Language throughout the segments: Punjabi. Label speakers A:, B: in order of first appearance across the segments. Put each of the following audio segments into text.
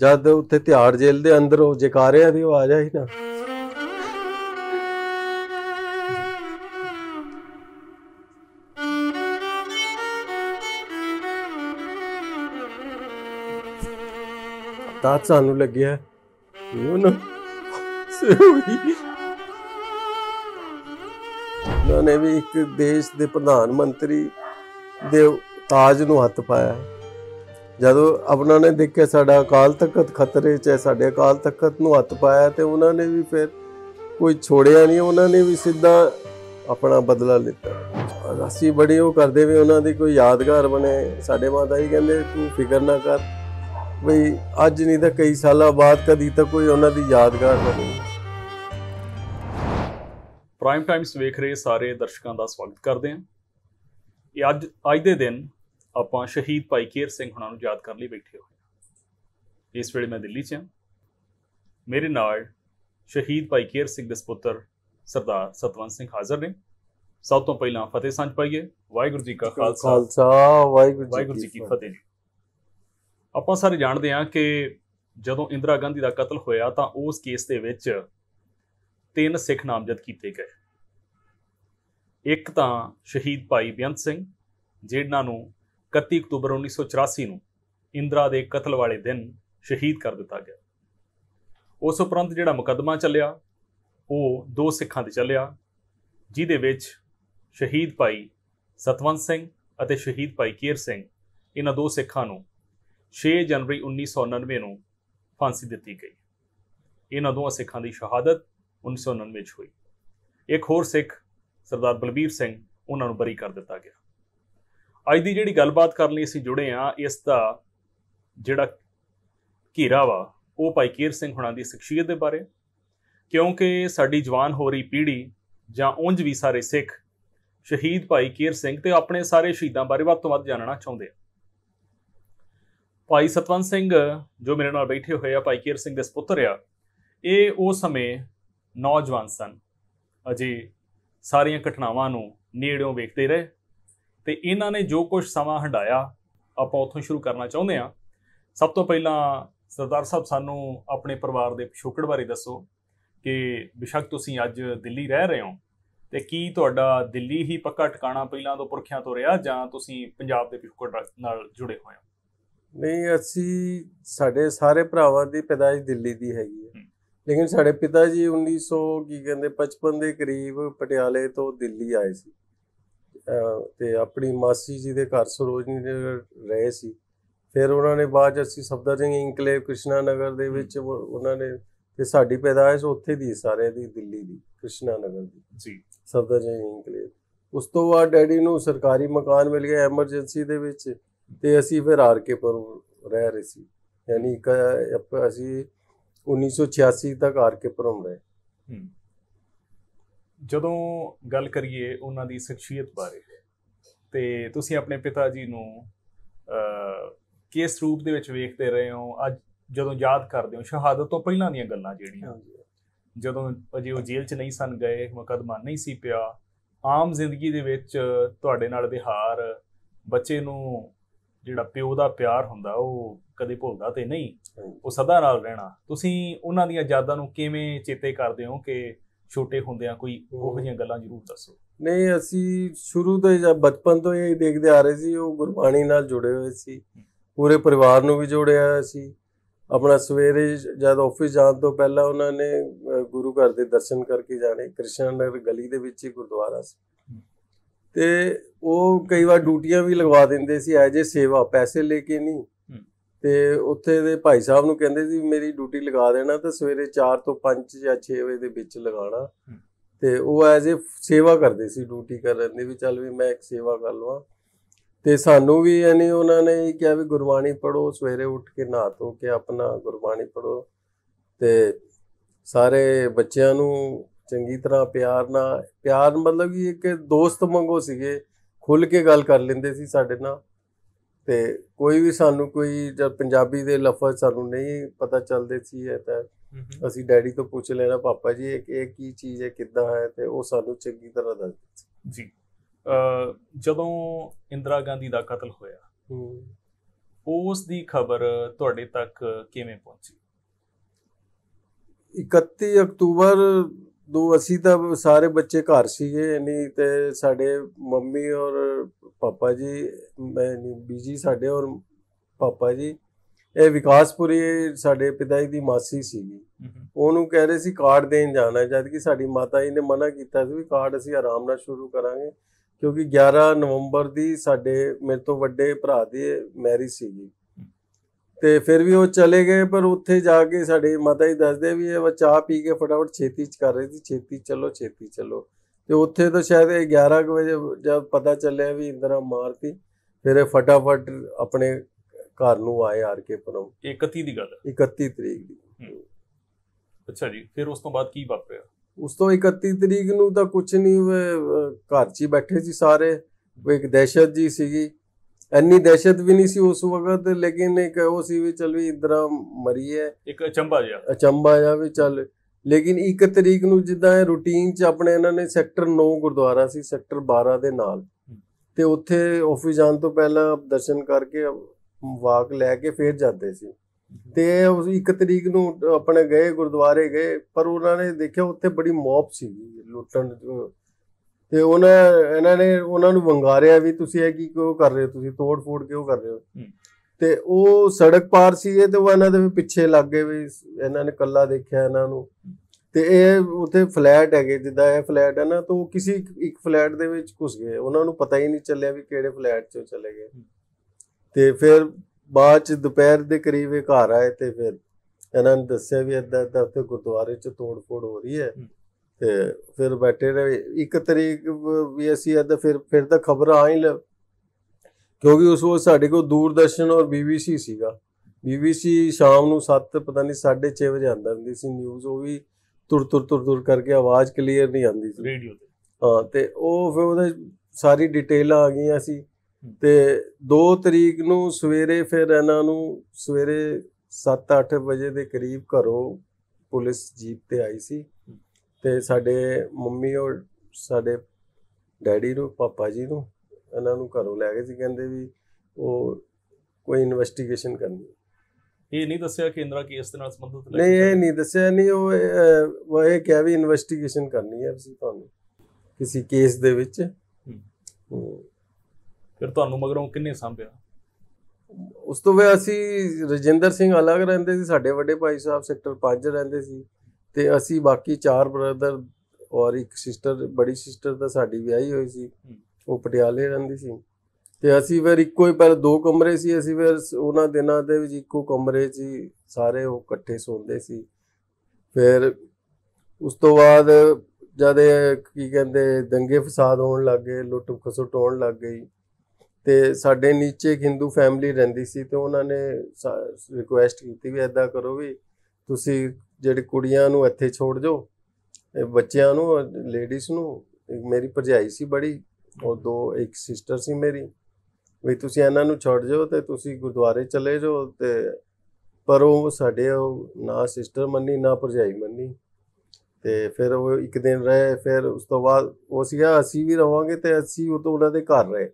A: ਜਦ ਉੱਥੇ ਤਿਹਾੜ ਜੇਲ੍ਹ ਦੇ ਅੰਦਰ ਉਹ ਜੈਕਾਰਿਆਂ ਦੀ ਆਵਾਜ਼ ਆਈ ਨਾ ਤਾਂ ਸਾਨੂੰ ਲੱਗਿਆ ਉਹਨੂੰ ਉਹਨਾਂ ਨੇ ਵੀ ਇੱਕ ਦੇਸ਼ ਦੇ ਪ੍ਰਧਾਨ ਮੰਤਰੀ ਦੇ ਤਾਜ ਨੂੰ ਹੱਥ ਪਾਇਆ ਜਦੋਂ ਆਪਣਾ ਨੇ ਦੇਖਿਆ ਸਾਡਾ ਅਕਾਲ ਤਖਤ ਖਤਰੇ 'ਚ ਹੈ ਸਾਡੇ ਅਕਾਲ ਤਖਤ ਨੂੰ ਹੱਥ ਪਾਇਆ ਤੇ ਉਹਨਾਂ ਨੇ ਵੀ ਫਿਰ ਕੋਈ ਛੋੜਿਆ ਨਹੀਂ ਉਹਨਾਂ ਨੇ ਵੀ ਸਿੱਧਾ ਆਪਣਾ ਬਦਲਾ ਲਿੱਤਾ ਅਸੀਂ ਬੜੇ ਉਹ ਕਰਦੇ ਵੀ ਉਹਨਾਂ ਦੀ ਕੋਈ ਯਾਦਗਾਰ ਬਣੇ ਸਾਡੇ ਮਾਤਾ ਜੀ ਕਹਿੰਦੇ ਤੂੰ ਫਿਕਰ ਨਾ ਕਰ ਵੀ ਅੱਜ ਨਹੀਂ ਤਾਂ ਕਈ ਸਾਲਾਂ ਬਾਅਦ ਕਦੀ ਤਾਂ ਕੋਈ ਉਹਨਾਂ ਦੀ ਯਾਦਗਾਰ ਬਣੇ
B: ਪ੍ਰਾਈਮ ਟਾਈਮਸ ਵੇਖ ਰਹੇ ਸਾਰੇ ਦਰਸ਼ਕਾਂ ਦਾ ਸਵਾਗਤ ਕਰਦੇ ਹਾਂ ਇਹ ਅੱਜ ਅੱਜ ਦੇ ਦਿਨ ਆਪਾਂ ਸ਼ਹੀਦ ਭਾਈ ਕੇਰ ਸਿੰਘ ਹੁਣਾਂ ਨੂੰ ਯਾਦ ਕਰਨ ਲਈ ਬੈਠੇ ਹੋਏ ਇਸ ਵੇਲੇ ਮੈਂ ਦਿੱਲੀ 'ਚ ਹਾਂ ਮੇਰੇ ਨਾਲ ਸ਼ਹੀਦ ਭਾਈ ਕੇਰ ਸਿੰਘ ਦੇ ਪੁੱਤਰ ਸਰਦਾਰ ਸਤਵੰਤ ਸਿੰਘ ਹਾਜ਼ਰ ਨੇ ਸਭ ਤੋਂ ਪਹਿਲਾਂ ਫਤਿਹ ਸਾਂਝ ਪਾਈਏ ਵਾਹਿਗੁਰੂ ਜੀ ਕਾ ਖਾਲਸਾ ਖਾਲਸਾ
A: ਵਾਹਿਗੁਰੂ ਜੀ ਕੀ ਫਤਿਹ
B: ਆਪਾਂ ਸਾਰੇ ਜਾਣਦੇ ਹਾਂ ਕਿ ਜਦੋਂ ਇੰਦਰਾ ਗਾਂਧੀ ਦਾ ਕਤਲ ਹੋਇਆ ਤਾਂ ਉਸ ਕੇਸ ਦੇ ਵਿੱਚ ਤਿੰਨ ਸਿੱਖ ਨਾਮਜ਼ਦ ਕੀਤੇ ਗਏ ਇੱਕ ਤਾਂ ਸ਼ਹੀਦ ਭਾਈ ਬਿਆੰਤ ਸਿੰਘ ਜਿਹਨਾਂ ਨੂੰ 31 ਅਕਤੂਬਰ 1984 ਨੂੰ ਇੰਦਰਾ ਦੇ ਕਤਲ ਵਾਲੇ ਦਿਨ ਸ਼ਹੀਦ ਕਰ ਦਿੱਤਾ ਗਿਆ ਉਸ ਉਪਰੰਤ ਜਿਹੜਾ ਮੁਕਦਮਾ ਚੱਲਿਆ ਉਹ ਦੋ ਸਿੱਖਾਂ ਤੇ ਚੱਲਿਆ ਜਿਹਦੇ ਵਿੱਚ ਸ਼ਹੀਦ ਭਾਈ ਸਤਵੰਤ ਸਿੰਘ ਅਤੇ ਸ਼ਹੀਦ ਭਾਈ ਕੀਰ ਸਿੰਘ ਇਹਨਾਂ ਦੋ ਸਿੱਖਾਂ ਨੂੰ 6 ਜਨਵਰੀ 1999 ਨੂੰ ਫਾਂਸੀ ਦਿੱਤੀ ਗਈ ਇਹਨਾਂ ਦੋਵਾਂ ਸਿੱਖਾਂ ਦੀ ਸ਼ਹਾਦਤ 1999 ਵਿੱਚ ਹੋਈ ਇੱਕ ਹੋਰ ਸਿੱਖ ਸਰਦਾਰ ਬਲਬੀਰ ਸਿੰਘ ਉਹਨਾਂ ਨੂੰ ਬਰੀ ਕਰ ਦਿੱਤਾ ਗਿਆ ਅੱਜ ਦੀ ਜਿਹੜੀ ਗੱਲਬਾਤ ਕਰਨ ਲਈ ਅਸੀਂ ਜੁੜੇ ਆ ਇਸ ਦਾ ਜਿਹੜਾ ਘੇਰਾ ਵਾ ਉਹ ਭਾਈ ਕੇਰ ਸਿੰਘ ਹੁਣਾਂ ਦੀ ਸ਼ਖਸੀਅਤ ਦੇ ਬਾਰੇ ਕਿਉਂਕਿ ਸਾਡੀ ਜਵਾਨ ਹੋ ਰਹੀ ਪੀੜ੍ਹੀ ਜਾਂ ਉਂਝ ਵੀ ਸਾਰੇ ਸਿੱਖ ਸ਼ਹੀਦ ਭਾਈ ਕੇਰ ਸਿੰਘ ਤੇ ਆਪਣੇ ਸਾਰੇ ਸ਼ਹੀਦਾਂ ਬਾਰੇ ਵੱਧ ਤੋਂ ਵੱਧ ਜਾਣਨਾ ਚਾਹੁੰਦੇ ਆ ਭਾਈ ਸਤਵੰਤ ਸਿੰਘ ਜੋ ਮੇਰੇ ਨਾਲ ਬੈਠੇ ਹੋਏ ਆ ਭਾਈ ਕੇਰ ਸਿੰਘ ਦੇ ਸੁਪੁੱਤਰ ਆ ਇਹ ਉਹ ਸਮੇਂ ਨੌਜਵਾਨ ਸਨ ਅਜੇ ਸਾਰੀਆਂ ਘਟਨਾਵਾਂ ਨੂੰ ਨੇੜਿਓਂ ਵੇਖਦੇ ਰਹੇ ਤੇ ਇਹਨਾਂ ਨੇ ਜੋ ਕੁਝ ਸਮਾਂ ਹੰਡਾਇਆ ਆਪਾਂ ਉਥੋਂ ਸ਼ੁਰੂ ਕਰਨਾ ਚਾਹੁੰਦੇ ਆ ਸਭ ਤੋਂ ਪਹਿਲਾਂ ਸਰਦਾਰ ਸਾਹਿਬ ਸਾਨੂੰ ਆਪਣੇ ਪਰਿਵਾਰ ਦੇ ਪਿਛੋਕੜ ਬਾਰੇ ਦੱਸੋ ਕਿ ਬਿਸ਼ੱਕ ਤੁਸੀਂ ਅੱਜ ਦਿੱਲੀ ਰਹਿ ਰਹੇ ਹੋ ਤੇ ਕੀ ਤੁਹਾਡਾ ਦਿੱਲੀ ਹੀ ਪੱਕਾ ਟਿਕਾਣਾ ਪਹਿਲਾਂ ਤੋਂ ਪੁਰਖਿਆਂ ਤੋਂ ਰਿਹਾ ਜਾਂ ਤੁਸੀਂ ਪੰਜਾਬ ਦੇ ਪਿਛੋਕੜ ਨਾਲ ਜੁੜੇ ਹੋਏ ਹੋ
A: ਨਹੀਂ ਅਸੀਂ ਸਾਡੇ ਸਾਰੇ ਭਰਾਵਾਂ ਦੀ ਪੈਦਾਇਸ਼ ਦਿੱਲੀ ਦੀ ਹੈਗੀ ਹੈ ਲੇਕਿਨ ਸਾਡੇ ਪਿਤਾ ਜੀ 1900 ਕੀ ਕਹਿੰਦੇ 55 ਦੇ ਕਰੀਬ ਪਟਿਆਲੇ ਤੋਂ ਦਿੱਲੀ ਆਏ ਸੀ ਤੇ ਆਪਣੀ ਮਾਸੀ ਜੀ ਦੇ ਘਰ ਸਰੋਜਨੀ ਦੇ ਰਹੇ ਸੀ ਫਿਰ ਉਹਨਾਂ ਨੇ ਬਾਅਦ ਅਸੀਂ ਸਫਦਰ ਸਿੰਘ ਇਨਕਲੇਵ ਕ੍ਰਿਸ਼ਨਾ ਨਗਰ ਦੇ ਵਿੱਚ ਉਹਨਾਂ ਨੇ ਤੇ ਸਾਡੀ ਪੈਦਾਇਸ਼ ਉੱਥੇ ਦੀ ਸਾਰੇ ਦੀ ਦਿੱਲੀ ਦੀ ਕ੍ਰਿਸ਼ਨਾ ਨਗਰ ਦੀ ਜੀ ਸਫਦਰ ਸਿੰਘ ਇਨਕਲੇਵ ਉਸ ਤੋਂ ਬਾਅਦ ਡੈਡੀ ਨੂੰ ਸਰਕਾਰੀ ਮਕਾਨ ਮਿਲ ਗਿਆ ਐਮਰਜੈਂਸੀ ਦੇ ਵਿੱਚ ਤੇ ਅਸੀਂ ਫਿਰ ਆਰ ਕੇ ਪਰ ਰਹਿ ਰਹੇ ਸੀ ਯਾਨੀ ਅਸੀਂ 1986 ਤੱਕ ਆਰ ਕੇ ਪਰ ਰਹੇ
B: ਹੂੰ ਜਦੋਂ ਗੱਲ ਕਰੀਏ ਉਹਨਾਂ ਦੀ ਸ਼ਖਸੀਅਤ ਬਾਰੇ ਤੇ ਤੁਸੀਂ ਆਪਣੇ ਪਿਤਾ ਜੀ ਨੂੰ ਕਿਸ ਰੂਪ ਦੇ ਵਿੱਚ ਵੇਖਦੇ ਰਹੇ ਹੋ ਅੱਜ ਜਦੋਂ ਯਾਦ ਕਰਦੇ ਹੋ ਸ਼ਹਾਦਤ ਤੋਂ ਪਹਿਲਾਂ ਦੀਆਂ ਗੱਲਾਂ ਜਿਹੜੀਆਂ ਜਦੋਂ ਅਜੇ ਉਹ ਜੇਲ੍ਹ 'ਚ ਨਹੀਂ ਸਨ ਗਏ ਮੁਕਦਮਾ ਨਹੀਂ ਸੀ ਪਿਆ ਆਮ ਜ਼ਿੰਦਗੀ ਦੇ ਵਿੱਚ ਤੁਹਾਡੇ ਨਾਲ ਵਿਹਾਰ ਬੱਚੇ ਨੂੰ ਜਿਹੜਾ ਪਿਓ ਦਾ ਪਿਆਰ ਹੁੰਦਾ ਉਹ ਕਦੇ ਭੁੱਲਦਾ ਤੇ ਨਹੀਂ ਉਹ ਸਦਾ ਨਾਲ ਰਹਿਣਾ ਤੁਸੀਂ ਉਹਨਾਂ ਦੀਆਂ ਯਾਦਾਂ ਨੂੰ ਕਿਵੇਂ ਚੇਤੇ ਕਰਦੇ ਹੋ ਕਿ ਛੋਟੇ ਹੁੰਦਿਆਂ ਕੋਈ ਉਹ ਜਿਹੀਆਂ ਗੱਲਾਂ ਜ਼ਰੂਰ ਦੱਸੋ
A: ਨਹੀਂ ਅਸੀਂ ਸ਼ੁਰੂ ਤੋਂ ਜਾਂ ਬਚਪਨ ਤੋਂ ਇਹ ਦੇਖਦੇ ਆ ਰਹੇ ਸੀ ਉਹ ਗੁਰਬਾਣੀ ਨਾਲ ਜੁੜੇ ਹੋਏ ਸੀ ਪੂਰੇ ਪਰਿਵਾਰ ਨੂੰ ਵੀ ਜੋੜਿਆ ਸੀ ਆਪਣਾ ਸਵੇਰੇ ਜਦ ਆਫਿਸ ਜਾਣ ਤੋਂ ਪਹਿਲਾਂ ਉਹਨਾਂ ਨੇ ਗੁਰੂ ਘਰ ਦੇ ਦਰਸ਼ਨ ਕਰਕੇ ਜਾਣੇ ਕ੍ਰਿਸ਼ਨ ਨਗਰ ਗਲੀ ਦੇ ਵਿੱਚ ਹੀ ਗੁਰਦੁਆਰਾ ਸੀ ਤੇ ਉਹ ਕਈ ਵਾਰ ਡਿਊਟੀਆਂ ਵੀ ਲਗਵਾ ਦਿੰਦੇ ਸੀ ਐਜ ਸੇਵਾ ਪੈਸੇ ਲੈ ਕੇ ਨਹੀਂ ਤੇ ਉੱਥੇ ਦੇ ਭਾਈ ਸਾਹਿਬ ਨੂੰ ਕਹਿੰਦੇ ਸੀ ਮੇਰੀ ਡਿਊਟੀ ਲਗਾ ਦੇਣਾ ਤੇ ਸਵੇਰੇ 4 ਤੋਂ 5 ਜਾਂ 6 ਵਜੇ ਦੇ ਵਿੱਚ ਲਗਾਣਾ ਤੇ ਉਹ ਐਜ਼ ਇਫ ਸੇਵਾ ਕਰਦੇ ਸੀ ਡਿਊਟੀ ਰਹੇ ਨੇ ਵੀ ਚੱਲ ਵੀ ਮੈਂ ਇੱਕ ਸੇਵਾ ਕਰ ਲਵਾਂ ਤੇ ਸਾਨੂੰ ਵੀ ਯਾਨੀ ਉਹਨਾਂ ਨੇ ਇਹ ਕਿਹਾ ਵੀ ਗੁਰਬਾਣੀ ਪੜੋ ਸਵੇਰੇ ਉੱਠ ਕੇ ਨਹਾ ਧੋ ਕੇ ਆਪਣਾ ਗੁਰਬਾਣੀ ਪੜੋ ਤੇ ਸਾਰੇ ਬੱਚਿਆਂ ਨੂੰ ਚੰਗੀ ਤਰ੍ਹਾਂ ਪਿਆਰ ਨਾਲ ਪਿਆਰ ਮਤਲਬ ਕਿ ਇੱਕ ਦੋਸਤ ਮੰਗੋ ਸੀਗੇ ਖੁੱਲ ਕੇ ਗੱਲ ਕਰ ਲੈਂਦੇ ਸੀ ਸਾਡੇ ਨਾਲ ਤੇ ਕੋਈ ਵੀ ਸਾਨੂੰ ਕੋਈ ਜਦ ਪੰਜਾਬੀ ਦੇ ਲਫ਼ਜ਼ ਸਾਨੂੰ ਨਹੀਂ ਪਤਾ ਚੱਲਦੇ ਸੀ ਇਹ ਤਾਂ ਅਸੀਂ ਡੈਡੀ ਤੋਂ ਪੁੱਛ ਲੈਣਾ ਪਾਪਾ ਜੀ ਇਹ ਇਹ ਕੀ ਚੀਜ਼ ਹੈ ਕਿੱਦਾਂ ਹੈ ਤੇ ਉਹ ਸਾਨੂੰ ਚੰਗੀ
B: ਤਰ੍ਹਾਂ ਦੱਸ ਸੀ ਜੀ ਜਦੋਂ ਇੰਦਰਾ ਗਾਂਧੀ ਦਾ ਕਤਲ ਹੋਇਆ ਉਸ ਦੀ ਖਬਰ ਤੁਹਾਡੇ ਤੱਕ ਕਿਵੇਂ ਪਹੁੰਚੀ
A: 31 ਅਕਤੂਬਰ ਦੋ ਅਸੀਂ ਤਾਂ ਸਾਰੇ ਬੱਚੇ ਘਰ ਸੀਗੇ ਨਹੀਂ ਤੇ ਸਾਡੇ ਮੰਮੀ ਔਰ ਪਾਪਾ ਜੀ ਮੈਂ ਬੀਜੀ ਸਾਡੇ ਔਰ ਪਾਪਾ ਜੀ ਇਹ ਵਿਕਾਸਪੁਰੀ ਸਾਡੇ ਪਿਤਾ ਜੀ ਦੀ ਮਾਸੀ ਸੀਗੀ ਉਹਨੂੰ ਕਹਿ ਰਹੇ ਸੀ ਕਾਰਡ ਦੇਣ ਜਾਣਾ ਜਦ ਕਿ ਸਾਡੀ ਮਾਤਾ ਜੀ ਨੇ ਮਨਾ ਕੀਤਾ ਸੀ ਵੀ ਕਾਰਡ ਅਸੀਂ ਆਰਾਮ ਨਾਲ ਸ਼ੁਰੂ ਕਰਾਂਗੇ ਕਿਉਂਕਿ 11 ਨਵੰਬਰ ਦੀ ਸਾਡੇ ਮੇਰੇ ਤੋਂ ਵੱਡੇ ਭਰਾ ਦੀ ਮੈਰਿਜ ਸੀਗੀ ਤੇ ਫਿਰ ਵੀ ਉਹ ਚਲੇ ਗਏ ਪਰ ਉੱਥੇ ਜਾ ਕੇ ਸਾਡੇ ਮਾਤਾ ਜੀ ਦੱਸਦੇ ਵੀ ਇਹ ਚਾਹ ਪੀ ਕੇ ਫਟਾਫਟ ਛੇਤੀ ਚ ਕਰ ਰਹੀ ਸੀ ਛੇਤੀ ਚਲੋ ਛੇਤੀ ਚਲੋ ਤੇ ਉੱਥੇ ਤਾਂ ਸ਼ਾਇਦ 11 ਵਜੇ ਜਦ ਪਤਾ ਚੱਲਿਆ ਵੀ ਇੰਦਰਾ ਮਾਰਤੀ ਫਿਰ ਇਹ ਫਟਾਫਟ ਆਪਣੇ ਘਰ ਨੂੰ ਆਏ ਆਰ ਕੇ ਪਰਮ 31 ਦੀ ਗੱਲ 31 ਤਰੀਕ
B: ਦੀ ਅੱਛਾ ਜੀ ਫਿਰ ਉਸ ਤੋਂ ਬਾਅਦ ਕੀ ਵਾਪਰਿਆ
A: ਉਸ ਤੋਂ 31 ਤਰੀਕ ਨੂੰ ਤਾਂ ਕੁਝ ਨਹੀਂ ਘਰ 'ਚ ਹੀ ਬੈਠੇ ਸੀ ਸਾਰੇ ਇੱਕ ਦਹਿਸ਼ਤ ਜੀ ਸੀਗੀ ਇੰਨੀ ਦਹਿਸ਼ਤ ਵੀ ਨਹੀਂ ਸੀ ਉਸ ਵਕਤ ਲੇਕਿਨ ਇੱਕ ਉਹ ਸੀ ਵੀ ਚਲ ਵੀ ਇਦਾਂ ਮਰੀਏ
B: ਇੱਕ ਅਚੰਬਾ ਜਿਹਾ
A: ਅਚੰਬਾ ਜਿਹਾ ਵੀ ਚੱਲ ਲੇਕਿਨ ਇੱਕ ਤਰੀਕ ਨੂੰ ਜਿੱਦਾਂ ਇਹ ਰੁਟੀਨ ਚ ਆਪਣੇ ਇਹਨਾਂ ਨੇ ਸੈਕਟਰ 9 ਗੁਰਦੁਆਰਾ ਸੀ ਸੈਕਟਰ 12 ਦੇ ਨਾਲ ਤੇ ਉੱਥੇ ਆਫਿਸ ਜਾਣ ਤੋਂ ਪਹਿਲਾਂ ਦਰਸ਼ਨ ਕਰਕੇ ਵਾਕ ਲੈ ਕੇ ਫੇਰ ਜਾਂਦੇ ਸੀ ਤੇ ਉਸ 1 ਤਰੀਕ ਨੂੰ ਆਪਣੇ ਗਏ ਗੁਰਦੁਆਰੇ ਗਏ ਪਰ ਉਹਨਾਂ ਨੇ ਦੇਖਿਆ ਉੱਥੇ ਬੜੀ ਮੌਬ ਸੀ ਲੁੱਟਣ ਤੇ ਉਹਨਾਂ ਇਹਨਾਂ ਨੇ ਉਹਨਾਂ ਨੂੰ ਵੰਗਾਰਿਆ ਵੀ ਤੁਸੀਂ ਇਹ ਕੀ ਕਿਉਂ ਕਰ ਰਹੇ ਹੋ ਤੁਸੀਂ ਤੋੜ ਫੋੜ ਕਿਉਂ ਕਰ ਰਹੇ ਹੋ ਤੇ ਉਹ ਸੜਕ ਪਾਰ ਸੀ ਇਹ ਤੇ ਉਹ ਇਹਨਾਂ ਦੇ ਪਿੱਛੇ ਲੱਗ ਗਏ ਵੀ ਇਹਨਾਂ ਨੇ ਕੱਲਾ ਦੇਖਿਆ ਇਹਨਾਂ ਨੂੰ ਤੇ ਇਹ ਉਥੇ ਫਲੈਟ ਹੈਗੇ ਜਿੱਦਾਂ ਇਹ ਫਲੈਟ ਹੈ ਨਾ ਤਾਂ ਉਹ ਕਿਸੇ ਇੱਕ ਫਲੈਟ ਦੇ ਵਿੱਚ ਘੁਸ ਗਏ ਉਹਨਾਂ ਨੂੰ ਪਤਾ ਹੀ ਨਹੀਂ ਚੱਲਿਆ ਵੀ ਕਿਹੜੇ ਫਲੈਟ 'ਚੋਂ ਚਲੇ ਗਏ ਤੇ ਫਿਰ ਬਾਅਦ 'ਚ ਦੁਪਹਿਰ ਦੇ ਕਰੀਬ ਇਹ ਘਰ ਆਏ ਤੇ ਫਿਰ ਇਹਨਾਂ ਨੇ ਦੱਸਿਆ ਵੀ ਇਦਾਂ ਇਦਾਂ ਉਥੇ ਗੁਰਦੁਆਰੇ 'ਚ ਤੋੜ ਫੋੜ ਹੋ ਰਹੀ ਹੈ ਤੇ ਫਿਰ ਬੈਠੇ ਰਹੇ ਇੱਕ ਤਰੀਕ ਵੀ ਅਸੀਂ ਅਦ ਫਿਰ ਫਿਰ ਤਾਂ ਖਬਰ ਆ ਹੀ ਕਿਉਂਕਿ ਉਸ ਵਕਤ ਸਾਡੇ ਕੋਲ ਦੂਰਦਰਸ਼ਨ ਔਰ ਬੀਬੀਸੀ ਸੀਗਾ ਬੀਬੀਸੀ ਸ਼ਾਮ ਨੂੰ 7 ਪਤਾ ਨਹੀਂ 6:30 ਵਜੇ ਆਂਦਾ ਹੁੰਦੀ ਸੀ ਨਿਊਜ਼ ਉਹ ਵੀ ਤੁਰ ਤੁਰ ਤੁਰ ਤੁਰ ਕਰਕੇ ਆਵਾਜ਼ ਕਲੀਅਰ ਨਹੀਂ ਆਉਂਦੀ ਸੀ ਰੇਡੀਓ ਤੇ ਹਾਂ ਤੇ ਉਹ ਫਿਰ ਉਹਦੇ ਸਾਰੀ ਡਿਟੇਲ ਆ ਗਈਆਂ ਸੀ ਤੇ 2 ਤਰੀਕ ਨੂੰ ਸਵੇਰੇ ਫਿਰ ਇਹਨਾਂ ਨੂੰ ਸਵੇਰੇ 7-8 ਵਜੇ ਦੇ ਕਰੀਬ ਘਰੋਂ ਪੁਲਿਸ ਜੀਪ ਤੇ ਆਈ ਸੀ ਤੇ ਸਾਡੇ ਮੰਮੀ ਔਰ ਸਾਡੇ ਡੈਡੀ ਨੂੰ ਪਾਪਾ ਜੀ ਨੂੰ ਇਹਨਾਂ ਨੂੰ ਘਰੋਂ ਲੈ ਗਏ ਸੀ ਕਹਿੰਦੇ ਵੀ ਉਹ ਕੋਈ ਇਨਵੈਸਟੀਗੇਸ਼ਨ ਕਰਨੀ
B: ਇਹ ਨਹੀਂ ਦੱਸਿਆ ਕਿ ਇੰਦਰਾ ਕੇਸ ਦੇ ਨਾਲ ਸੰਬੰਧਿਤ ਨਹੀਂ
A: ਇਹ ਨਹੀਂ ਦੱਸਿਆ ਨਹੀਂ ਉਹ ਉਹ ਇਹ ਕਿਹਾ ਵੀ ਇਨਵੈਸਟੀਗੇਸ਼ਨ ਕਰਨੀ ਹੈ ਤੁਸੀਂ ਤੁਹਾਨੂੰ ਕਿਸੇ ਕੇਸ ਦੇ ਵਿੱਚ
B: ਫਿਰ ਤੁਹਾਨੂੰ ਮਗਰੋਂ ਕਿੰਨੇ ਸੰਭਿਆ
A: ਉਸ ਤੋਂ ਬਾਅਦ ਅਸੀਂ ਰਜਿੰਦਰ ਸਿੰਘ ਅਲੱਗ ਰਹਿੰਦੇ ਸੀ ਸਾਡੇ ਵੱਡੇ ਭਾਈ ਸਾਹਿਬ ਸੈਕਟਰ 5 ਰਹਿੰਦੇ ਸੀ ਤੇ ਅਸੀਂ ਬਾਕੀ ਚਾਰ ਬ੍ਰਦਰ ਔਰ ਇੱਕ ਸਿਸਟਰ ਬੜੀ ਸਿਸਟਰ ਦਾ ਸਾਡੀ ਵਿਆਹੀ ਹੋਈ ਸੀ ਉਹ ਪਟਿਆਲੇ ਰਹਿੰਦੀ ਸੀ ਤੇ ਅਸੀਂ ਫਿਰ ਇੱਕੋ ਹੀ ਪਹਿਲੇ ਦੋ ਕਮਰੇ ਸੀ ਅਸੀਂ ਫਿਰ ਉਹਨਾਂ ਦਿਨਾਂ ਦੇ ਵਿੱਚ ਇੱਕੋ ਕਮਰੇ 'ਚ ਸਾਰੇ ਉਹ ਇਕੱਠੇ ਸੌਂਦੇ ਸੀ ਫਿਰ ਉਸ ਤੋਂ ਬਾਅਦ ਜਦ ਕੀ ਕਹਿੰਦੇ ਦੰਗੇ ਫਸਾਦ ਹੋਣ ਲੱਗੇ ਲੁੱਟ ਖਸੁੱਟ ਹੋਣ ਲੱਗ ਗਈ ਤੇ ਸਾਡੇ ਨੀਚੇ ਇੱਕ ਹਿੰਦੂ ਫੈਮਿਲੀ ਰਹਿੰਦੀ ਸੀ ਤੇ ਉਹਨਾਂ ਨੇ ਰਿਕੁਐਸਟ ਕੀਤੀ ਵੀ ਐਦਾਂ ਕਰੋ ਵੀ ਤੁਸੀਂ ਜਿਹੜੇ ਕੁੜੀਆਂ ਨੂੰ ਇੱਥੇ ਛੋੜ ਜੋ ਬੱਚਿਆਂ ਨੂੰ ਲੇਡੀਜ਼ ਨੂੰ ਮੇਰੀ ਭਰਜਾਈ ਸੀ ਬੜੀ ਉਹ ਦੋ ਇੱਕ ਸਿਸਟਰ ਸੀ ਮੇਰੀ ਵੀ ਤੁਸੀਂ ਇਹਨਾਂ ਨੂੰ ਛੱਡ ਜਾਓ ਤੇ ਤੁਸੀਂ ਗੁਰਦੁਆਰੇ ਚਲੇ ਜਾਓ ਤੇ ਪਰ ਉਹ ਸਾਡੇ ਉਹ ਨਾ ਸਿਸਟਰ ਮੰਨੀ ਨਾ ਭਰਜਾਈ ਮੰਨੀ ਤੇ ਫਿਰ ਉਹ ਇੱਕ ਦਿਨ ਰਹੇ ਫਿਰ ਉਸ ਤੋਂ ਬਾਅਦ ਉਹ ਸੀਗਾ ਅਸੀਂ ਵੀ ਰਵਾਂਗੇ ਤੇ ਅਸੀਂ ਉਹ ਤੋਂ ਉਹਨਾਂ ਦੇ ਘਰ ਰਹੇ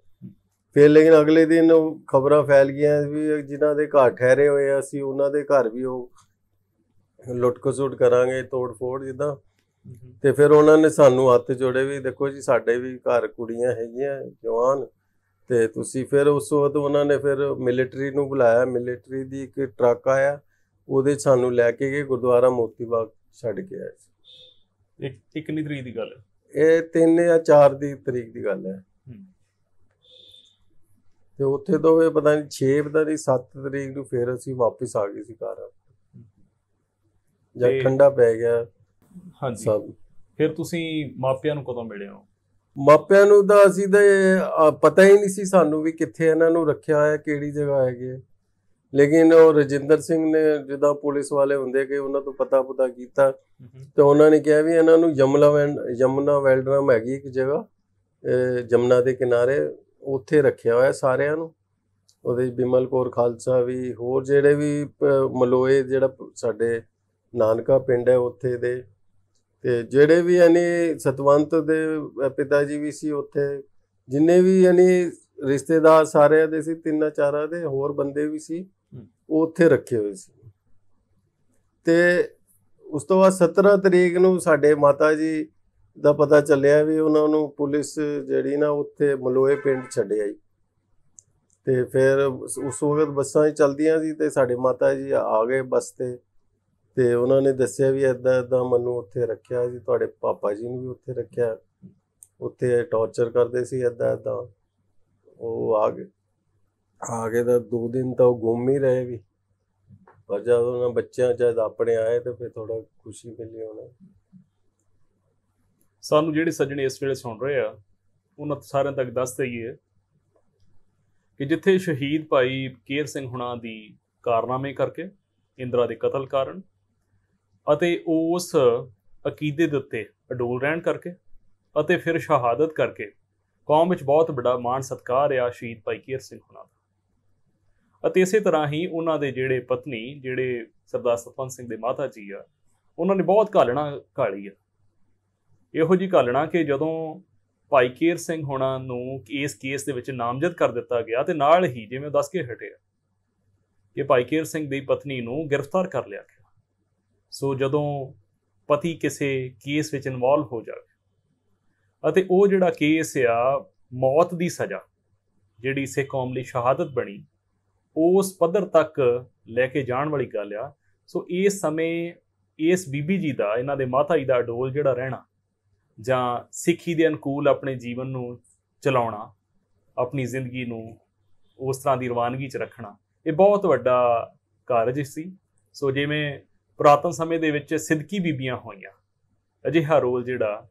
A: ਫਿਰ ਲੇਕਿਨ ਅਗਲੇ ਦਿਨ ਖਬਰਾਂ ਫੈਲ ਗਈਆਂ ਵੀ ਜਿਨ੍ਹਾਂ ਦੇ ਘਰ ਠਹਿਰੇ ਹੋਏ ਅਸੀਂ ਉਹਨਾਂ ਦੇ ਘਰ ਵੀ ਉਹ ਲੁੱਟਕਸੁੱਟ ਕਰਾਂਗੇ ਤੋੜਫੋੜ ਜਿੱਦਾਂ ਤੇ ਫਿਰ ਉਹਨਾਂ ਨੇ ਸਾਨੂੰ ਹੱਥ ਜੋੜੇ ਵੀ ਦੇਖੋ ਜੀ ਸਾਡੇ ਵੀ ਘਰ ਕੁੜੀਆਂ ਹੈਗੀਆਂ ਜਵਾਨ ਤੇ ਤੁਸੀਂ ਫਿਰ ਉਸ ਵਕਤ ਉਹਨਾਂ ਨੇ ਫਿਰ ਮਿਲਟਰੀ ਨੂੰ ਬੁਲਾਇਆ ਮਿਲਟਰੀ ਦੀ ਇੱਕ ਟਰੱਕ ਆਇਆ ਉਹਦੇ ਸਾਨੂੰ ਲੈ ਕੇ ਗਏ ਗੁਰਦੁਆਰਾ ਮੋਤੀ ਬਾਗ ਛੱਡ ਕੇ ਆਏ
B: ਇੱਕ ਇੱਕ ਕਿੰਨੀ ਤਰੀਕ ਦੀ ਗੱਲ
A: ਹੈ ਇਹ 3 ਜਾਂ 4 ਦੀ ਤਰੀਕ ਦੀ ਗੱਲ ਹੈ ਤੇ ਉੱਥੇ ਤੋਂ ਇਹ ਪਤਾ ਨਹੀਂ 6 ਪਤਾ ਨਹੀਂ 7 ਤਰੀਕ ਨੂੰ ਫਿਰ ਅਸੀਂ ਵਾਪਸ ਆ ਗਏ ਸੀ ਘਰ ਜਾਂ ਠੰਡਾ ਪੈ ਗਿਆ ਹਾਂਜੀ ਸਭ
B: ਫਿਰ ਤੁਸੀਂ ਮਾਪਿਆਂ ਨੂੰ ਕਦੋਂ ਮਿਲੇ ਹੋ
A: ਮਾਪਿਆਂ ਨੂੰ ਤਾਂ ਅਸੀਂ ਤਾਂ ਪਤਾ ਹੀ ਨਹੀਂ ਸੀ ਸਾਨੂੰ ਵੀ ਕਿੱਥੇ ਇਹਨਾਂ ਨੂੰ ਰੱਖਿਆ ਹੈ ਕਿਹੜੀ ਜਗ੍ਹਾ ਹੈਗੇ ਹੈ। ਲੇਕਿਨ ਉਹ ਰਜਿੰਦਰ ਸਿੰਘ ਨੇ ਜਿੱਦਾਂ ਪੁਲਿਸ ਵਾਲੇ ਹੁੰਦੇ ਕਿ ਉਹਨਾਂ ਤੋਂ ਪਤਾ ਪਤਾ ਕੀਤਾ ਤੇ ਉਹਨਾਂ ਨੇ ਕਿਹਾ ਵੀ ਇਹਨਾਂ ਨੂੰ ਯਮਲਾ ਵੈਂ- ਵੈਲਡਰਮ ਹੈਗੀ ਇੱਕ ਜਗ੍ਹਾ ਜਮਨਾ ਦੇ ਕਿਨਾਰੇ ਉੱਥੇ ਰੱਖਿਆ ਹੋਇਆ ਸਾਰਿਆਂ ਨੂੰ ਉਹਦੇ 'ਚ ਬਿਮਲ ਖਾਲਸਾ ਵੀ ਹੋਰ ਜਿਹੜੇ ਵੀ ਮਲੋਏ ਜਿਹੜਾ ਸਾਡੇ ਨਾਨਕਾ ਪਿੰਡ ਹੈ ਉੱਥੇ ਦੇ ਤੇ ਜਿਹੜੇ ਵੀ ਯਾਨੀ ਸਤਵੰਤ ਦੇ ਪਿਤਾ ਜੀ ਵੀ ਸੀ ਉੱਥੇ ਜਿੰਨੇ ਵੀ ਯਾਨੀ ਰਿਸ਼ਤੇਦਾਰ ਸਾਰੇ ਦੇ ਸੀ ਤਿੰਨਾਂ ਚਾਰਾਂ ਦੇ ਹੋਰ ਬੰਦੇ ਵੀ ਸੀ ਉਹ ਉੱਥੇ ਰੱਖੇ ਹੋਏ ਸੀ ਤੇ ਉਸ ਤੋਂ ਬਾਅਦ 17 ਤਰੀਕ ਨੂੰ ਸਾਡੇ ਮਾਤਾ ਜੀ ਦਾ ਪਤਾ ਚੱਲਿਆ ਵੀ ਉਹਨਾਂ ਨੂੰ ਪੁਲਿਸ ਜਿਹੜੀ ਨਾ ਉੱਥੇ ਮਲੋਏ ਪਿੰਡ ਛੱਡਿਆ ਜੀ ਤੇ ਫਿਰ ਉਸ ਵਕਤ ਬੱਸਾਂ ਹੀ ਚਲਦੀਆਂ ਸੀ ਤੇ ਸਾਡੇ ਮਾਤਾ ਜੀ ਆ ਗਏ ਬੱਸ ਤੇ ਤੇ ਉਹਨਾਂ ਨੇ ਦੱਸਿਆ ਵੀ ਐਦਾਂ ਐਦਾਂ ਮੈਨੂੰ ਉੱਥੇ ਰੱਖਿਆ ਜੀ ਤੁਹਾਡੇ ਪਾਪਾ ਜੀ ਨੂੰ ਵੀ ਉੱਥੇ ਰੱਖਿਆ ਉੱਥੇ ਟੌਰਚਰ ਕਰਦੇ ਸੀ ਐਦਾਂ ਐਦਾਂ ਉਹ ਆ ਗਏ ਆ ਗਏ ਤਾਂ ਦੋ ਦਿਨ ਤਾਂ ਉਹ ਗੁੰਮ ਹੀ ਰਹੇ ਵੀ ਪਰ ਜਦ ਉਹਨਾਂ ਬੱਚਿਆਂ ਜਦ ਆਪਣੇ ਆਏ ਤੇ ਫਿਰ ਥੋੜਾ ਖੁਸ਼ੀ ਮਿਲੀ ਉਹਨਾਂ
B: ਸਾਨੂੰ ਜਿਹੜੇ ਸੱਜਣ ਇਸ ਵੇਲੇ ਸੁਣ ਰਹੇ ਆ ਉਹਨਾਂ ਸਾਰਿਆਂ ਤੱਕ ਦੱਸ ਦਈਏ ਕਿ ਜਿੱਥੇ ਸ਼ਹੀਦ ਭਾਈ ਕੇਰ ਸਿੰਘ ਹੁਣਾ ਦੀ ਕਾਰਨਾਮੇ ਕਰਕੇ ਇੰਦਰਾ ਦੇ ਕਤਲ ਕਾਰਨ ਅਤੇ ਉਸ ਅਕੀਦੇ ਦੇ ਉੱਤੇ ਅਡੋਲ ਰਹਿਣ ਕਰਕੇ ਅਤੇ ਫਿਰ ਸ਼ਹਾਦਤ ਕਰਕੇ ਕੌਮ ਵਿੱਚ ਬਹੁਤ ਵੱਡਾ ਮਾਣ ਸਤਕਾਰ ਆ ਸ਼ਹੀਦ ਭਾਈ ਕੀਰ ਸਿੰਘ ਹੁਣਾਂ ਦਾ ਅਤੇ ਇਸੇ ਤਰ੍ਹਾਂ ਹੀ ਉਹਨਾਂ ਦੇ ਜਿਹੜੇ ਪਤਨੀ ਜਿਹੜੇ ਸਰਦਾਰ ਸਤਪੰਤ ਸਿੰਘ ਦੇ ਮਾਤਾ ਜੀ ਆ ਉਹਨਾਂ ਨੇ ਬਹੁਤ ਘਾਲਣਾ ਘਾਲੀ ਆ ਇਹੋ ਜੀ ਘਾਲਣਾ ਕਿ ਜਦੋਂ ਭਾਈ ਕੀਰ ਸਿੰਘ ਹੋਣਾ ਨੂੰ ਇਸ ਕੇਸ ਦੇ ਵਿੱਚ ਨਾਮਜ਼ਦ ਕਰ ਦਿੱਤਾ ਗਿਆ ਤੇ ਨਾਲ ਹੀ ਜਿਵੇਂ ਦੱਸ ਕੇ ਹਟਿਆ ਕਿ ਭਾਈ ਕੀਰ ਸਿੰਘ ਦੀ ਪਤਨੀ ਨੂੰ ਗ੍ਰਿਫਤਾਰ ਕਰ ਲਿਆ ਗਿਆ ਸੋ ਜਦੋਂ ਪਤੀ ਕਿਸੇ ਕੇਸ ਵਿੱਚ ਇਨਵੋਲਵ ਹੋ ਜਾਵੇ ਅਤੇ ਉਹ ਜਿਹੜਾ ਕੇਸ ਆ ਮੌਤ ਦੀ ਸਜ਼ਾ ਜਿਹੜੀ ਸੇ ਕੌਮ ਲਈ ਸ਼ਹਾਦਤ ਬਣੀ ਉਸ ਪੱਧਰ ਤੱਕ ਲੈ ਕੇ ਜਾਣ ਵਾਲੀ ਗੱਲ ਆ ਸੋ ਇਸ ਸਮੇਂ ਇਸ ਬੀਬੀ ਜੀ ਦਾ ਇਹਨਾਂ ਦੇ ਮਾਤਾ ਜੀ ਦਾ ਡੋਲ ਜਿਹੜਾ ਰਹਿਣਾ ਜਾਂ ਸਿੱਖੀ ਦੇ ਅਨੁਕੂਲ ਆਪਣੇ ਜੀਵਨ ਨੂੰ ਚਲਾਉਣਾ ਆਪਣੀ ਜ਼ਿੰਦਗੀ ਨੂੰ ਉਸ ਤਰ੍ਹਾਂ ਦੀ ਰਵਾਨਗੀ 'ਚ ਰੱਖਣਾ ਇਹ ਬਹੁਤ ਵੱਡਾ ਕਾਰਜ ਸੀ ਸੋ ਜਿਵੇਂ ਪ੍ਰਾਤਨ ਸਮੇਂ ਦੇ ਵਿੱਚ ਸਿੱਧਕੀ ਬੀਬੀਆਂ ਹੋਈਆਂ ਅਜਿਹਾ ਰੋਲ ਜਿਹੜਾ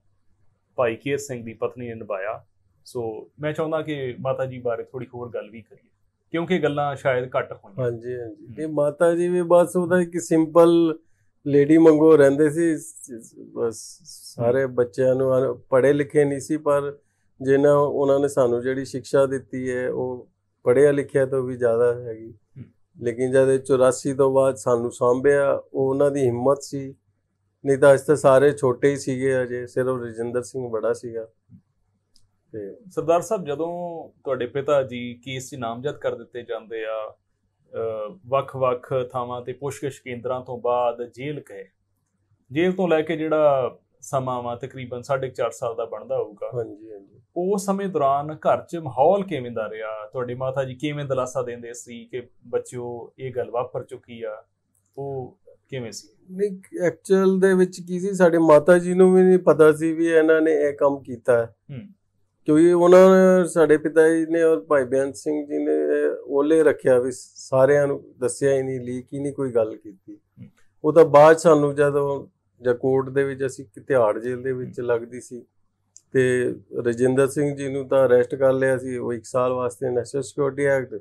B: ਭਾਈ ਕੇਰ ਸਿੰਘ ਦੀ ਪਤਨੀ ਨੇ ਨਿਭਾਇਆ ਸੋ ਮੈਂ ਚਾਹੁੰਦਾ ਕਿ ਮਾਤਾ ਜੀ ਬਾਰੇ ਥੋੜੀ ਹੋਰ ਗੱਲ ਵੀ ਕਰੀਏ ਕਿਉਂਕਿ ਗੱਲਾਂ ਸ਼ਾਇਦ ਘੱਟ ਹੋਣੀਆਂ ਹਾਂਜੀ
A: ਹਾਂਜੀ ਇਹ ਮਾਤਾ ਜੀ ਵੀ ਬਸ ਉਹਦਾ ਇੱਕ ਸਿੰਪਲ ਲੇਡੀ ਮੰਗੋ ਰਹਿੰਦੇ ਸੀ ਬਸ ਸਾਰੇ ਬੱਚਿਆਂ ਨੂੰ ਪੜ੍ਹੇ ਲਿਖੇ ਨਹੀਂ ਸੀ ਪਰ ਜਿਨ੍ਹਾਂ ਉਹਨਾਂ ਨੇ ਸਾਨੂੰ ਜਿਹੜੀ ਸਿੱਖਿਆ ਦਿੱਤੀ ਹੈ ਉਹ ਪੜ੍ਹਿਆ ਲਿਖਿਆ ਤੋਂ ਵੀ ਜ਼ਿਆਦਾ ਹੈਗੀ ਲੇਕਿਨ ਜਦ 84 ਤੋਂ ਬਾਅਦ ਸਾਨੂੰ ਸਾਂਭਿਆ ਉਹ ਉਹਨਾਂ ਦੀ ਹਿੰਮਤ ਸੀ ਨਹੀਂ ਤਾਂ ਅਜ ਸਾਰੇ ਛੋਟੇ ਹੀ ਸੀਗੇ ਅਜੇ ਸਿਰਫ ਰਜਿੰਦਰ ਸਿੰਘ ਬੜਾ ਸੀਗਾ
B: ਤੇ ਸਰਦਾਰ ਸਾਹਿਬ ਜਦੋਂ ਤੁਹਾਡੇ ਪਿਤਾ ਜੀ ਕੇਸ 'ਚ ਨਾਮਜ਼ਦ ਕਰ ਦਿੱਤੇ ਜਾਂਦੇ ਆ ਵੱਖ-ਵੱਖ ਥਾਵਾਂ ਤੇ ਪੁਸ਼ਕਸ਼ ਕੇਂਦਰਾਂ ਤੋਂ ਬਾਅਦ ਜੇਲ੍ਹ ਗਏ ਜੇਲ੍ਹ ਤੋਂ ਲੈ ਕੇ ਜਿਹੜਾ ਸਮਾਂ ਵਾ ਤਕਰੀਬਨ 4.5 ਸਾਲ ਦਾ ਬਣਦਾ ਹੋਊਗਾ ਹਾਂਜੀ ਹਾਂਜੀ ਉਸ ਸਮੇਂ ਦੌਰਾਨ ਘਰ 'ਚ ਮਾਹੌਲ ਕਿਵੇਂ ਦਾ ਰਿਹਾ ਤੁਹਾਡੀ ਮਾਤਾ ਜੀ ਕਿਵੇਂ ਦਲਾਸਾ ਦਿੰਦੇ ਸੀ ਕਿ ਬੱਚਿਓ ਇਹ ਗੱਲ ਵਾਪਰ ਚੁੱਕੀ ਆ ਉਹ ਕਿਵੇਂ ਸੀ
A: ਨਹੀਂ ਐਕਚੁਅਲ ਦੇ ਵਿੱਚ ਕੀ ਸੀ ਸਾਡੇ ਮਾਤਾ ਜੀ ਨੂੰ ਵੀ ਨਹੀਂ ਪਤਾ ਸੀ ਵੀ ਇਹਨਾਂ ਨੇ ਇਹ ਕੰਮ ਕੀਤਾ ਹੈ ਕਿਉਂਕਿ ਉਹਨਾਂ ਸਾਡੇ ਪਿਤਾ ਜੀ ਨੇ ਔਰ ਭਾਈ ਬਿਆਨ ਸਿੰਘ ਜੀ ਨੇ ਓਲੇ ਰੱਖਿਆ ਵੀ ਸਾਰਿਆਂ ਨੂੰ ਦੱਸਿਆ ਹੀ ਨਹੀਂ ਲੀਕ ਹੀ ਨਹੀਂ ਕੋਈ ਗੱਲ ਕੀਤੀ ਉਹ ਤਾਂ ਬਾਅਦ ਸਾਨੂੰ ਜਦੋਂ ਜਾਂ ਕੋਰਟ ਦੇ ਵਿੱਚ ਅਸੀਂ ਤਿਹਾੜ ਜੇਲ੍ਹ ਦੇ ਵਿੱਚ ਲੱਗਦੀ ਸੀ ਤੇ ਰਜਿੰਦਰ ਸਿੰਘ ਜੀ ਨੂੰ ਤਾਂ ਅਰੈਸਟ ਕਰ ਲਿਆ ਸੀ ਉਹ 1 ਸਾਲ ਵਾਸਤੇ ਨੈਸ਼ਨਲ ਸਿਕਿਉਰਿਟੀ ਐਕਟ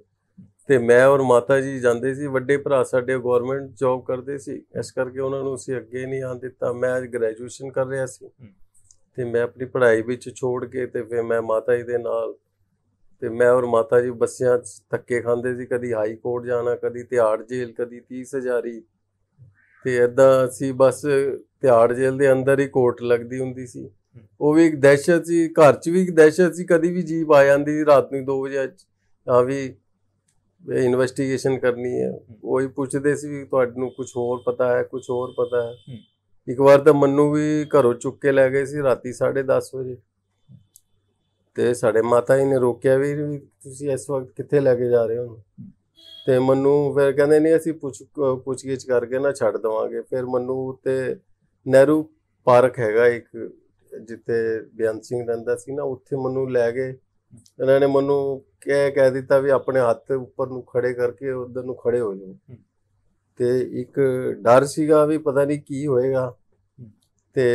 A: ਤੇ ਮੈਂ ਔਰ ਮਾਤਾ ਜੀ ਜਾਂਦੇ ਸੀ ਵੱਡੇ ਭਰਾ ਸਾਡੇ ਗਵਰਨਮੈਂਟ ਜੌਬ ਕਰਦੇ ਸੀ ਇਸ ਕਰਕੇ ਉਹਨਾਂ ਨੂੰ ਅਸੀਂ ਅੱਗੇ ਨਹੀਂ ਆਣ ਦਿੱਤਾ ਮੈਂ ਅੱਜ ਗ੍ਰੈਜੂਏਸ਼ਨ ਕਰ ਰਿਹਾ ਸੀ ਤੇ ਮੈਂ ਆਪਣੀ ਪੜ੍ਹਾਈ ਵਿੱਚ ਛੋੜ ਕੇ ਤੇ ਫਿਰ ਮੈਂ ਮਾਤਾ ਜੀ ਦੇ ਨਾਲ ਤੇ ਮੈਂ ਔਰ ਮਾਤਾ ਜੀ ਬੱਸਿਆਂ ਧੱਕੇ ਖਾਂਦੇ ਸੀ ਕਦੀ ਹਾਈ ਕੋਰਟ ਜਾਣਾ ਕਦੀ ਤਿਹਾੜ ਜੇਲ੍ਹ ਕਦੀ 30000 ਤੇ ਇਦਾਂ ਅਸੀਂ ਬਸ ਤਿਹਾੜ ਜੇਲ੍ਹ ਦੇ ਅੰਦਰ ਹੀ ਕੋਰਟ ਲੱਗਦੀ ਹੁੰਦੀ ਸੀ ਉਹ ਵੀ ਇੱਕ ਦਹਿਸ਼ਤ ਸੀ ਘਰ 'ਚ ਵੀ ਇੱਕ ਦਹਿਸ਼ਤ ਸੀ ਕਦੀ ਵੀ ਜੀਪ ਆ ਜਾਂਦੀ ਸੀ ਰਾਤ ਨੂੰ 2 ਵਜੇ ਆ ਵੀ ਇਨਵੈਸਟੀਗੇਸ਼ਨ ਕਰਨੀ ਹੈ ਉਹ ਹੀ ਪੁੱਛਦੇ ਸੀ ਵੀ ਤੁਹਾਨੂੰ ਕੁਝ ਹੋਰ ਪਤਾ ਹੈ ਕੁਝ ਹੋਰ ਪਤਾ ਹੈ ਇੱਕ ਵਾਰ ਤਾਂ ਮੰਨੂ ਵੀ ਘਰੋਂ ਚੁੱਕ ਕੇ ਲੈ ਗਏ ਸੀ ਰਾਤੀ 10:30 ਵਜੇ ਤੇ ਸਾਡੇ ਮਾਤਾ ਜੀ ਨੇ ਰੋਕਿਆ ਵੀ ਤੁਸੀਂ ਇਸ ਵਕਤ ਕਿੱਥੇ ਲੈ ਕੇ ਜਾ ਰਹੇ ਹੋ ਤੇ ਮੰਨੂ ਫਿਰ ਕਹਿੰਦੇ ਨਹੀਂ ਅਸੀਂ ਪੁੱਛ ਪੁੱਛਗਿੱਛ ਕਰਕੇ ਨਾ ਛੱਡ ਦਵਾਂਗੇ ਫਿਰ ਮੰਨੂ ਤੇ ਨਹਿਰੂ ਪਾਰਕ ਹੈਗਾ ਇੱਕ ਜਿੱਥੇ ਬਿਆਨ ਸਿੰਘ ਰਹਿੰਦਾ ਸੀ ਨਾ ਉੱਥੇ ਮੈਨੂੰ ਲੈ ਗਏ ਇਹਨਾਂ ਨੇ ਮੈਨੂੰ ਕਹਿ ਕਹਿ ਦਿੱਤਾ ਵੀ ਆਪਣੇ ਹੱਥ ਉੱਪਰ ਨੂੰ ਖੜੇ ਕਰਕੇ ਉਧਰ ਨੂੰ ਖੜੇ ਹੋ ਜਾਓ ਤੇ ਇੱਕ ਡਰ ਸੀਗਾ ਵੀ ਪਤਾ ਨਹੀਂ ਕੀ ਹੋਏਗਾ ਤੇ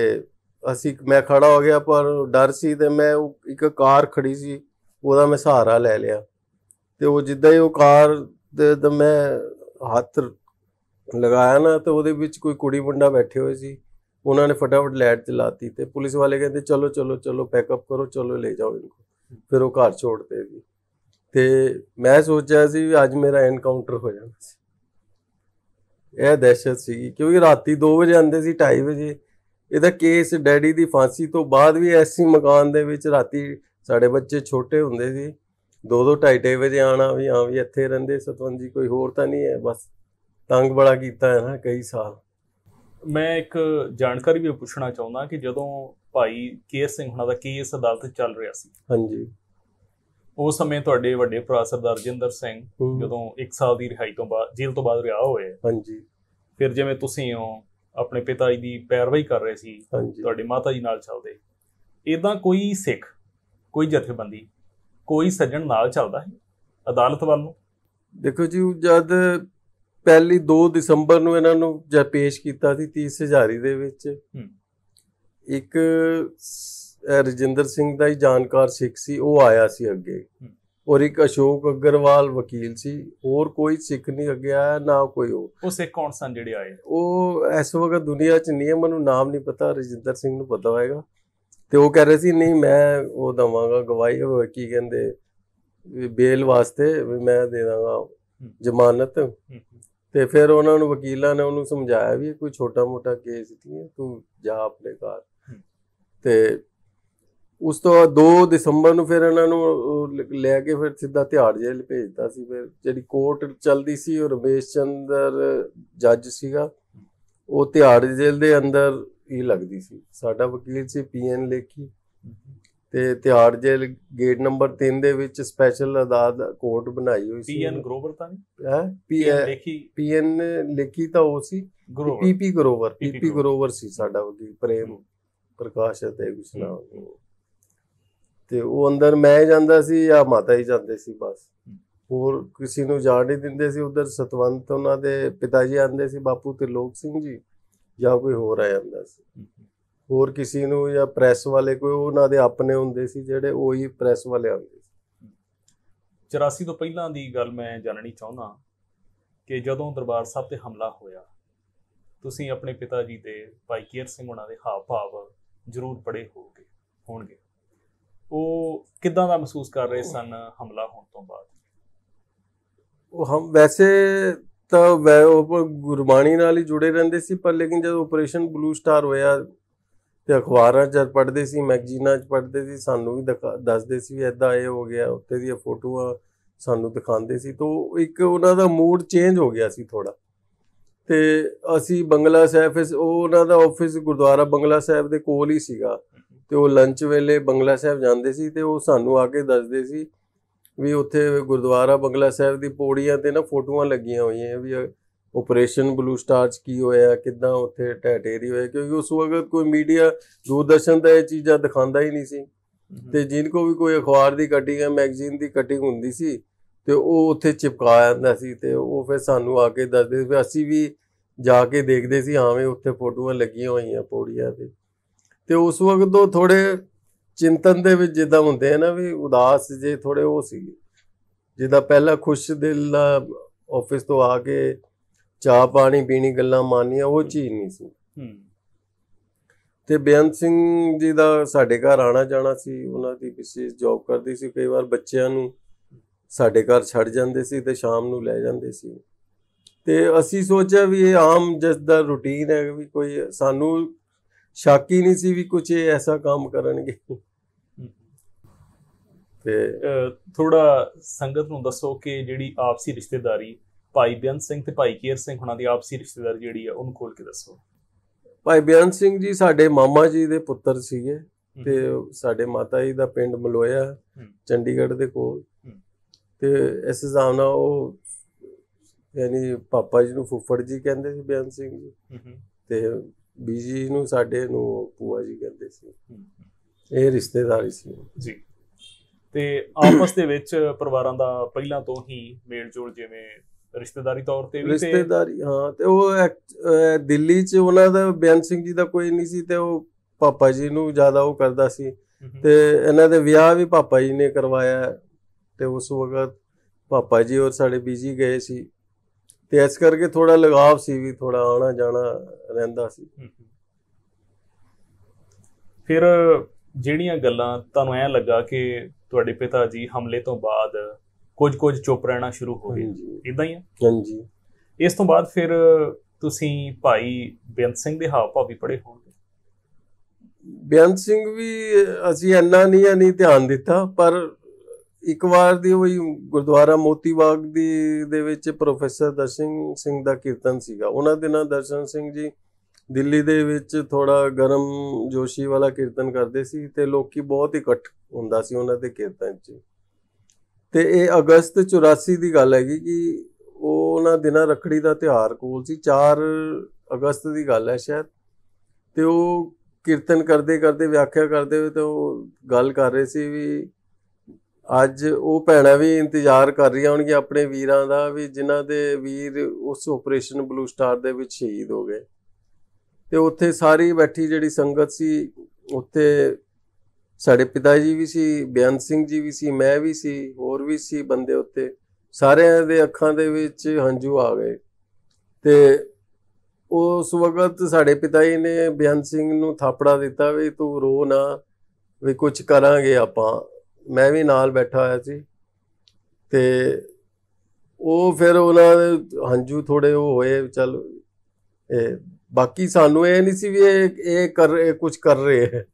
A: ਅਸੀਂ ਮੈਂ ਖੜਾ ਹੋ ਗਿਆ ਪਰ ਡਰ ਸੀ ਤੇ ਮੈਂ ਇੱਕ ਕਾਰ ਖੜੀ ਸੀ ਉਹਦਾ ਮੈਂ ਸਹਾਰਾ ਲੈ ਲਿਆ ਤੇ ਉਹ ਜਿੱਦਾਂ ਹੀ ਉਹ ਕਾਰ ਤੇ ਮੈਂ ਹੱਥ ਲਗਾਇਆ ਨਾ ਤੇ ਉਹਦੇ ਵਿੱਚ ਕੋਈ ਕੁੜੀ ਮੁੰਡਾ ਬੈਠੇ ਹੋਏ ਸੀ ਉਹਨਾਂ ਨੇ ਫਟਾਫਟ ਲਾਈਟ ਚਲਾਤੀ ਤੇ ਪੁਲਿਸ ਵਾਲੇ ਕਹਿੰਦੇ ਚਲੋ ਚਲੋ ਚਲੋ ਪੈਕਅਪ ਕਰੋ ਚਲੋ ਲੈ ਜਾਓ ਇਹਨੂੰ ਫਿਰ ਉਹ ਘਰ ਛੋੜਦੇ ਜੀ ਤੇ ਮੈਂ ਸੋਚਿਆ ਸੀ ਵੀ ਅੱਜ ਮੇਰਾ ਐਨਕਾਊਂਟਰ ਹੋ ਜਾਣਾ ਸੀ ਇਹ ਦਹਿਸ਼ਤ ਸੀ ਕਿਉਂਕਿ ਰਾਤੀ 2 ਵਜੇ ਆਂਦੇ ਸੀ 2:30 ਵਜੇ ਇਹਦਾ ਕੇਸ ਡੈਡੀ ਦੀ ਫਾਂਸੀ ਤੋਂ ਬਾਅਦ ਵੀ ਐਸੀ ਮਕਾਨ ਦੇ ਵਿੱਚ ਰਾਤੀ ਸਾਡੇ ਬੱਚੇ ਛੋਟੇ ਹੁੰਦੇ ਸੀ 2-2 2:30 ਵਜੇ ਆਣਾ ਵੀ ਆ ਵੀ ਇੱਥੇ ਰਹਿੰਦੇ ਸਤਵੰਜੀ ਕੋਈ ਹੋਰ ਤਾਂ ਨਹੀਂ ਹੈ ਬਸ ਤੰਗ ਬੜਾ ਕੀਤਾ ਹੈ ਨਾ ਕਈ ਸਾਲ
B: ਮੈਂ ਇੱਕ ਜਾਣਕਾਰੀ ਵੀ ਪੁੱਛਣਾ ਚਾਹੁੰਦਾ ਕਿ ਜਦੋਂ ਭਾਈ ਕੇਸ ਸਿੰਘ ਹੁਣਾਂ ਦਾ ਕੇਸ ਅਦਾਲਤ ਚੱਲ ਰਿਹਾ ਸੀ ਹਾਂਜੀ ਉਸ ਸਮੇਂ ਤੁਹਾਡੇ ਵੱਡੇ ਭਰਾ ਸਰਦਾਰ ਜਿੰਦਰ ਸਿੰਘ ਜਦੋਂ 1 ਸਾਲ ਦੀ ਰਿਹਾਈ ਤੋਂ ਬਾਅਦ ਜੇਲ੍ਹ ਤੋਂ ਬਾਅਦ ਰਿਹਾ ਹੋਏ ਹਾਂਜੀ ਫਿਰ ਜਿਵੇਂ ਤੁਸੀਂ ਹੋ ਆਪਣੇ ਪਿਤਾ ਜੀ ਦੀ ਪੈਰਵਾਈ ਕਰ ਰਹੇ ਸੀ ਤੁਹਾਡੇ ਮਾਤਾ ਜੀ ਨਾਲ ਚੱਲਦੇ ਇਦਾਂ ਕੋਈ ਸਿੱਖ ਕੋਈ ਜਥੇਬੰਦੀ ਕੋਈ ਸੱਜਣ ਨਾਲ ਚੱਲਦਾ ਹੈ ਅਦਾਲਤ ਵੱਲੋਂ
A: ਦੇਖੋ ਜੀ ਜਦ ਪਹਿਲੀ 2 ਦਸੰਬਰ ਨੂੰ ਇਹਨਾਂ ਨੂੰ ਜੇ ਪੇਸ਼ ਕੀਤਾ ਸੀ 30 ਹਜ਼ਾਰੀ ਦੇ ਵਿੱਚ ਇੱਕ ਰਜਿੰਦਰ ਸਿੰਘ ਦਾ ਹੀ ਜਾਣਕਾਰ ਸਿੱਖ ਸੀ ਉਹ ਆਇਆ ਸੀ ਅੱਗੇ ਔਰ ਇੱਕ ਅਸ਼ੋਕ ਅਗਰਵਾਲ ਵਕੀਲ ਸੀ ਹੋਰ ਕੋਈ ਸਿੱਖ ਨਹੀਂ ਅੱਗੇ ਆਇਆ ਨਾ ਕੋਈ ਉਹ
B: ਉਹ ਸਿੱਖ ਕੌਣ ਸਨ ਜਿਹੜੇ ਆਏ
A: ਉਹ ਇਸ ਵਕਤ ਦੁਨੀਆ 'ਚ ਨਹੀਂ ਹੈ ਮੈਨੂੰ ਨਾਮ ਨਹੀਂ ਪਤਾ ਰਜਿੰਦਰ ਸਿੰਘ ਨੂੰ ਪਤਾ ਹੋਏਗਾ ਤੇ ਉਹ ਕਹਿ ਰਹੇ ਸੀ ਨਹੀਂ ਮੈਂ ਉਹ ਦਵਾਂਗਾ ਗਵਾਹੀ ਕੀ ਕਹਿੰਦੇ ਬੇਲ ਵਾਸਤੇ ਮੈਂ ਦੇ ਦਾਂਗਾ ਜ਼ਮਾਨਤ ਤੇ ਫਿਰ ਉਹਨਾਂ ਨੂੰ ਵਕੀਲਾਂ ਨੇ ਉਹਨੂੰ ਸਮਝਾਇਆ ਵੀ ਕੋਈ ਛੋਟਾ-ਮੋਟਾ ਕੇਸ ਨਹੀਂ ਤੂੰ ਜਾ ਆਪਣੇ ਘਰ ਤੇ ਉਸ ਤੋਂ 2 ਦਸੰਬਰ ਨੂੰ ਫਿਰ ਇਹਨਾਂ ਨੂੰ ਲੈ ਕੇ ਫਿਰ ਸਿੱਧਾ ਤਿਹਾੜ ਜੇਲ੍ਹ ਭੇਜਤਾ ਸੀ ਫਿਰ ਜਿਹੜੀ ਕੋਰਟ ਚੱਲਦੀ ਸੀ ਉਹ ਰਮੇਸ਼ ਚੰਦਰ ਜੱਜ ਸੀਗਾ ਉਹ ਤਿਹਾੜ ਜੇਲ੍ਹ ਦੇ ਅੰਦਰ ਹੀ ਲੱਗਦੀ ਸੀ ਸਾਡਾ ਵਕੀਲ ਸੀ ਪੀਐਨ ਲੇਖੀ ਤੇ ਤਿਹਾੜ ਜੇਲ੍ਹ ਗੇਟ ਨੰਬਰ 3 ਦੇ ਵਿੱਚ ਸਪੈਸ਼ਲ ਅਦਾਦ ਕੋਰਟ ਬਣਾਈ ਹੋਈ ਸੀ ਪੀਐਨ ਗਰੋਵਰ
B: ਤਾਂ ਹੈ ਪੀਐਨ
A: ਲਿਖੀ ਪੀਐਨ ਲਿਖੀ ਤਾਂ ਉਹ ਸੀ ਪੀਪੀ ਗਰੋਵਰ ਪੀਪੀ ਗਰੋਵਰ ਸੀ ਸਾਡਾ ਵਕੀਲ ਪ੍ਰੇਮ ਪ੍ਰਕਾਸ਼ ਅਤੇ ਗੁਸ਼ਨਾ ਤੇ ਉਹ ਅੰਦਰ ਮੈਂ ਜਾਂਦਾ ਸੀ ਜਾਂ ਮਾਤਾ ਹੀ ਜਾਂਦੇ ਸੀ ਬਸ ਹੋਰ ਕਿਸੇ ਨੂੰ ਜਾਣ ਨਹੀਂ ਦਿੰਦੇ ਸੀ ਉਧਰ ਸਤਵੰਤ ਉਹਨਾਂ ਦੇ ਪਿਤਾ ਜੀ ਆਂਦੇ ਸੀ ਬਾਪੂ ਤੇ ਲੋਕ ਸਿੰਘ ਜੀ ਜਾਂ ਕੋਈ ਹੋਰ ਆ ਜਾਂਦਾ ਸੀ ਹੋਰ ਕਿਸੇ ਨੂੰ ਜਾਂ ਪ੍ਰੈਸ ਵਾਲੇ ਕੋਈ ਉਹਨਾਂ ਦੇ ਆਪਣੇ ਹੁੰਦੇ ਸੀ ਜਿਹੜੇ ਉਹੀ ਪ੍ਰੈਸ ਵਾਲੇ ਆਉਂਦੇ ਸੀ
B: 84 ਤੋਂ ਪਹਿਲਾਂ ਦੀ ਗੱਲ ਮੈਂ ਜਾਣਨੀ ਚਾਹੁੰਦਾ ਕਿ ਜਦੋਂ ਦਰਬਾਰ ਸਾਹਿਬ ਤੇ ਹਮਲਾ ਹੋਇਆ ਤੁਸੀਂ ਆਪਣੇ ਪਿਤਾ ਜੀ ਤੇ ਭਾਈ ਕੇਰ ਸਿੰਘ ਉਹਨਾਂ ਦੇ ਹਾਵ ਭਾਵ ਜ਼ਰੂਰ ਪੜੇ ਹੋਗੇ ਹੋਣਗੇ ਉਹ ਕਿਦਾਂ ਦਾ ਮਹਿਸੂਸ ਕਰ ਰਹੇ ਸਨ ਹਮਲਾ ਹੋਣ ਤੋਂ ਬਾਅਦ
A: ਉਹ ਹਮ ਵੈਸੇ ਤਾਂ ਉਹ ਗੁਰਬਾਣੀ ਨਾਲ ਹੀ ਜੁੜੇ ਰਹਿੰਦੇ ਸੀ ਪਰ ਲੇਕਿਨ ਜਦੋਂ ਆਪਰੇਸ਼ਨ ਬਲੂ ਸਟਾਰ ਹੋਇਆ ਤੇ ਅਖਬਾਰਾਂ 'ਚ ਪੜ੍ਹਦੇ ਸੀ ਮੈਗਜ਼ੀਨਾਂ 'ਚ ਪੜ੍ਹਦੇ ਸੀ ਸਾਨੂੰ ਵੀ ਦੱਸਦੇ ਸੀ ਵੀ ਐਦਾਂ ਇਹ ਹੋ ਗਿਆ ਉੱਤੇ ਦੀਆਂ ਫੋਟੋਆਂ ਸਾਨੂੰ ਦਿਖਾਉਂਦੇ ਸੀ ਤੋਂ ਇੱਕ ਉਹਨਾਂ ਦਾ ਮੂਡ ਚੇਂਜ ਹੋ ਗਿਆ ਸੀ ਥੋੜਾ ਤੇ ਅਸੀਂ ਬੰਗਲਾ ਸਾਹਿਬ ਉਹ ਉਹਨਾਂ ਦਾ ਆਫਿਸ ਗੁਰਦੁਆਰਾ ਬੰਗਲਾ ਸਾਹਿਬ ਦੇ ਕੋਲ ਹੀ ਸੀਗਾ ਤੇ ਉਹ ਲੰਚ ਵੇਲੇ ਬੰਗਲਾ ਸਾਹਿਬ ਜਾਂਦੇ ਸੀ ਤੇ ਉਹ ਸਾਨੂੰ ਆ ਕੇ ਦੱਸਦੇ ਸੀ ਵੀ ਉੱਥੇ ਗੁਰਦੁਆਰਾ ਬੰਗਲਾ ਸਾਹਿਬ ਦੀ ਪੌੜੀਆਂ ਤੇ ਨਾ ਫੋਟੋਆਂ ਲੱਗੀਆਂ ਹੋਈਆਂ ਵੀ ਆਪਰੇਸ਼ਨ ਬਲੂ ਸਟਾਰ ਚ ਕੀ ਹੋਇਆ ਕਿਦਾਂ ਉੱਥੇ ਟੈਟੇਰੀ ਹੋਇਆ ਕਿਉਂਕਿ ਉਸ ਵਕਤ ਕੋਈ ਮੀਡੀਆ ਦੂਰਦਰਸ਼ਨ ਦਾ ਇਹ ਚੀਜ਼ਾਂ ਦਿਖਾਉਂਦਾ ਹੀ ਨਹੀਂ ਸੀ ਤੇ ਜਿੰਨ ਕੋ ਵੀ ਕੋਈ ਅਖਬਾਰ ਦੀ ਕਟਿੰਗ ਹੈ ਮੈਗਜ਼ੀਨ ਦੀ ਕਟਿੰਗ ਹੁੰਦੀ ਸੀ ਤੇ ਉਹ ਉੱਥੇ ਚਿਪਕਾ ਜਾਂਦਾ ਸੀ ਤੇ ਉਹ ਫਿਰ ਸਾਨੂੰ ਆ ਕੇ ਦੱਸਦੇ ਸੀ ਅਸੀਂ ਵੀ ਜਾ ਕੇ ਦੇਖਦੇ ਸੀ ਆਵੇਂ ਉੱਥੇ ਫੋਟੋਆਂ ਲੱਗੀਆਂ ਹੋਈਆਂ ਪੌੜੀਆਂ ਤੇ ਤੇ ਉਸ ਵਕਤ ਤੋਂ ਥੋੜੇ ਚਿੰਤਨ ਦੇ ਵਿੱਚ ਜਿੱਦਾਂ ਹੁੰਦੇ ਆ ਨਾ ਵੀ ਉਦਾਸ ਜੇ ਥੋੜੇ ਉਹ ਸੀ ਜਿੱਦਾਂ ਪਹਿਲਾਂ ਖੁਸ਼ ਦਿਲ ਆਫਿਸ ਤੋਂ ਆ ਕੇ ਚਾਹ ਪਾਣੀ ਪੀਣੀ ਗੱਲਾਂ ਮਾਨੀਆਂ ਉਹ ਚੀਜ਼ ਨਹੀਂ ਸੀ ਤੇ ਬੇਅੰਤ ਸਿੰਘ ਜੀ ਦਾ ਸਾਡੇ ਘਰ ਆਣਾ ਜਾਣਾ ਸੀ ਉਹਨਾਂ ਦੀ ਵਿਸ਼ੇਸ਼ ਜੌਬ ਕਰਦੀ ਸੀ ਕਈ ਵਾਰ ਬੱਚਿਆਂ ਨੂੰ ਸਾਡੇ ਘਰ ਛੱਡ ਜਾਂਦੇ ਸੀ ਤੇ ਸ਼ਾਮ ਨੂੰ ਲੈ ਜਾਂਦੇ ਸੀ ਤੇ ਅਸੀਂ ਸੋਚਿਆ ਵੀ ਇਹ ਆਮ ਜਿਸ ਦਾ ਰੁਟੀਨ ਹੈ ਵੀ ਕੋਈ ਸਾਨੂੰ ਸ਼ੱਕ ਹੀ ਨਹੀਂ ਸੀ ਵੀ ਕੁਝ ਇਹ ਐਸਾ ਕੰਮ ਕਰਨਗੇ
B: ਤੇ ਥੋੜਾ ਸੰਗਤ ਨੂੰ ਦੱਸੋ ਕਿ ਜਿਹੜੀ ਆਪਸੀ ਰਿਸ਼ਤੇਦਾਰੀ ਭਾਈ ਬਿਆਨ ਸਿੰਘ ਤੇ ਭਾਈ ਕੇਰ ਸਿੰਘ ਹੁਣਾਂ ਦੀ ਆਪਸੀ ਰਿਸ਼ਤੇਦਾਰ ਜਿਹੜੀ ਆ ਉਹਨੂੰ ਖੋਲ ਕੇ ਦੱਸੋ
A: ਭਾਈ ਬਿਆਨ ਸਿੰਘ ਜੀ ਸਾਡੇ ਮਾਮਾ ਜੀ ਦੇ ਪੁੱਤਰ ਸੀਗੇ ਤੇ ਸਾਡੇ ਮਾਤਾ ਜੀ ਦਾ ਪਿੰਡ ਮਲੋਇਆ ਚੰਡੀਗੜ੍ਹ ਦੇ ਕੋਲ ਤੇ ਇਸ ਹਿਸਾਬ ਨਾਲ ਉਹ ਯਾਨੀ ਪਾਪਾ ਜੀ ਨੂੰ ਫੁੱਫੜ ਜੀ ਕਹਿੰਦੇ ਸੀ ਬਿਆਨ ਸਿੰਘ ਜੀ ਤੇ ਬੀਜੀ ਨੂੰ ਸਾਡੇ ਨੂੰ ਪੂਆ ਜੀ ਕਹਿੰਦੇ ਸੀ ਇਹ ਰਿਸ਼ਤੇਦਾਰੀ ਸੀ
B: ਜੀ ਤੇ ਆਪਸ ਦੇ ਵਿੱਚ ਪਰਿਵਾਰਾਂ ਦਾ ਪਹਿਲਾਂ ਤੋਂ ਹੀ ਮੇਲ ਜੋਲ ਜਿਵੇਂ ਰਿਸ਼ਤੇਦਾਰੀ ਤੌਰ ਤੇ ਵੀ ਰਿਸ਼ਤੇਦਾਰੀ
A: ਹਾਂ ਤੇ ਉਹ ਦਿੱਲੀ 'ਚ ਉਹਨਾਂ ਦਾ ਬਿਆਨ ਸਿੰਘ ਜੀ ਦਾ ਕੋਈ ਨਹੀਂ ਸੀ ਤੇ ਉਹ ਪਾਪਾ ਜੀ ਨੂੰ ਜ਼ਿਆਦਾ ਉਹ ਕਰਦਾ ਸੀ ਤੇ ਇਹਨਾਂ ਦੇ ਵਿਆਹ ਵੀ ਪਾਪਾ ਜੀ ਨੇ ਕਰਵਾਇਆ ਤੇ ਉਸ ਵਕਤ ਪਾਪਾ ਜੀ ਔਰ ਸਾਡੇ ਬੀਜੀ ਗਏ ਸੀ ਤੇ ਇਸ ਕਰਕੇ ਥੋੜਾ ਲਗਾਵ ਸੀ ਵੀ ਥੋੜਾ ਆਣਾ ਜਾਣਾ ਰਹਿੰਦਾ ਸੀ
B: ਫਿਰ ਜਿਹੜੀਆਂ ਗੱਲਾਂ ਤੁਹਾਨੂੰ ਐ ਲੱਗਾ ਕਿ ਤੁਹਾਡੇ ਪਿਤਾ ਜੀ ਹਮਲੇ ਤੋਂ ਬਾਅਦ ਕੁਝ ਕੁਝ ਚੁੱਪ ਰਹਿਣਾ ਸ਼ੁਰੂ ਹੋ ਗਏ ਇਦਾਂ ਹੀ ਆ ਹਾਂਜੀ ਇਸ ਤੋਂ ਬਾਅਦ ਫਿਰ ਤੁਸੀਂ ਭਾਈ ਬੇਅੰਤ ਸਿੰਘ ਦੇ ਹਾਵ ਭਾਵੀ ਪੜੇ ਹੋਣਗੇ
A: ਬੇਅੰਤ ਸਿੰਘ ਵੀ ਅਸੀਂ ਇੰਨਾ ਨਹੀਂ ਨਹੀਂ ਧਿਆਨ ਦਿੱਤਾ ਪਰ ਇੱਕ ਵਾਰ ਦੀ ਉਹ ਗੁਰਦੁਆਰਾ ਮੋਤੀਬਾਗ ਦੀ ਦੇ ਵਿੱਚ ਪ੍ਰੋਫੈਸਰ ਦਰਸ਼ਨ ਸਿੰਘ ਦਾ ਕੀਰਤਨ ਸੀਗਾ ਉਹਨਾਂ ਦੇ ਨਾਲ ਦਰਸ਼ਨ ਸਿੰਘ ਜੀ ਦਿੱਲੀ ਦੇ ਵਿੱਚ ਥੋੜਾ ਗਰਮ ਜੋਸ਼ੀ ਵਾਲਾ ਕੀਰਤਨ ਕਰਦੇ ਸੀ ਤੇ ਲੋਕੀ ਬਹੁਤ ਇਕੱਠ ਹੁੰਦਾ ਸੀ ਉਹਨਾਂ ਦੇ ਕੀਰਤਨ 'ਚ ਤੇ ਇਹ ਅਗਸਤ 84 ਦੀ ਗੱਲ ਹੈਗੀ ਕਿ ਉਹ ਉਹਨਾਂ ਦਿਨਾਂ ਰਖੜੀ ਦਾ ਤਿਹਾਰ ਕੋਲ ਸੀ 4 ਅਗਸਤ ਦੀ ਗੱਲ ਹੈ ਸ਼ਾਇਦ ਤੇ ਉਹ ਕੀਰਤਨ ਕਰਦੇ ਕਰਦੇ ਵਿਆਖਿਆ ਕਰਦੇ ਹੋਏ ਤੇ ਉਹ ਗੱਲ ਕਰ ਰਹੇ ਸੀ ਵੀ ਅੱਜ ਉਹ ਭੈਣਾਂ ਵੀ ਇੰਤਜ਼ਾਰ ਕਰ ਰਹੀਆਂ ਹੋਣਗੀਆਂ ਆਪਣੇ ਵੀਰਾਂ ਦਾ ਵੀ ਜਿਨ੍ਹਾਂ ਦੇ ਵੀਰ ਉਸ ਆਪਰੇਸ਼ਨ ਬਲੂ ਸਟਾਰ ਦੇ ਵਿੱਚ ਸ਼ਹੀਦ ਹੋ ਗਏ ਤੇ ਉੱਥੇ ਸਾਰੀ ਬੈਠੀ ਜਿਹੜੀ ਸੰਗਤ ਸੀ ਉੱਥੇ ਸਾਡੇ ਪਿਤਾ ਜੀ ਵੀ ਸੀ ਬਿਆਨ ਸਿੰਘ ਜੀ ਵੀ ਸੀ ਮੈਂ ਵੀ ਸੀ ਹੋਰ ਵੀ ਸੀ ਬੰਦੇ ਉੱਤੇ ਸਾਰਿਆਂ ਦੇ ਅੱਖਾਂ ਦੇ ਵਿੱਚ ਹੰਝੂ ਆ ਗਏ ਤੇ ਉਸ ਵਕਤ ਸਾਡੇ ਪਿਤਾ ਜੀ ਨੇ ਬਿਆਨ ਸਿੰਘ ਨੂੰ ਥਾਪੜਾ ਦਿੱਤਾ ਵੀ ਤੂੰ ਰੋ ਨਾ ਵੀ ਕੁਝ ਕਰਾਂਗੇ ਆਪਾਂ ਮੈਂ ਵੀ ਨਾਲ ਬੈਠਾ ਹੋਇਆ ਸੀ ਤੇ ਉਹ ਫਿਰ ਉਹਨਾਂ ਦੇ ਹੰਝੂ ਥੋੜੇ ਉਹ ਹੋਏ ਚਲ ਬਾਕੀ ਸਾਨੂੰ ਇਹ ਨਹੀਂ ਸੀ ਵੀ ਇਹ ਇਹ ਕਰ ਕੁਝ ਕਰ ਰਹੇ ਹੈ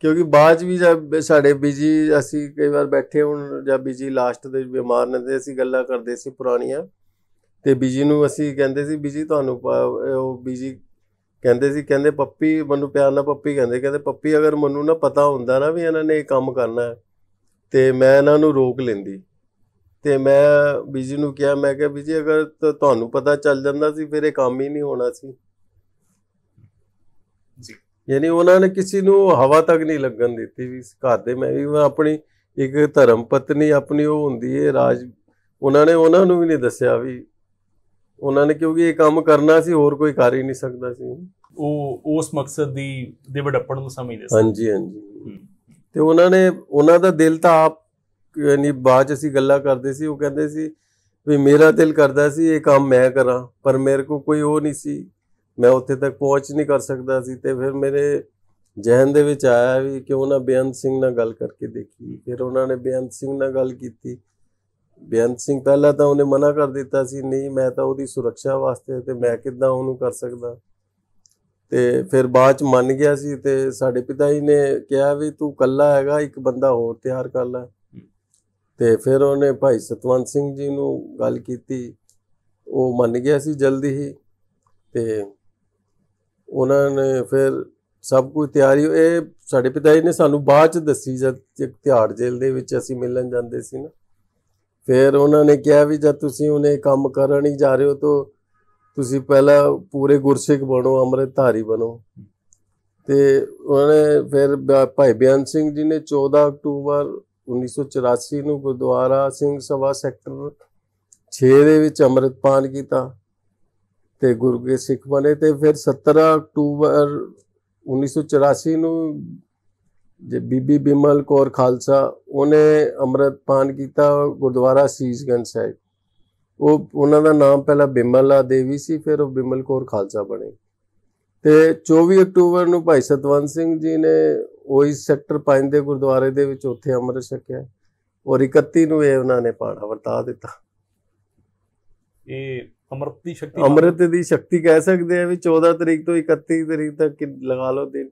A: ਕਿਉਂਕਿ ਬਾਅਦ ਵੀ ਸਾਡੇ ਬਿਜੀ ਅਸੀਂ ਕਈ ਵਾਰ ਬੈਠੇ ਹੁਣ ਜਾਂ ਬਿਜੀ ਲਾਸਟ ਦੇ ਬਿਮਾਰ ਨੇ ਤੇ ਅਸੀਂ ਗੱਲਾਂ ਕਰਦੇ ਸੀ ਪੁਰਾਣੀਆਂ ਤੇ ਬਿਜੀ ਨੂੰ ਅਸੀਂ ਕਹਿੰਦੇ ਸੀ ਬਿਜੀ ਤੁਹਾਨੂੰ ਉਹ ਬਿਜੀ ਕਹਿੰਦੇ ਸੀ ਕਹਿੰਦੇ ਪੱਪੀ ਮੈਨੂੰ ਪਿਆਰ ਨਾਲ ਪੱਪੀ ਕਹਿੰਦੇ ਕਹਿੰਦੇ ਪੱਪੀ ਅਗਰ ਮੈਨੂੰ ਨਾ ਪਤਾ ਹੁੰਦਾ ਨਾ ਵੀ ਇਹਨਾਂ ਨੇ ਇਹ ਕੰਮ ਕਰਨਾ ਹੈ ਤੇ ਮੈਂ ਇਹਨਾਂ ਨੂੰ ਰੋਕ ਲੈਂਦੀ ਤੇ ਮੈਂ ਬਿਜੀ ਨੂੰ ਕਿਹਾ ਮੈਂ ਕਿਹਾ ਬਿਜੀ ਅਗਰ ਤੁਹਾਨੂੰ ਪਤਾ ਚੱਲ ਜਾਂਦਾ ਸੀ ਫਿਰ ਇਹ ਕੰਮ ਹੀ ਨਹੀਂ ਹੋਣਾ ਸੀ ਯਾਨੀ ਉਹਨਾਂ ਨੇ ਕਿਸੇ ਨੂੰ ਹਵਾ ਤੱਕ ਨਹੀਂ ਲੱਗਣ ਦਿੱਤੀ ਵੀ ਘਰ ਦੇ ਮੈਂ ਵੀ ਆਪਣੀ ਇੱਕ ਧਰਮ ਪਤਨੀ ਆਪਣੀ ਉਹ ਹੁੰਦੀ ਹੈ ਰਾਜ ਉਹਨਾਂ ਨੇ ਉਹਨਾਂ ਨੂੰ ਵੀ ਨਹੀਂ ਦੱਸਿਆ ਵੀ ਉਹਨਾਂ ਨੇ ਕਿਉਂਕਿ ਇਹ ਕੰਮ ਕਰਨਾ ਸੀ ਹੋਰ ਕੋਈ ਕਰ ਹੀ ਨਹੀਂ ਸਕਦਾ ਸੀ
B: ਉਹ ਉਸ ਮਕਸਦ ਦੀ ਦੇ ਵਡੱਪਣ ਨੂੰ ਸਮਝਦੇ ਸੀ ਹਾਂਜੀ
A: ਹਾਂਜੀ ਤੇ ਉਹਨਾਂ ਨੇ ਉਹਨਾਂ ਦਾ ਦਿਲ ਤਾਂ ਆਪ ਯਾਨੀ ਬਾਅਦ ਅਸੀਂ ਗੱਲਾਂ ਕਰਦੇ ਸੀ ਉਹ ਕਹਿੰਦੇ ਸੀ ਵੀ ਮੇਰਾ ਦਿਲ ਕਰਦਾ ਸੀ ਇਹ ਕੰਮ ਮੈਂ ਕਰਾਂ ਪਰ ਮੇਰੇ ਕੋ ਕੋਈ ਉਹ ਨਹੀਂ ਸੀ ਮੈਂ ਉੱਥੇ ਤੱਕ ਪਹੁੰਚ ਨਹੀਂ ਕਰ ਸਕਦਾ ਸੀ ਤੇ ਫਿਰ ਮੇਰੇ ਜਹਨ ਦੇ ਵਿੱਚ ਆਇਆ ਵੀ ਕਿਉਂ ਨਾ ਬੇਅੰਤ ਸਿੰਘ ਨਾਲ ਗੱਲ ਕਰਕੇ ਦੇਖੀ ਫਿਰ ਉਹਨਾਂ ਨੇ ਬੇਅੰਤ ਸਿੰਘ ਨਾਲ ਗੱਲ ਕੀਤੀ ਬੇਅੰਤ ਸਿੰਘ ਪਹਿਲਾਂ ਤਾਂ ਉਹਨੇ ਮਨਾ ਕਰ ਦਿੱਤਾ ਸੀ ਨਹੀਂ ਮੈਂ ਤਾਂ ਉਹਦੀ ਸੁਰੱਖਿਆ ਵਾਸਤੇ ਤੇ ਮੈਂ ਕਿੱਦਾਂ ਉਹਨੂੰ ਕਰ ਸਕਦਾ ਤੇ ਫਿਰ ਬਾਅਦ ਚ ਮੰਨ ਗਿਆ ਸੀ ਤੇ ਸਾਡੇ ਪਿਤਾ ਜੀ ਨੇ ਕਿਹਾ ਵੀ ਤੂੰ ਕੱਲਾ ਹੈਗਾ ਇੱਕ ਬੰਦਾ ਹੋਰ ਤਿਆਰ ਕਰ ਲੈ ਤੇ ਫਿਰ ਉਹਨੇ ਭਾਈ ਸਤਵੰਤ ਸਿੰਘ ਜੀ ਨੂੰ ਗੱਲ ਕੀਤੀ ਉਹ ਮੰਨ ਗਿਆ ਸੀ ਜਲਦੀ ਹੀ ਤੇ ਉਹਨਾਂ ਨੇ ਫਿਰ ਸਭ ਕੁਝ ਤਿਆਰੀ ਇਹ ਸਾਡੇ ਪਿਤਾ ਜੀ ਨੇ ਸਾਨੂੰ ਬਾਅਦ ਚ ਦੱਸੀ ਜਦ ਤਿਹਾੜ ਜੇਲ੍ਹ ਦੇ ਵਿੱਚ ਅਸੀਂ ਮਿਲਣ ਜਾਂਦੇ ਸੀ ਨਾ ਫਿਰ ਉਹਨਾਂ ਨੇ ਕਿਹਾ ਵੀ ਜਦ ਤੁਸੀਂ ਉਹਨੇ ਕੰਮ ਕਰਨ ਹੀ ਜਾ ਰਹੇ ਹੋ ਤਾਂ ਤੁਸੀਂ ਪਹਿਲਾਂ ਪੂਰੇ ਗੁਰਸਿੱਖ ਬਣੋ ਅੰਮ੍ਰਿਤਧਾਰੀ ਬਣੋ ਤੇ ਉਹਨੇ ਫਿਰ ਭਾਈ ਬਿਆਨ ਸਿੰਘ ਜੀ ਨੇ 14 ਅਕਤੂਬਰ 1984 ਨੂੰ ਗੁਰਦੁਆਰਾ ਸਿੰਘ ਸਭਾ ਸੈਕਟਰ 6 ਦੇ ਵਿੱਚ ਅੰਮ੍ਰਿਤਪਾਨ ਕੀਤਾ ਤੇ ਗੁਰਗੇ ਸਿੱਖ ਬਣੇ ਤੇ ਫਿਰ 17 ਅਕਤੂਬਰ 1984 ਨੂੰ ਜੇ ਬੀਬੀ ਬਿਮਲ ਕੌਰ ਖਾਲਸਾ ਉਹਨੇ ਅੰਮ੍ਰਿਤ ਪਾਨ ਕੀਤਾ ਗੁਰਦੁਆਰਾ ਸੀਸਗੰਜ ਸਾਹਿਬ ਉਹ ਉਹਨਾਂ ਦਾ ਨਾਮ ਪਹਿਲਾਂ ਬਿਮਲਾ ਦੇਵੀ ਸੀ ਫਿਰ ਉਹ ਬਿਮਲ ਕੌਰ ਖਾਲਸਾ ਬਣੇ ਤੇ 24 ਅਕਤੂਬਰ ਨੂੰ ਭਾਈ ਸਤਵੰਤ ਸਿੰਘ ਜੀ ਨੇ ਉਹੀ ਸੈਕਟਰ 5 ਦੇ ਗੁਰਦੁਆਰੇ ਦੇ ਵਿੱਚ ਉੱਥੇ ਅੰਮ੍ਰਿਤ ਛਕਿਆ ਔਰ 31 ਨੂੰ ਇਹ ਉਹਨਾਂ ਨੇ ਪਾਣਾ ਵਰਤਾ ਦਿੱਤਾ
B: ਇਹ ਅਮਰਤ ਦੀ ਸ਼ਕਤੀ ਅਮਰਤ
A: ਦੀ ਸ਼ਕਤੀ ਕਹਿ ਸਕਦੇ ਆ ਵੀ 14 ਤਰੀਕ ਤੋਂ 31 ਤਰੀਕ ਤੱਕ ਲਗਾ ਲਓ ਦਿਨ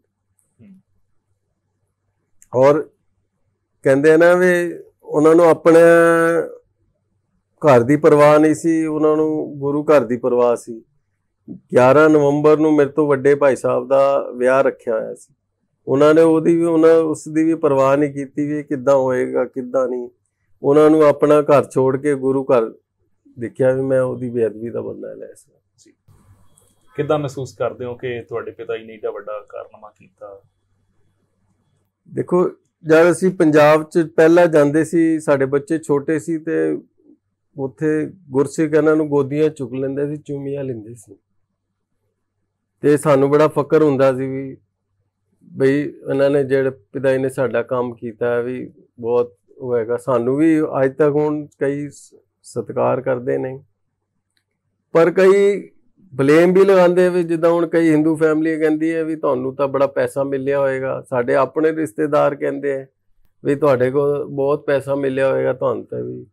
A: ਔਰ ਕਹਿੰਦੇ ਆ ਨਾ ਵੀ ਉਹਨਾਂ ਨੂੰ ਆਪਣੇ ਘਰ ਦੀ ਪਰਵਾਹ ਨਹੀਂ ਸੀ ਉਹਨਾਂ ਨੂੰ ਗੁਰੂ ਘਰ ਦੀ ਪਰਵਾਹ ਸੀ 11 ਨਵੰਬਰ ਨੂੰ ਮੇਰੇ ਤੋਂ ਵੱਡੇ ਭਾਈ ਸਾਹਿਬ ਦਾ ਵਿਆਹ ਰੱਖਿਆ ਹੋਇਆ ਸੀ ਉਹਨਾਂ ਨੇ ਉਹਦੀ ਵੀ ਉਹਨਾਂ ਉਸ ਦੀ ਵੀ ਪਰਵਾਹ ਨਹੀਂ ਕੀਤੀ ਵੀ ਕਿੱਦਾਂ ਹੋਏਗਾ ਕਿੱਦਾਂ ਨਹੀਂ ਉਹਨਾਂ ਨੂੰ ਆਪਣਾ ਘਰ ਛੋੜ ਕੇ ਗੁਰੂ ਘਰ ਦੇਖਿਆ ਵੀ ਮੈਂ ਉਹਦੀ ਬੇਅਦਬੀ ਦਾ ਬਦਲਾ ਲੈ ਸਕਦਾ ਜੀ
B: ਕਿਦਾਂ ਮਹਿਸੂਸ ਕਰਦੇ ਹੋ ਕਿ ਤੁਹਾਡੇ ਪਿਤਾ ਜੀ ਨੇ ਇਡਾ ਵੱਡਾ ਕਾਰਨਾਮਾ ਕੀਤਾ
A: ਦੇਖੋ ਜਦ ਅਸੀਂ ਪੰਜਾਬ ਚ ਪਹਿਲਾਂ ਜਾਂਦੇ ਸੀ ਸਾਡੇ ਬੱਚੇ ਛੋਟੇ ਸੀ ਤੇ ਉੱਥੇ ਗੁਰਸਿੱਖ ਇਹਨਾਂ ਨੂੰ ਗੋਦੀਆਂ ਚੁੱਕ ਲੈਂਦੇ ਸੀ ਚੁੰਮੀਆਂ ਲੈਂਦੇ ਸੀ ਤੇ ਸਾਨੂੰ ਬੜਾ ਫਕਰ ਹੁੰਦਾ ਸੀ ਵੀ ਬਈ ਉਹਨਾਂ ਨੇ ਜਿਹੜੇ ਪਿਤਾ ਜੀ ਨੇ ਸਾਡਾ ਕੰਮ ਕੀਤਾ ਵੀ ਬਹੁਤ ਹੋਏਗਾ ਸਾਨੂੰ ਵੀ ਅੱਜ ਤੱਕ ਹੁਣ ਕਈ ਸਤਿਕਾਰ ਕਰਦੇ ਨੇ ਪਰ ਕਈ ਬਲੇਮ ਵੀ ਲਗਾਉਂਦੇ ਵੀ ਜਿੱਦਾਂ ਹੁਣ ਕਈ ਹਿੰਦੂ ਫੈਮਿਲੀ ਕਹਿੰਦੀ ਹੈ ਵੀ ਤੁਹਾਨੂੰ ਤਾਂ ਬੜਾ ਪੈਸਾ ਮਿਲਿਆ ਹੋਵੇਗਾ ਸਾਡੇ ਆਪਣੇ ਰਿਸ਼ਤੇਦਾਰ ਕਹਿੰਦੇ ਆ ਵੀ ਤੁਹਾਡੇ ਕੋਲ ਬਹੁਤ ਪੈਸਾ ਮਿਲਿਆ ਹੋਵੇਗਾ ਤੁਹਾਨੂੰ ਤਾਂ ਵੀ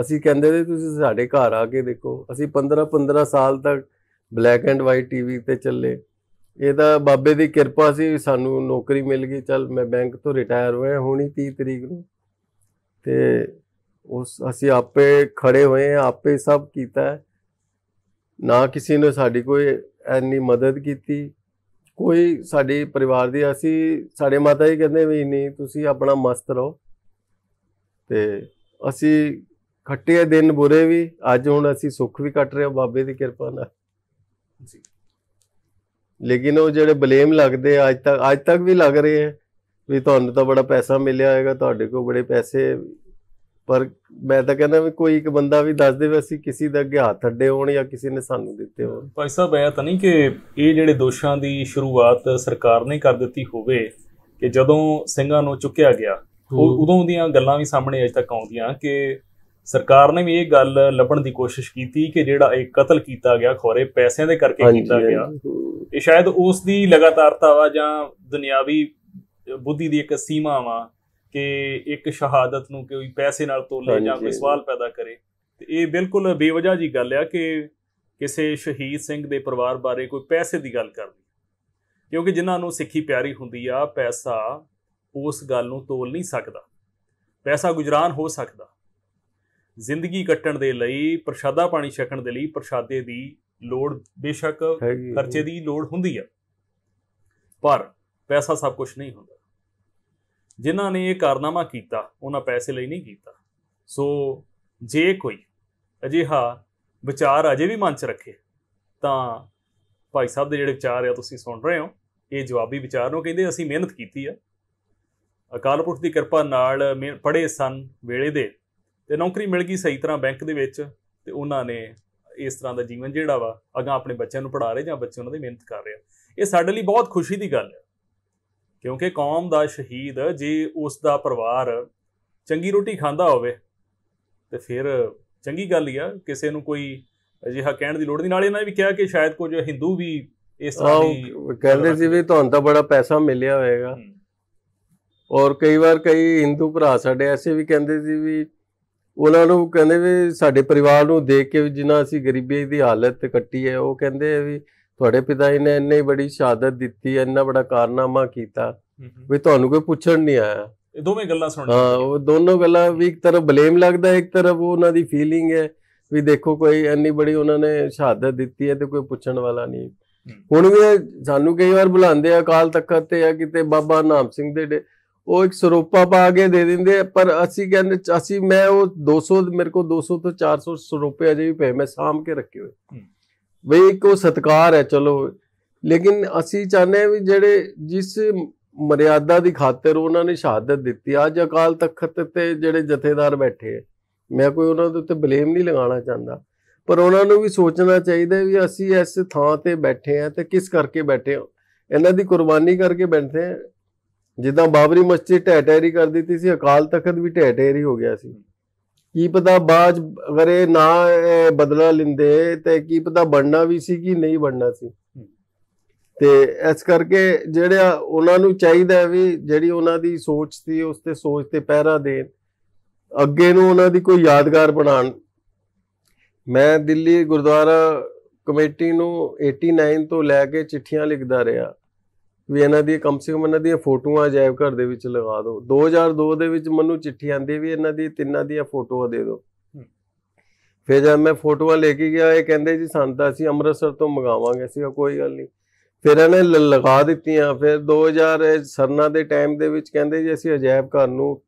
A: ਅਸੀਂ ਕਹਿੰਦੇ ਤੇ ਤੁਸੀਂ ਸਾਡੇ ਘਰ ਆ ਕੇ ਦੇਖੋ ਅਸੀਂ 15 15 ਸਾਲ ਤੱਕ ਬਲੈਕ ਐਂਡ ਵਾਈਟ ਟੀਵੀ ਤੇ ਚੱਲੇ ਇਹ ਤਾਂ ਬਾਬੇ ਦੀ ਕਿਰਪਾ ਸੀ ਸਾਨੂੰ ਨੌਕਰੀ ਮਿਲ ਗਈ ਚਲ ਮੈਂ ਬੈਂਕ ਤੋਂ ਰਿਟਾਇਰ ਹੋਇਆ ਹੁਣੀ 30 ਤਰੀਕ ਨੂੰ ਤੇ ਉਸ ਅਸੀਂ ਆਪੇ ਖੜੇ ਹੋਏ ਆ ਆਪੇ ਸਭ ਕੀਤਾ ਨਾ ਕਿਸੇ ਨੇ ਸਾਡੀ ਕੋਈ ਐਨੀ ਮਦਦ ਕੀਤੀ ਕੋਈ ਸਾਡੇ ਪਰਿਵਾਰ ਦੀ ਅਸੀਂ ਸਾਡੇ ਮਾਤਾ ਜੀ ਕਹਿੰਦੇ ਵੀ ਨਹੀਂ ਤੁਸੀਂ ਆਪਣਾ ਮਸਤ ਰਹੋ ਤੇ ਅਸੀਂ ਖੱਟੇ ਦਿਨ ਬੁਰੇ ਵੀ ਅੱਜ ਹੁਣ ਅਸੀਂ ਸੁੱਖ ਵੀ ਕੱਟ ਰਹੇ ਹਾਂ ਬਾਬੇ ਦੀ ਕਿਰਪਾ ਨਾਲ ਜੀ ਲੇਕਿਨ ਉਹ ਜਿਹੜੇ ਬਲੇਮ ਲੱਗਦੇ ਅੱਜ ਤੱਕ ਅੱਜ ਤੱਕ ਵੀ ਲੱਗ ਰਹੇ ਆ ਵੀ ਤੁਹਾਨੂੰ ਤਾਂ ਬੜਾ ਪੈਸਾ ਮਿਲਿਆ ਹੋਏਗਾ ਤੁਹਾਡੇ ਕੋਲ ਬੜੇ ਪੈਸੇ ਪਰ ਮੈਂ ਤਾਂ ਕਹਿੰਦਾ ਵੀ ਕੋਈ ਇੱਕ ਬੰਦਾ ਵੀ ਦੱਸ ਦੇਵੇ ਅਸੀਂ ਕਿਸੇ ਦੇ ਅੱਗੇ ਹੱਥ ਅੱਡੇ ਹੋਣ ਜਾਂ ਕਿਸੇ ਨੇ ਸਾਨੂੰ ਦਿੱਤੇ ਹੋਣ
B: ਭਾਈ ਸਾਹਿਬ ਐ ਤਾਂ ਨਹੀਂ ਕਿ ਇਹ ਜਿਹੜੇ ਦੋਸ਼ਾਂ ਦੀ ਸ਼ੁਰੂਆਤ ਸਰਕਾਰ ਨੇ ਕਰ ਦਿੱਤੀ ਹੋਵੇ ਕਿ ਜਦੋਂ ਸਿੰਘਾਂ ਨੂੰ ਚੁੱਕਿਆ ਗਿਆ ਉਦੋਂ ਦੀਆਂ ਗੱਲਾਂ ਵੀ ਸਾਹਮਣੇ ਅਜੇ ਤੱਕ ਆਉਂਦੀਆਂ ਕਿ ਸਰਕਾਰ ਨੇ ਵੀ ਇਹ ਗੱਲ ਲੱਭਣ ਦੀ ਕੋਸ਼ਿਸ਼ ਕੀਤੀ ਕਿ ਜਿਹੜਾ ਇਹ ਕਤਲ ਕੀਤਾ ਗਿਆ ਖੋਰੇ ਪੈਸਿਆਂ ਦੇ ਕਰਕੇ ਕੀਤਾ ਗਿਆ ਇਹ ਸ਼ਾਇਦ ਉਸ ਦੀ ਲਗਾਤਾਰਤਾ ਵਾ ਜਾਂ ਦੁਨਿਆਵੀ ਬੁੱਧੀ ਦੀ ਇੱਕ ਸੀਮਾ ਵਾ ਕਿ ਇੱਕ ਸ਼ਹਾਦਤ ਨੂੰ ਕੋਈ ਪੈਸੇ ਨਾਲ ਤੋਲੇ ਜਾਂ ਕੋਈ ਸਵਾਲ ਪੈਦਾ ਕਰੇ ਤੇ ਇਹ ਬਿਲਕੁਲ ਬੇਵਜਾ ਜੀ ਗੱਲ ਆ ਕਿ ਕਿਸੇ ਸ਼ਹੀਦ ਸਿੰਘ ਦੇ ਪਰਿਵਾਰ ਬਾਰੇ ਕੋਈ ਪੈਸੇ ਦੀ ਗੱਲ ਕਰਨੀ ਕਿਉਂਕਿ ਜਿਨ੍ਹਾਂ ਨੂੰ ਸਿੱਖੀ ਪਿਆਰੀ ਹੁੰਦੀ ਆ ਪੈਸਾ ਉਸ ਗੱਲ ਨੂੰ ਤੋਲ ਨਹੀਂ ਸਕਦਾ ਪੈਸਾ ਗੁਜਰਾਨ ਹੋ ਸਕਦਾ ਜ਼ਿੰਦਗੀ ਕੱਟਣ ਦੇ ਲਈ ਪ੍ਰਸ਼ਾਦਾ ਪਾਣੀ ਛਕਣ ਦੇ ਲਈ ਪ੍ਰਸ਼ਾਦੇ ਦੀ ਲੋੜ ਬੇਸ਼ੱਕ ਖਰਚੇ ਦੀ ਲੋੜ ਹੁੰਦੀ ਆ ਪਰ ਪੈਸਾ ਸਭ ਕੁਝ ਨਹੀਂ ਹੁੰਦਾ ਜਿਨ੍ਹਾਂ ਨੇ ਇਹ ਕਾਰਨਾਮਾ ਕੀਤਾ ਉਹਨਾਂ ਪੈਸੇ ਲਈ ਨਹੀਂ ਕੀਤਾ ਸੋ ਜੇ ਕੋਈ ਅਜਿਹਾ ਵਿਚਾਰ ਅਜੇ ਵੀ ਮਨ 'ਚ ਰੱਖੇ ਤਾਂ ਭਾਈ ਸਾਹਿਬ ਦੇ ਜਿਹੜੇ ਵਿਚਾਰ ਆ ਤੁਸੀਂ ਸੁਣ ਰਹੇ ਹੋ ਇਹ ਜਵਾਬੀ ਵਿਚਾਰ ਨੂੰ ਕਹਿੰਦੇ ਅਸੀਂ ਮਿਹਨਤ ਕੀਤੀ ਆ ਅਕਾਲ ਪੁਰਖ ਦੀ ਕਿਰਪਾ ਨਾਲ ਪੜੇ ਸਨ ਵੇਲੇ ਦੇ ਤੇ ਨੌਕਰੀ ਮਿਲ ਗਈ ਸਹੀ ਤਰ੍ਹਾਂ ਬੈਂਕ ਦੇ ਵਿੱਚ ਤੇ ਉਹਨਾਂ ਨੇ ਇਸ ਤਰ੍ਹਾਂ ਦਾ ਜੀਵਨ ਜਿਹੜਾ ਵਾ ਅਗਾ ਆਪਣੇ ਬੱਚਿਆਂ ਨੂੰ ਪੜਾ ਰਹੇ ਜਾਂ ਬੱਚੇ ਉਹਨਾਂ ਦੀ ਮਿਹਨਤ ਕਰ ਰਹੇ ਆ ਇਹ ਸਾਡੇ ਲਈ ਬਹੁਤ ਖੁਸ਼ੀ ਦੀ ਗੱਲ ਹੈ ਕਿਉਂਕਿ ਕੌਮ ਦਾ ਸ਼ਹੀਦ ਜੇ ਉਸ ਦਾ ਪਰਿਵਾਰ ਚੰਗੀ ਰੋਟੀ ਖਾਂਦਾ ਹੋਵੇ ਤੇ ਫਿਰ ਚੰਗੀ ਗੱਲ ਹੀ ਆ ਕਿਸੇ ਨੂੰ ਕੋਈ ਅਜਿਹਾ ਕਹਿਣ ਦੀ ਲੋੜ ਨਹੀਂ ਨਾਲੇ ਇਹਨਾਂ ਨੇ ਵੀ ਕਿਹਾ ਕਿ ਸ਼ਾਇਦ ਕੁਝ ਹਿੰਦੂ ਵੀ ਇਸ ਤਰ੍ਹਾਂ ਦੀ ਕਹਿੰਦੇ ਸੀ
A: ਵੀ ਤੁਹਾਨੂੰ ਤਾਂ ਬੜਾ ਪੈਸਾ ਮਿਲਿਆ ਹੋਵੇਗਾ ਔਰ ਕਈ ਵਾਰ ਕਈ ਹਿੰਦੂ ਭਰਾ ਸਾਡੇ ਐਸੇ ਵੀ ਕਹਿੰਦੇ ਸੀ ਵੀ ਉਹਨਾਂ ਨੂੰ ਕਹਿੰਦੇ ਵੀ ਸਾਡੇ ਪਰਿਵਾਰ ਨੂੰ ਦੇਖ ਕੇ ਜਿੰਨਾ ਅਸੀਂ ਗਰੀਬੀ ਦੀ ਹਾਲਤ ਕੱਟੀ ਹੈ ਉਹ ਕਹਿੰਦੇ ਵੀ ਤੁਹਾਡੇ ਪਿਤਾ ਜੀ ਨੇ ਇੰਨੀ ਬੜੀ ਸ਼ਹਾਦਤ ਦਿੱਤੀ ਇੰਨਾ ਬੜਾ ਕਾਰਨਾਮਾ ਕੀਤਾ ਵੀ ਤੁਹਾਨੂੰ ਕੋਈ ਪੁੱਛਣ ਨਹੀਂ ਆਇਆ
B: ਇਹ ਦੋਵੇਂ ਗੱਲਾਂ ਸੁਣ ਹਾਂ
A: ਉਹ ਦੋਨੋਂ ਗੱਲਾਂ ਵੀ ਇੱਕ ਤਰਫ ਬਲੇਮ ਲੱਗਦਾ ਇੱਕ ਤਰਫ ਉਹਨਾਂ ਦੀ ਫੀਲਿੰਗ ਹੈ ਵੀ ਦੇਖੋ ਕੋਈ ਇੰਨੀ ਬੜੀ ਉਹਨਾਂ ਨੇ ਸ਼ਹਾਦਤ ਦਿੱਤੀ ਹੈ ਤੇ ਕੋਈ ਪੁੱਛਣ ਵਾਲਾ ਨਹੀਂ ਹੁਣ ਵੀ ਸਾਨੂੰ ਕਈ ਵਾਰ ਬੁਲਾਉਂਦੇ ਆ ਅਕਾਲ ਤਖਤ ਤੇ ਆ ਕਿਤੇ ਬਾਬਾ ਨਾਮ ਸਿੰਘ ਦੇ ਉਹ ਇੱਕ ਸਰੋਪਾ ਪਾ ਕੇ ਦੇ ਦਿੰਦੇ ਪਰ ਅਸੀਂ ਕਹਿੰਦੇ ਅਸੀਂ ਮੈਂ ਉਹ 200 ਮੇਰੇ ਕੋ 200 ਤੋਂ 400 ਸਰੋਪੇ ਅਜੇ ਵੀ ਪਏ ਮੈਂ ਸਾਮ ਕੇ ਰੱਖੇ ਹੋਏ ਵੇ ਕੋ ਸਤਕਾਰ ਹੈ ਚਲੋ ਲੇਕਿਨ ਅਸੀਂ ਚਾਹਨੇ ਵੀ ਜਿਹੜੇ ਜਿਸ ਮਰਿਆਦਾ ਦੀ ਖਾਤਰ ਉਹਨਾਂ ਨੇ ਸ਼ਹਾਦਤ ਦਿੱਤੀ ਅੱਜ ਅਕਾਲ ਤਖਤ ਤੇ ਜਿਹੜੇ ਜਥੇਦਾਰ ਬੈਠੇ ਮੈਂ ਕੋਈ ਉਹਨਾਂ ਦੇ ਉੱਤੇ ਬਲੇਮ ਨਹੀਂ ਲਗਾਉਣਾ ਚਾਹੁੰਦਾ ਪਰ ਉਹਨਾਂ ਨੂੰ ਵੀ ਸੋਚਣਾ ਚਾਹੀਦਾ ਵੀ ਅਸੀਂ ਇਸ ਥਾਂ ਤੇ ਬੈਠੇ ਆ ਤੇ ਕਿਸ ਕਰਕੇ ਬੈਠੇ ਹਾਂ ਇਹਨਾਂ ਦੀ ਕੁਰਬਾਨੀ ਕਰਕੇ ਬੈਠੇ ਆ ਜਿੱਦਾਂ ਬਾਬਰੀ ਮਸਜਿਦ ਢਹਿ ਢੇਰੀ ਕਰ ਦਿੱਤੀ ਸੀ ਅਕਾਲ ਤਖਤ ਵੀ ਢਹਿ ਢੇਰੀ ਹੋ ਗਿਆ ਸੀ ਕੀ ਪਤਾ ਬਾਜ ਅਗਰ ਇਹ ਨਾ ਬਦਲਾ ਲਿੰਦੇ ਤੇ ਕੀ ਪਤਾ ਬਣਨਾ ਵੀ ਸੀ ਕਿ ਨਹੀਂ ਬਣਨਾ ਸੀ ਤੇ ਇਸ ਕਰਕੇ ਜਿਹੜਾ ਉਹਨਾਂ ਨੂੰ ਚਾਹੀਦਾ ਵੀ ਜਿਹੜੀ ਉਹਨਾਂ ਦੀ ਸੋਚ ਸੀ ਉਸ ਤੇ ਸੋਚ ਤੇ ਪਹਿਰਾ ਦੇਣ ਅੱਗੇ ਨੂੰ ਉਹਨਾਂ ਦੀ ਕੋਈ ਯਾਦਗਾਰ ਬਣਾਣ ਮੈਂ ਦਿੱਲੀ ਗੁਰਦੁਆਰਾ ਕਮੇਟੀ ਨੂੰ 89 ਤੋਂ ਲੈ ਕੇ ਚਿੱਠੀਆਂ ਲਿਖਦਾ ਰਿਹਾ ਵੀ ਇਹਨਾਂ ਦੀ ਕਮ ਸੇ ਕਮ ਇਹਨਾਂ ਦੀਆਂ ਫੋਟੋਆਂ ਜਾਇਬ ਘਰ ਦੇ ਵਿੱਚ ਲਗਾ ਦਿਓ 2002 ਦੇ ਵਿੱਚ ਮੈਨੂੰ ਚਿੱਠੀ ਆਂਦੀ ਵੀ ਇਹਨਾਂ ਦੀ ਤਿੰਨਾਂ ਦੀਆਂ ਫੋਟੋਆਂ ਦੇ ਦਿਓ ਫਿਰ ਜਦ ਮੈਂ ਫੋਟੋਆਂ ਲੈ ਕੇ ਗਿਆ ਇਹ ਕਹਿੰਦੇ ਜੀ ਸੰਤਾ ਸੀ ਅੰਮ੍ਰਿਤਸਰ ਤੋਂ ਮੰਗਾਵਾਂਗੇ ਸੀ ਕੋਈ ਗੱਲ ਨਹੀਂ ਫਿਰ ਇਹਨੇ ਲਗਾ ਦਿੱਤੀਆਂ ਫਿਰ 2000 ਸਰਨਾ ਦੇ ਟਾਈਮ ਦੇ ਵਿੱਚ ਕਹਿੰਦੇ ਜੀ ਅਸੀਂ ਅਜਾਇਬ ਘਰ ਨੂੰ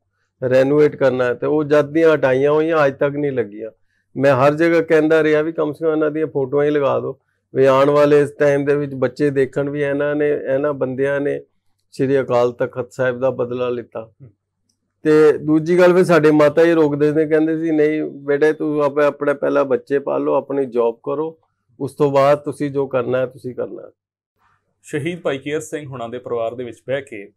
A: ਰੈਨੋਵੇਟ ਕਰਨਾ ਹੈ ਤੇ ਉਹ ਜਦ ਦੀਆਂ ਹਟਾਈਆਂ ਹੋਈਆਂ ਅਜ ਤੱਕ ਨਹੀਂ ਲੱਗੀਆਂ ਮੈਂ ਹਰ ਜਗ੍ਹਾ ਕਹਿੰਦਾ ਰਿਹਾ ਵੀ ਕਮ ਸੇ ਕਮ ਇਹਨਾਂ ਦੀਆਂ ਫੋਟੋਆਂ ਹੀ ਲਗਾ ਦਿਓ ਵੀ ਆਉਣ ਵਾਲੇ ਇਸ ਟਾਈਮ ਦੇ ਵਿੱਚ ਬੱਚੇ ਦੇਖਣ ਵੀ ਇਹਨਾਂ ਨੇ ਇਹਨਾਂ ਬੰਦਿਆਂ ਨੇ ਸ੍ਰੀ ਅਕਾਲ ਤਖਤ ਸਾਹਿਬ ਦਾ ਬਦਲਾ ਲਿੱਤਾ ਤੇ ਦੂਜੀ ਗੱਲ ਵੀ ਸਾਡੇ ਮਾਤਾ ਜੀ ਰੋਕਦੇ ਨੇ ਕਹਿੰਦੇ ਸੀ ਨਹੀਂ ਬੇਟੇ ਤੂੰ ਆਪੇ ਆਪਣੇ ਪਹਿਲਾ ਬੱਚੇ ਪਾਲੋ ਆਪਣੀ ਜੌਬ ਕਰੋ ਉਸ ਤੋਂ ਬਾਅਦ ਤੁਸੀਂ ਜੋ ਕਰਨਾ ਹੈ ਤੁਸੀਂ ਕਰਨਾ
B: ਸ਼ਹੀਦ ਭਾਈ ਕੇਰ ਸਿੰਘ ਹੁਣਾਂ ਦੇ ਪਰਿਵਾਰ ਦੇ ਵਿੱਚ ਬਹਿ ਕੇ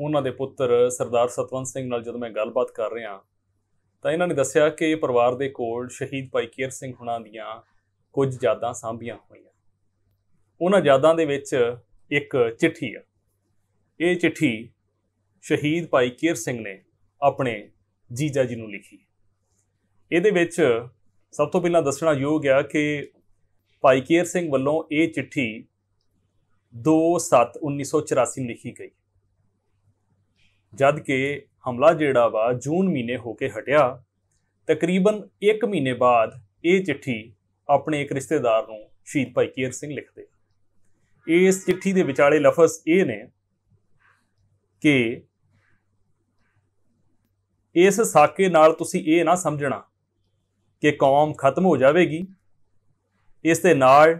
B: ਉਹਨਾਂ ਦੇ ਪੁੱਤਰ ਸਰਦਾਰ ਸਤਵੰਤ ਸਿੰਘ ਨਾਲ ਜਦੋਂ ਮੈਂ ਗੱਲਬਾਤ ਕਰ ਰਿਹਾ ਤਾਂ ਇਹਨਾਂ ਨੇ ਦੱਸਿਆ ਕਿ ਪਰਿਵਾਰ ਦੇ ਕੋਲ ਸ਼ਹੀਦ ਭਾਈ ਕੇਰ ਸਿੰਘ ਹੁਣਾਂ ਦੀਆਂ ਕੁਝ ਯਾਦਾਂ ਸਾਂਭੀਆਂ ਹੋਈਆਂ ਉਹਨਾਂ ਯਾਦਾਂ ਦੇ ਵਿੱਚ ਇੱਕ ਚਿੱਠੀ ਆ ਇਹ ਚਿੱਠੀ ਸ਼ਹੀਦ ਭਾਈ ਕੇਰ ਸਿੰਘ ਨੇ ਆਪਣੇ ਜੀਜਾ ਜੀ ਨੂੰ ਲਿਖੀ ਇਹਦੇ ਵਿੱਚ ਸਭ ਤੋਂ ਪਹਿਲਾਂ ਦੱਸਣਾ ਯੋਗ ਆ ਕਿ ਭਾਈ ਕੇਰ ਸਿੰਘ ਵੱਲੋਂ ਇਹ ਚਿੱਠੀ 2/7/1984 ਨੂੰ ਲਿਖੀ ਗਈ ਜਦ ਕਿ ਹਮਲਾ ਜਿਹੜਾ ਵਾ ਜੂਨ ਮਹੀਨੇ ਹੋ ਕੇ ਹਟਿਆ ਤਕਰੀਬਨ 1 ਮਹੀਨੇ ਬਾਅਦ ਇਹ ਚਿੱਠੀ ਆਪਣੇ ਇੱਕ ਰਿਸ਼ਤੇਦਾਰ ਨੂੰ ਸ਼ਹੀਦ ਭਾਈ ਕੇਰ ਸਿੰਘ ਲਿਖਦੇ ਇਸ ਚਿੱਠੀ ਦੇ ਵਿਚਾਲੇ ਲਫ਼ਜ਼ ਇਹ ਨੇ ਕਿ ਇਸ ਸਾਕੇ ਨਾਲ ਤੁਸੀਂ ਇਹ ਨਾ ਸਮਝਣਾ ਕਿ ਕੌਮ ਖਤਮ ਹੋ ਜਾਵੇਗੀ ਇਸ ਦੇ ਨਾਲ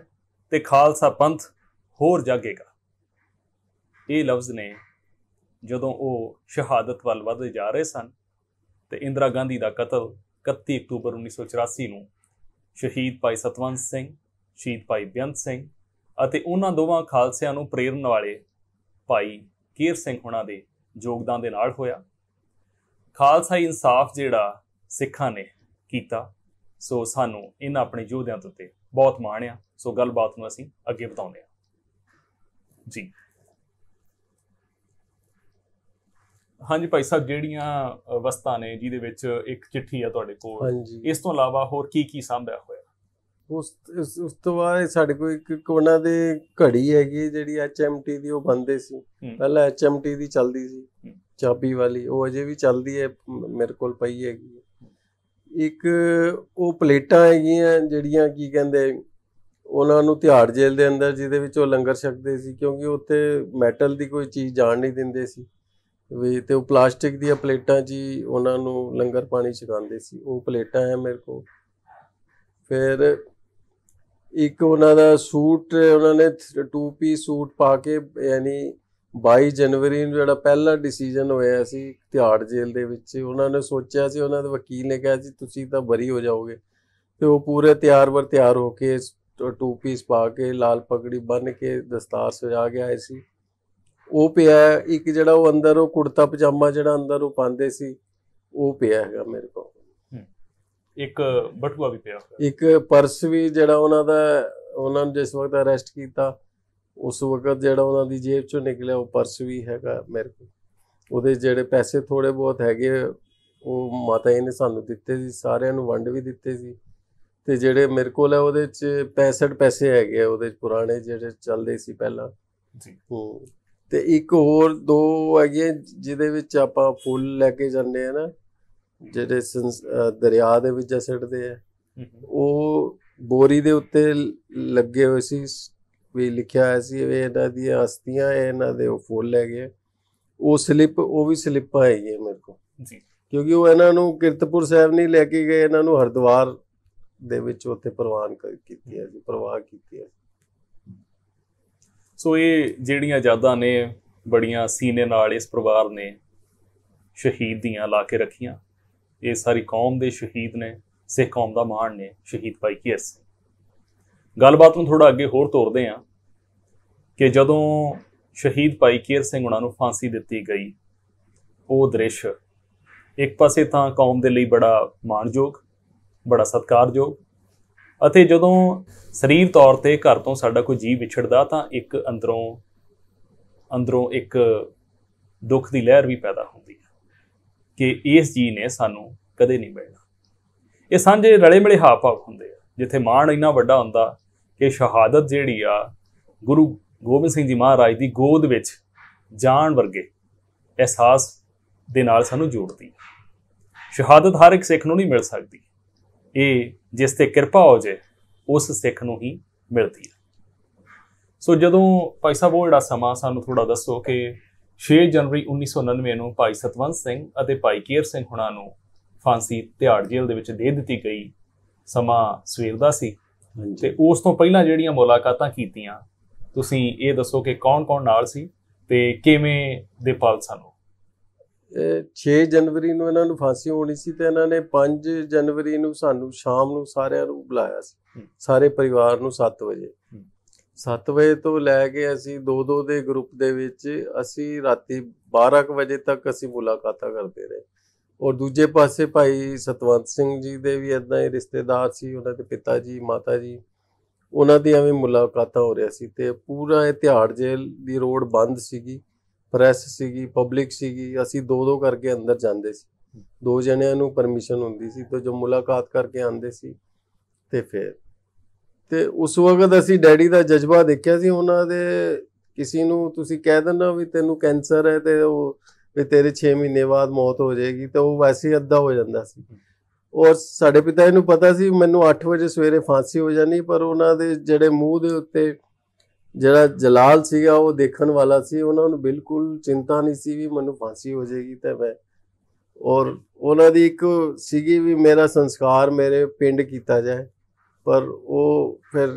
B: ਤੇ ਖਾਲਸਾ ਪੰਥ ਹੋਰ ਜਾਗੇਗਾ ਇਹ ਲਫ਼ਜ਼ ਨੇ ਜਦੋਂ ਉਹ ਸ਼ਹਾਦਤ ਵੱਲ ਵਧੇ ਜਾ ਰਹੇ ਸਨ ਤੇ ਇੰਦਰਾ ਗਾਂਧੀ ਦਾ ਕਤਲ 31 ਅਕਤੂਬਰ 1984 ਨੂੰ ਸ਼ਹੀਦ ਭਾਈ ਸਤਵੰਤ ਸਿੰਘ ਸ਼ਹੀਦ ਭਾਈ ਬਿਆਨ ਸਿੰਘ ਅਤੇ ਉਹਨਾਂ ਦੋਵਾਂ ਖਾਲਸਿਆਂ ਨੂੰ ਪ੍ਰੇਰਨ ਵਾਲੇ ਭਾਈ ਕੀਰ ਸਿੰਘ ਹੁਣਾਂ ਦੇ ਯੋਗਦਾਨ ਦੇ ਨਾਲ ਹੋਇਆ ਖਾਲਸਾ ਇਨਸਾਫ ਜਿਹੜਾ ਸਿੱਖਾਂ ਨੇ ਕੀਤਾ ਸੋ ਸਾਨੂੰ ਇਹਨਾਂ ਆਪਣੇ ਯੋਧਿਆਂ ਤੋਂ ਤੇ ਬਹੁਤ ਮਾਣ ਆ ਸੋ ਗੱਲਬਾਤ ਨੂੰ ਅਸੀਂ ਅੱਗੇ ਵਧਾਉਂਦੇ ਆ ਜੀ ਹਾਂਜੀ ਭਾਈ ਸਾਹਿਬ ਜਿਹੜੀਆਂ ਵਸਤਾਂ ਨੇ ਜਿਹਦੇ ਵਿੱਚ ਇੱਕ ਚਿੱਠੀ ਆ ਤੁਹਾਡੇ ਕੋਲ ਇਸ ਤੋਂ ਇਲਾਵਾ ਹੋਰ ਕੀ ਕੀ ਸਾਂਭਿਆ ਹੋਇਆ
A: ਉਸ ਉਸ ਤੋਂ ਬਾਅਦ ਸਾਡੇ ਕੋਲ ਇੱਕ ਕੋਨਾ ਦੇ ਘੜੀ ਹੈਗੀ ਜਿਹੜੀ ਐਚਐਮਟੀ ਦੀ ਉਹ ਬੰਦੇ ਸੀ ਪਹਿਲਾਂ ਐਚਐਮਟੀ ਦੀ ਚੱਲਦੀ ਸੀ ਚਾਬੀ ਵਾਲੀ ਉਹ ਅਜੇ ਵੀ ਚੱਲਦੀ ਹੈ ਮੇਰੇ ਕੋਲ ਪਈ ਹੈਗੀ ਇੱਕ ਉਹ ਪਲੇਟਾਂ ਹੈਗੀਆਂ ਜਿਹੜੀਆਂ ਕੀ ਕਹਿੰਦੇ ਉਹਨਾਂ ਨੂੰ ਤਿਹਾੜ ਜੇਲ੍ਹ ਦੇ ਅੰਦਰ ਜਿਹਦੇ ਵਿੱਚ ਉਹ ਲੰਗਰ ਛਕਦੇ ਸੀ ਕਿਉਂਕਿ ਉੱਥੇ ਮੈਟਲ ਦੀ ਕੋਈ ਚੀਜ਼ ਜਾਣ ਨਹੀਂ ਦਿੰਦੇ ਸੀ ਵੀ ਤੇ ਉਹ ਪਲਾਸਟਿਕ ਦੀਆਂ ਪਲੇਟਾਂ ਜੀ ਉਹਨਾਂ ਨੂੰ ਲੰਗਰ ਪਾਣੀ ਛਕਾਉਂਦੇ ਸੀ ਉਹ ਪਲੇਟਾਂ ਹੈ ਮੇਰੇ ਕੋਲ ਫਿਰ ਇੱਕ ਉਹਨਾਂ ਦਾ ਸੂਟ ਉਹਨਾਂ ਨੇ 2 ਪੀ ਸੂਟ ਪਾ ਕੇ ਯਾਨੀ 22 ਜਨਵਰੀ ਨੂੰ ਜਿਹੜਾ ਪਹਿਲਾ ਡਿਸੀਜਨ ਹੋਇਆ ਸੀ ਤਿਹਾੜ ਜੇਲ੍ਹ ਦੇ ਵਿੱਚ ਉਹਨਾਂ ਨੇ ਸੋਚਿਆ ਸੀ ਉਹਨਾਂ ਦੇ ਵਕੀਲ ਨੇ ਕਿਹਾ ਸੀ ਤੁਸੀਂ ਤਾਂ ਬਰੀ ਹੋ ਜਾਓਗੇ ਤੇ ਉਹ ਪੂਰੇ ਤਿਆਰ ਵਰ ਤਿਆਰ ਹੋ ਕੇ ਟੂ ਪੀਸ ਪਾ ਕੇ ਲਾਲ ਪਗੜੀ ਬੰਨ ਕੇ ਦਸਤਾਰ ਸਜਾ ਕੇ ਆਏ ਸੀ ਉਹ ਪਿਆ ਇੱਕ ਜਿਹੜਾ ਉਹ ਅੰਦਰ ਉਹ ਕੁੜਤਾ ਪਜਾਮਾ ਜਿਹੜਾ ਅੰਦਰ ਉਹ ਪਾਉਂਦੇ ਸੀ ਉਹ ਪਿਆ ਹੈਗਾ ਮੇਰੇ ਕੋਲ
B: ਇੱਕ ਬਟੂਆ ਵੀ ਪਿਆ
A: ਇੱਕ ਪਰਸ ਵੀ ਜਿਹੜਾ ਉਹਨਾਂ ਦਾ ਉਹਨਾਂ ਨੂੰ ਜਿਸ ਵਕਤ ਅਰੈਸਟ ਕੀਤਾ ਉਸ ਵਕਤ ਜਿਹੜਾ ਉਹਨਾਂ ਦੀ ਜੇਬ ਚੋਂ ਨਿਕਲਿਆ ਉਹ ਪਰਸ ਵੀ ਹੈਗਾ ਮੇਰੇ ਕੋਲ ਉਹਦੇ ਜਿਹੜੇ ਪੈਸੇ ਥੋੜੇ ਬਹੁਤ ਹੈਗੇ ਉਹ ਮਾਤਾ ਜੀ ਨੇ ਸਾਨੂੰ ਦਿੱਤੇ ਸੀ ਸਾਰਿਆਂ ਨੂੰ ਵੰਡ ਵੀ ਦਿੱਤੇ ਸੀ ਤੇ ਜਿਹੜੇ ਮੇਰੇ ਕੋਲ ਹੈ ਉਹਦੇ ਚ 65 ਪੈਸੇ ਹੈਗੇ ਉਹਦੇ ਚ ਪੁਰਾਣੇ ਜਿਹੜੇ ਚੱਲਦੇ ਸੀ ਪਹਿਲਾਂ ਜੀ ਉਹ ਤੇ ਇੱਕ ਹੋਰ ਦੋ ਹੈਗੇ ਜਿਹਦੇ ਵਿੱਚ ਆਪਾਂ ਫੁੱਲ ਲੈ ਕੇ ਜਾਂਦੇ ਆ ਨਾ ਜਿਹੜੇ ਦਰਿਆ ਦੇ ਵਿੱਚ ਸਿੱਟਦੇ ਆ ਉਹ ਬੋਰੀ ਦੇ ਉੱਤੇ ਲੱਗੇ ਹੋਏ ਸੀ ਵੀ ਲਿਖਿਆ ਹੋਇਆ ਸੀ ਵੀ ਇਹਨਾਂ ਦੀਆਂ ਐ ਇਹਨਾਂ ਦੇ ਉਹ ਫੁੱਲ ਲੈ ਗਏ ਉਹ ਸਲਿੱਪ ਉਹ ਵੀ ਸਲਿੱਪ ਆਈ ਹੈ ਮੇਰੇ ਕੋ ਜੀ ਕਿਉਂਕਿ ਉਹ ਇਹਨਾਂ ਨੂੰ ਕਿਰਤਪੁਰ ਸਾਹਿਬ ਨਹੀਂ ਲੈ ਕੇ ਗਏ ਇਹਨਾਂ ਨੂੰ ਹਰਦੁਆਰ ਦੇ ਵਿੱਚ ਉੱਥੇ ਪ੍ਰਵਾਨ ਕੀਤੀ ਹੈ ਜੀ ਪ੍ਰਵਾਹ ਕੀਤੀ ਹੈ
B: ਸੋ ਇਹ ਜਿਹੜੀਆਂ ਜਾਦਾ ਨੇ ਬੜੀਆਂ ਸੀਨੇ ਨਾਲ ਇਸ ਪਰਿਵਾਰ ਨੇ ਸ਼ਹੀਦ ਦੀਆਂ ਲਾ ਕੇ ਰੱਖੀਆਂ ਇਹ ਸਾਰੀ ਕੌਮ ਦੇ ਸ਼ਹੀਦ ਨੇ ਸਿੱਖ ਕੌਮ ਦਾ ਮਾਣ ਨੇ ਸ਼ਹੀਦ ਭਾਈ ਕੇਰ ਸਿੰਘ ਗੱਲਬਾਤ ਨੂੰ ਥੋੜਾ ਅੱਗੇ ਹੋਰ ਤੋਰਦੇ ਆ ਕਿ ਜਦੋਂ ਸ਼ਹੀਦ ਭਾਈ ਕੇਰ ਸਿੰਘ ਉਹਨਾਂ ਨੂੰ ਫਾਂਸੀ ਦਿੱਤੀ ਗਈ ਉਹ ਦ੍ਰਿਸ਼ ਇੱਕ ਪਾਸੇ ਤਾਂ ਕੌਮ ਦੇ ਲਈ ਬੜਾ ਮਾਣਯੋਗ ਬੜਾ ਸਤਕਾਰਯੋਗ ਅਤੇ ਜਦੋਂ ਸਰੀਰ ਤੌਰ ਤੇ ਘਰ ਤੋਂ ਸਾਡਾ ਕੋਈ ਜੀਵ ਵਿਛੜਦਾ ਤਾਂ ਇੱਕ ਅੰਦਰੋਂ ਅੰਦਰੋਂ ਇੱਕ ਦੁੱਖ ਦੀ ਲਹਿਰ ਵੀ ਪੈਦਾ ਹੁੰਦੀ ਹੈ ਕਿ ਇਸ ਜੀ ਨੇ ਸਾਨੂੰ ਕਦੇ ਨਹੀਂ ਮਿਲਣਾ ਇਹ ਸਾਂਝੇ ਰਲੇ ਮਿਲੇ ਹਾਵ ਭਾਵ ਹੁੰਦੇ ਆ ਜਿੱਥੇ ਮਾਣ ਇੰਨਾ ਵੱਡਾ ਹੁੰਦਾ ਕਿ ਸ਼ਹਾਦਤ ਜਿਹੜੀ ਆ ਗੁਰੂ ਗੋਬਿੰਦ ਸਿੰਘ ਜੀ ਮਹਾਰਾਜ ਦੀ ਗੋਦ ਵਿੱਚ ਜਾਣ ਵਰਗੇ ਅਹਿਸਾਸ ਦੇ ਨਾਲ ਸਾਨੂੰ ਜੋੜਦੀ ਸ਼ਹਾਦਤ ਹਰ ਇੱਕ ਸਿੱਖ ਨੂੰ ਨਹੀਂ ਮਿਲ ਸਕਦੀ ਇਹ ਜਿਸ ਤੇ ਕਿਰਪਾ ਹੋ ਜੇ ਉਸ ਸਿੱਖ ਨੂੰ ਹੀ ਮਿਲਦੀ ਹੈ ਸੋ ਜਦੋਂ ਭਾਈ ਸਾਹਿਬ ਉਹ ਜਿਹੜਾ ਸਮਾਂ ਸਾਨੂੰ ਥੋੜਾ ਦੱਸੋ ਕਿ 6 ਜਨਵਰੀ 1999 ਨੂੰ ਭਾਈ ਸਤਵੰਤ ਸਿੰਘ ਅਤੇ ਭਾਈ ਕੀਰ ਸਿੰਘ ਹੁਣਾਂ ਨੂੰ ਫਾਂਸੀ ਤਿਹਾੜ ਜੇਲ੍ਹ ਦੇ ਵਿੱਚ ਦੇ ਦਿੱਤੀ ਗਈ ਸਮਾਂ ਸਵੇਰ ਦਾ ਸੀ ਤੇ ਉਸ ਤੋਂ ਪਹਿਲਾਂ ਜਿਹੜੀਆਂ ਮੁਲਾਕਾਤਾਂ ਕੀਤੀਆਂ ਤੁਸੀਂ ਇਹ ਦੱਸੋ ਕਿ ਕੌਣ-ਕੌਣ ਨਾਲ ਸੀ ਤੇ ਕਿਵੇਂ ਦੇ ਪਾਲ ਸਾਨੂੰ 6
A: ਜਨਵਰੀ ਨੂੰ ਇਹਨਾਂ ਨੂੰ ਫਾਂਸੀ ਹੋਣੀ ਸੀ ਤੇ ਇਹਨਾਂ ਨੇ 5 ਜਨਵਰੀ ਨੂੰ ਸਾਨੂੰ ਸ਼ਾਮ ਨੂੰ ਸਾਰਿਆਂ ਨੂੰ ਬੁਲਾਇਆ ਸੀ ਸਾਰੇ ਪਰਿਵਾਰ ਨੂੰ 7 ਵਜੇ 7 ਵਜੇ ਤੋਂ ਲੈ ਕੇ ਅਸੀਂ ਦੋ ਦੋ ਦੇ ਗਰੁੱਪ ਦੇ ਵਿੱਚ ਅਸੀਂ ਰਾਤੀ 12 ਵਜੇ ਤੱਕ ਅਸੀਂ ਮੁਲਾਕਾਤਾਂ ਕਰਦੇ ਰਹੇ ਔਰ ਦੂਜੇ ਪਾਸੇ ਭਾਈ ਸਤਵੰਤ ਸਿੰਘ ਜੀ ਦੇ ਵੀ ਇਦਾਂ ਹੀ ਰਿਸ਼ਤੇਦਾਰ ਸੀ ਉਹਨਾਂ ਦੇ ਪਿਤਾ ਜੀ ਮਾਤਾ ਜੀ ਉਹਨਾਂ ਦੀ ਐਵੇਂ ਮੁਲਾਕਾਤਾਂ ਹੋ ਰਿਆ ਸੀ ਤੇ ਪੂਰਾ ਇਹ ਤਿਹਾੜ ਜੇਲ੍ਹ ਦੀ ਰੋਡ ਬੰਦ ਸੀਗੀ ਪ੍ਰੈਸ ਸੀਗੀ ਪਬਲਿਕ ਸੀਗੀ ਅਸੀਂ ਦੋ ਦੋ ਕਰਕੇ ਅੰਦਰ ਜਾਂਦੇ ਸੀ ਦੋ ਜਣਿਆਂ ਨੂੰ ਪਰਮਿਸ਼ਨ ਹੁੰਦੀ ਸੀ ਤੇ ਜੋ ਮੁਲਾਕਾਤ ਕਰਕੇ ਆਉਂਦੇ ਸੀ ਤੇ ਫਿਰ ਤੇ ਉਸ ਵਕਤ ਅਸੀਂ ਡੈਡੀ ਦਾ ਜਜ਼ਬਾ ਦੇਖਿਆ ਸੀ ਉਹਨਾਂ ਦੇ ਕਿਸੇ ਨੂੰ ਤੁਸੀਂ ਕਹਿ ਦਿੰਦਾ ਵੀ ਤੈਨੂੰ ਕੈਂਸਰ ਹੈ ਤੇ ਉਹ ਵੀ ਤੇਰੇ 6 ਮਹੀਨੇ ਬਾਅਦ ਮੌਤ ਹੋ ਜਾਏਗੀ ਤੇ ਉਹ ਵੈਸੇ ਅੱਧਾ ਹੋ ਜਾਂਦਾ ਸੀ ਔਰ ਸਾਡੇ ਪਿਤਾ ਜੀ ਨੂੰ ਪਤਾ ਸੀ ਮੈਨੂੰ 8 ਵਜੇ ਸਵੇਰੇ ਫਾਂਸੀ ਹੋ ਜਾਣੀ ਪਰ ਉਹਨਾਂ ਦੇ ਜਿਹੜੇ ਮੂੰਹ ਦੇ ਉੱਤੇ ਜਿਹੜਾ ਜਲਾਲ ਸੀਗਾ ਉਹ ਦੇਖਣ ਵਾਲਾ ਸੀ ਉਹਨਾਂ ਨੂੰ ਬਿਲਕੁਲ ਚਿੰਤਾ ਨਹੀਂ ਸੀ ਵੀ ਮੈਨੂੰ ਫਾਂਸੀ ਹੋ ਜਾਏਗੀ ਤੇ ਮੈਂ ਔਰ ਉਹਨਾਂ ਦੀ ਇੱਕ ਸੀਗੀ ਵੀ ਮੇਰਾ ਸੰਸਕਾਰ ਮੇਰੇ ਪਿੰਡ ਕੀਤਾ ਜਾਏ ਪਰ ਉਹ ਫਿਰ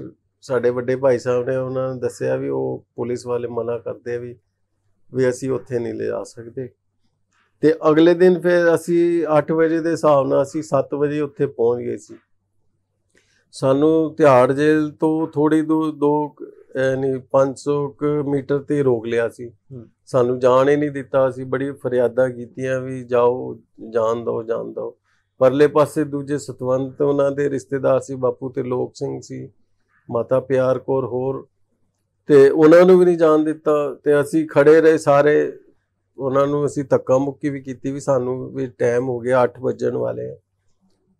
A: ਸਾਡੇ ਵੱਡੇ ਭਾਈ ਸਾਹਿਬ ਨੇ ਉਹਨਾਂ ਨੂੰ ਦੱਸਿਆ ਵੀ ਉਹ ਪੁਲਿਸ ਵਾਲੇ ਮਨਾ ਕਰਦੇ ਵੀ ਵੀ ਅਸੀਂ ਉੱਥੇ ਨਹੀਂ ਲੈ ਜਾ ਸਕਦੇ ਤੇ ਅਗਲੇ ਦਿਨ ਫਿਰ ਅਸੀਂ 8 ਵਜੇ ਦੇ ਹਿਸਾਬ ਨਾਲ ਅਸੀਂ 7 ਵਜੇ ਉੱਥੇ ਪਹੁੰਚ ਗਏ ਸੀ ਸਾਨੂੰ ਤਿਹਾੜ ਜੇਲ੍ਹ ਤੋਂ ਥੋੜੀ ਦੂਰ ਦੋ ਯਾਨੀ 500 ਮੀਟਰ ਤੇ ਰੋਕ ਲਿਆ ਸੀ ਸਾਨੂੰ ਜਾਣ ਹੀ ਨਹੀਂ ਦਿੱਤਾ ਅਸੀਂ ਬੜੀ ਫਰਿਆਦਾ ਕੀਤੀਆਂ ਵੀ ਜਾਓ ਜਾਣ ਦੋ ਜਾਣ ਦੋ ਪਰਲੇ ਪਾਸੇ ਦੂਜੇ ਸਤਵੰਤ ਉਹਨਾਂ ਦੇ ਰਿਸ਼ਤੇਦਾਰ ਸੀ ਬਾਪੂ ਤੇ ਲੋਕ ਸਿੰਘ ਸੀ ਮਾਤਾ ਪਿਆਰ ਕੋਰ ਹੋਰ ਤੇ ਉਹਨਾਂ ਨੂੰ ਵੀ ਨਹੀਂ ਜਾਣ ਦਿੱਤਾ ਤੇ ਅਸੀਂ ਖੜੇ ਰਹੇ ਸਾਰੇ ਉਹਨਾਂ ਨੂੰ ਅਸੀਂ ਧੱਕਾ ਮੁੱਕੀ ਵੀ ਕੀਤੀ ਵੀ ਸਾਨੂੰ ਵੀ ਟਾਈਮ ਹੋ ਗਿਆ 8 ਵਜਣ ਵਾਲੇ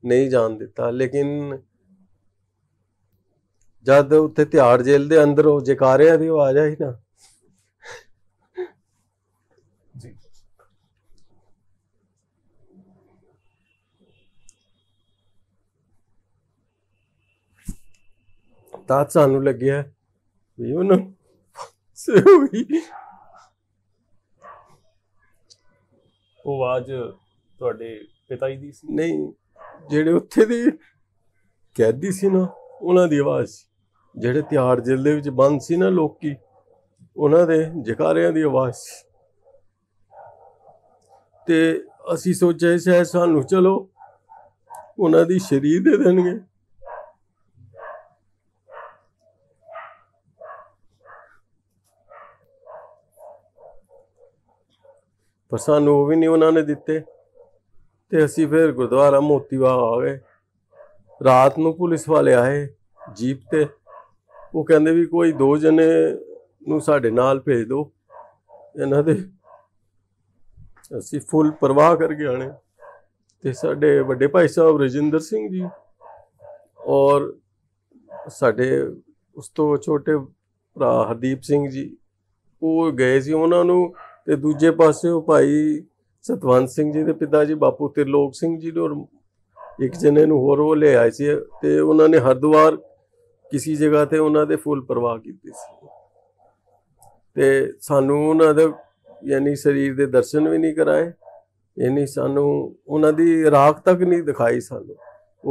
A: ਨਹੀਂ ਜਾਣ ਦਿੱਤਾ ਲੇਕਿਨ ਜਦ ਉੱਥੇ ਤਿਹਾੜ ਜੇਲ੍ਹ ਦੇ ਅੰਦਰ ਉਹ ਜੈਕਾਰਿਆਂ ਦੀ ਆਵਾਜ਼ ਆਈ ਨਾ ਜੀ ਤਾਂ ਸਾਨੂੰ ਲੱਗਿਆ ਵੀ ਉਹਨਾਂ
B: ਸੋਈ ਉਹ ਆਵਾਜ਼ ਤੁਹਾਡੇ ਪਿਤਾ ਜੀ ਦੀ ਸੀ ਨਹੀਂ
A: ਜਿਹੜੇ ਉੱਥੇ ਦੇ ਕੈਦੀ ਸੀ ਨਾ ਉਹਨਾਂ ਦੀ ਆਵਾਜ਼ ਸੀ ਜਿਹੜੇ ਤਿਆਰ ਜ਼ਿਲ੍ਹੇ ਦੇ ਵਿੱਚ ਬੰਦ ਸੀ ਨਾ ਲੋਕੀ ਉਹਨਾਂ ਦੇ ਜਕਾਰਿਆਂ ਦੀ ਆਵਾਜ਼ ਤੇ ਅਸੀਂ ਸੋਚਿਆ ਸੀ ਸਾਨੂੰ ਚਲੋ ਉਹਨਾਂ ਦੀ ਸ਼ਰੀਰ ਦੇ ਦੇਣਗੇ ਪਰ ਸਾਨੂੰ ਉਹ ਵੀ ਨਹੀਂ ਉਹਨਾਂ ਨੇ ਦਿੱਤੇ ਤੇ ਅਸੀਂ ਫਿਰ ਗੁਰਦੁਆਰਾ ਮੋਤੀਵਾ ਆ ਗਏ ਰਾਤ ਨੂੰ ਪੁਲਿਸ ਵਾਲੇ ਆਏ ਜੀਪ ਤੇ ਉਹ ਕਹਿੰਦੇ ਵੀ ਕੋਈ ਦੋ ਜਣੇ ਨੂੰ ਸਾਡੇ ਨਾਲ ਭੇਜ ਦਿਓ ਇਹਨਾਂ ਦੇ ਅਸੀਂ ਫੁੱਲ ਪਰਵਾਹ ਕਰਕੇ ਆਣੇ ਤੇ ਸਾਡੇ ਵੱਡੇ ਭਾਈ ਸਾਹਿਬ ਰਜਿੰਦਰ ਸਿੰਘ ਜੀ ਔਰ ਸਾਡੇ ਉਸ ਤੋਂ ਛੋਟੇ ਭਰਾ ਹਰਦੀਪ ਸਿੰਘ ਜੀ ਉਹ ਗਏ ਸੀ ਉਹਨਾਂ ਨੂੰ ਤੇ ਦੂਜੇ ਪਾਸੇ ਉਹ ਭਾਈ ਸਤਵੰਤ ਸਿੰਘ ਜੀ ਦੇ ਪਿਤਾ ਜੀ ਬਾਪੂ ਤੇ ਲੋਕ ਸਿੰਘ ਜੀ ਨੂੰ ਇੱਕ ਜਨੇ ਨੂੰ ਹੋਰ ਉਹ ਲੈ ਆਏ ਸੀ ਤੇ ਉਹਨਾਂ ਨੇ ਹਰਦੁਆਰ ਕਿਸੇ ਜਗ੍ਹਾ ਤੇ ਉਹਨਾਂ ਦੇ ਫੁੱਲ ਪ੍ਰਵਾਹ ਕੀਤੀ ਸੀ ਤੇ ਸਾਨੂੰ ਉਹਨਾਂ ਦੇ ਯਾਨੀ ਸਰੀਰ ਦੇ ਦਰਸ਼ਨ ਵੀ ਨਹੀਂ ਕਰਾਏ ਇਹਨੀ ਸਾਨੂੰ ਉਹਨਾਂ ਦੀ ਰਾਖ ਤੱਕ ਨਹੀਂ ਦਿਖਾਈ ਸਾਨੂੰ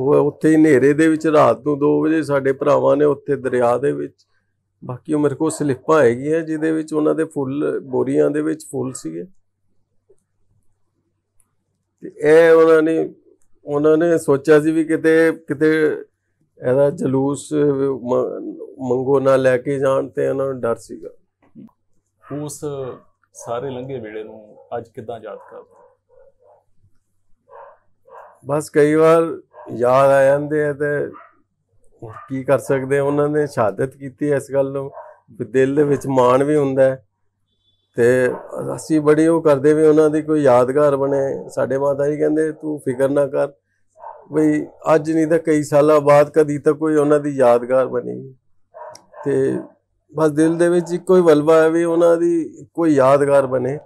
A: ਉਹ ਉੱਥੇ ਹੀ ਹਨੇਰੇ ਦੇ ਵਿੱਚ ਰਾਤ ਨੂੰ 2 ਵਜੇ ਸਾਡੇ ਭਰਾਵਾਂ ਨੇ ਉੱਥੇ ਦਰਿਆ ਦੇ ਵਿੱਚ ਬਾਕੀ ਉਹ ਮੇਰੇ ਕੋਲ ਸਲਿੱਪਾਂ ਹੈਗੀਆਂ ਜਿਹਦੇ ਵਿੱਚ ਉਹਨਾਂ ਦੇ ਫੁੱਲ ਬੋਰੀਆਂ ਦੇ ਵਿੱਚ ਫੁੱਲ ਸੀਗੇ ਤੇ ਇਹ ਉਹਨਾਂ ਨੇ ਉਹਨਾਂ ਨੇ ਸੋਚਿਆ ਸੀ ਵੀ ਕਿਤੇ ਕਿਤੇ ਇਹਦਾ ਜਲੂਸ ਮੰਗੋ ਨਾ ਲੈ ਕੇ ਜਾਣ ਤੇ ਇਹਨਾਂ ਨੂੰ ਡਰ ਸੀਗਾ
B: ਉਸ ਸਾਰੇ ਲੰਘੇ ਵੇਲੇ ਨੂੰ ਅੱਜ ਕਿਦਾਂ ਯਾਦ ਕਰਦੇ
A: ਬਸ ਕਈ ਵਾਰ ਯਾਦ ਆ ਜਾਂਦੇ ਆ ਤੇ ਕੀ ਕਰ ਸਕਦੇ ਉਹਨਾਂ ਨੇ ਸ਼ਹਾਦਤ ਕੀਤੀ ਇਸ ਗੱਲ ਨੂੰ ਦਿਲ ਦੇ ਵਿੱਚ ਮਾਣ ਵੀ ਹੁੰਦਾ ਤੇ ਅਸੀਂ ਬੜੀ ਉਹ ਕਰਦੇ ਵੀ ਉਹਨਾਂ ਦੀ ਕੋਈ ਯਾਦਗਾਰ ਬਣੇ ਸਾਡੇ ਮਾਤਾ ਜੀ ਕਹਿੰਦੇ ਤੂੰ ਫਿਕਰ ਨਾ ਕਰ ਬਈ ਅੱਜ ਨਹੀਂ ਤਾਂ ਕਈ ਸਾਲਾਂ ਬਾਅਦ ਕਦੀ ਤਾਂ ਕੋਈ ਉਹਨਾਂ ਦੀ ਯਾਦਗਾਰ ਬਣੀ ਤੇ ਬਸ ਦਿਲ ਦੇ ਵਿੱਚ ਇੱਕੋ ਹੀ ਵਲਵਾ ਹੈ ਵੀ ਉਹਨਾਂ ਦੀ ਕੋਈ ਯਾਦਗਾਰ ਬਣੇ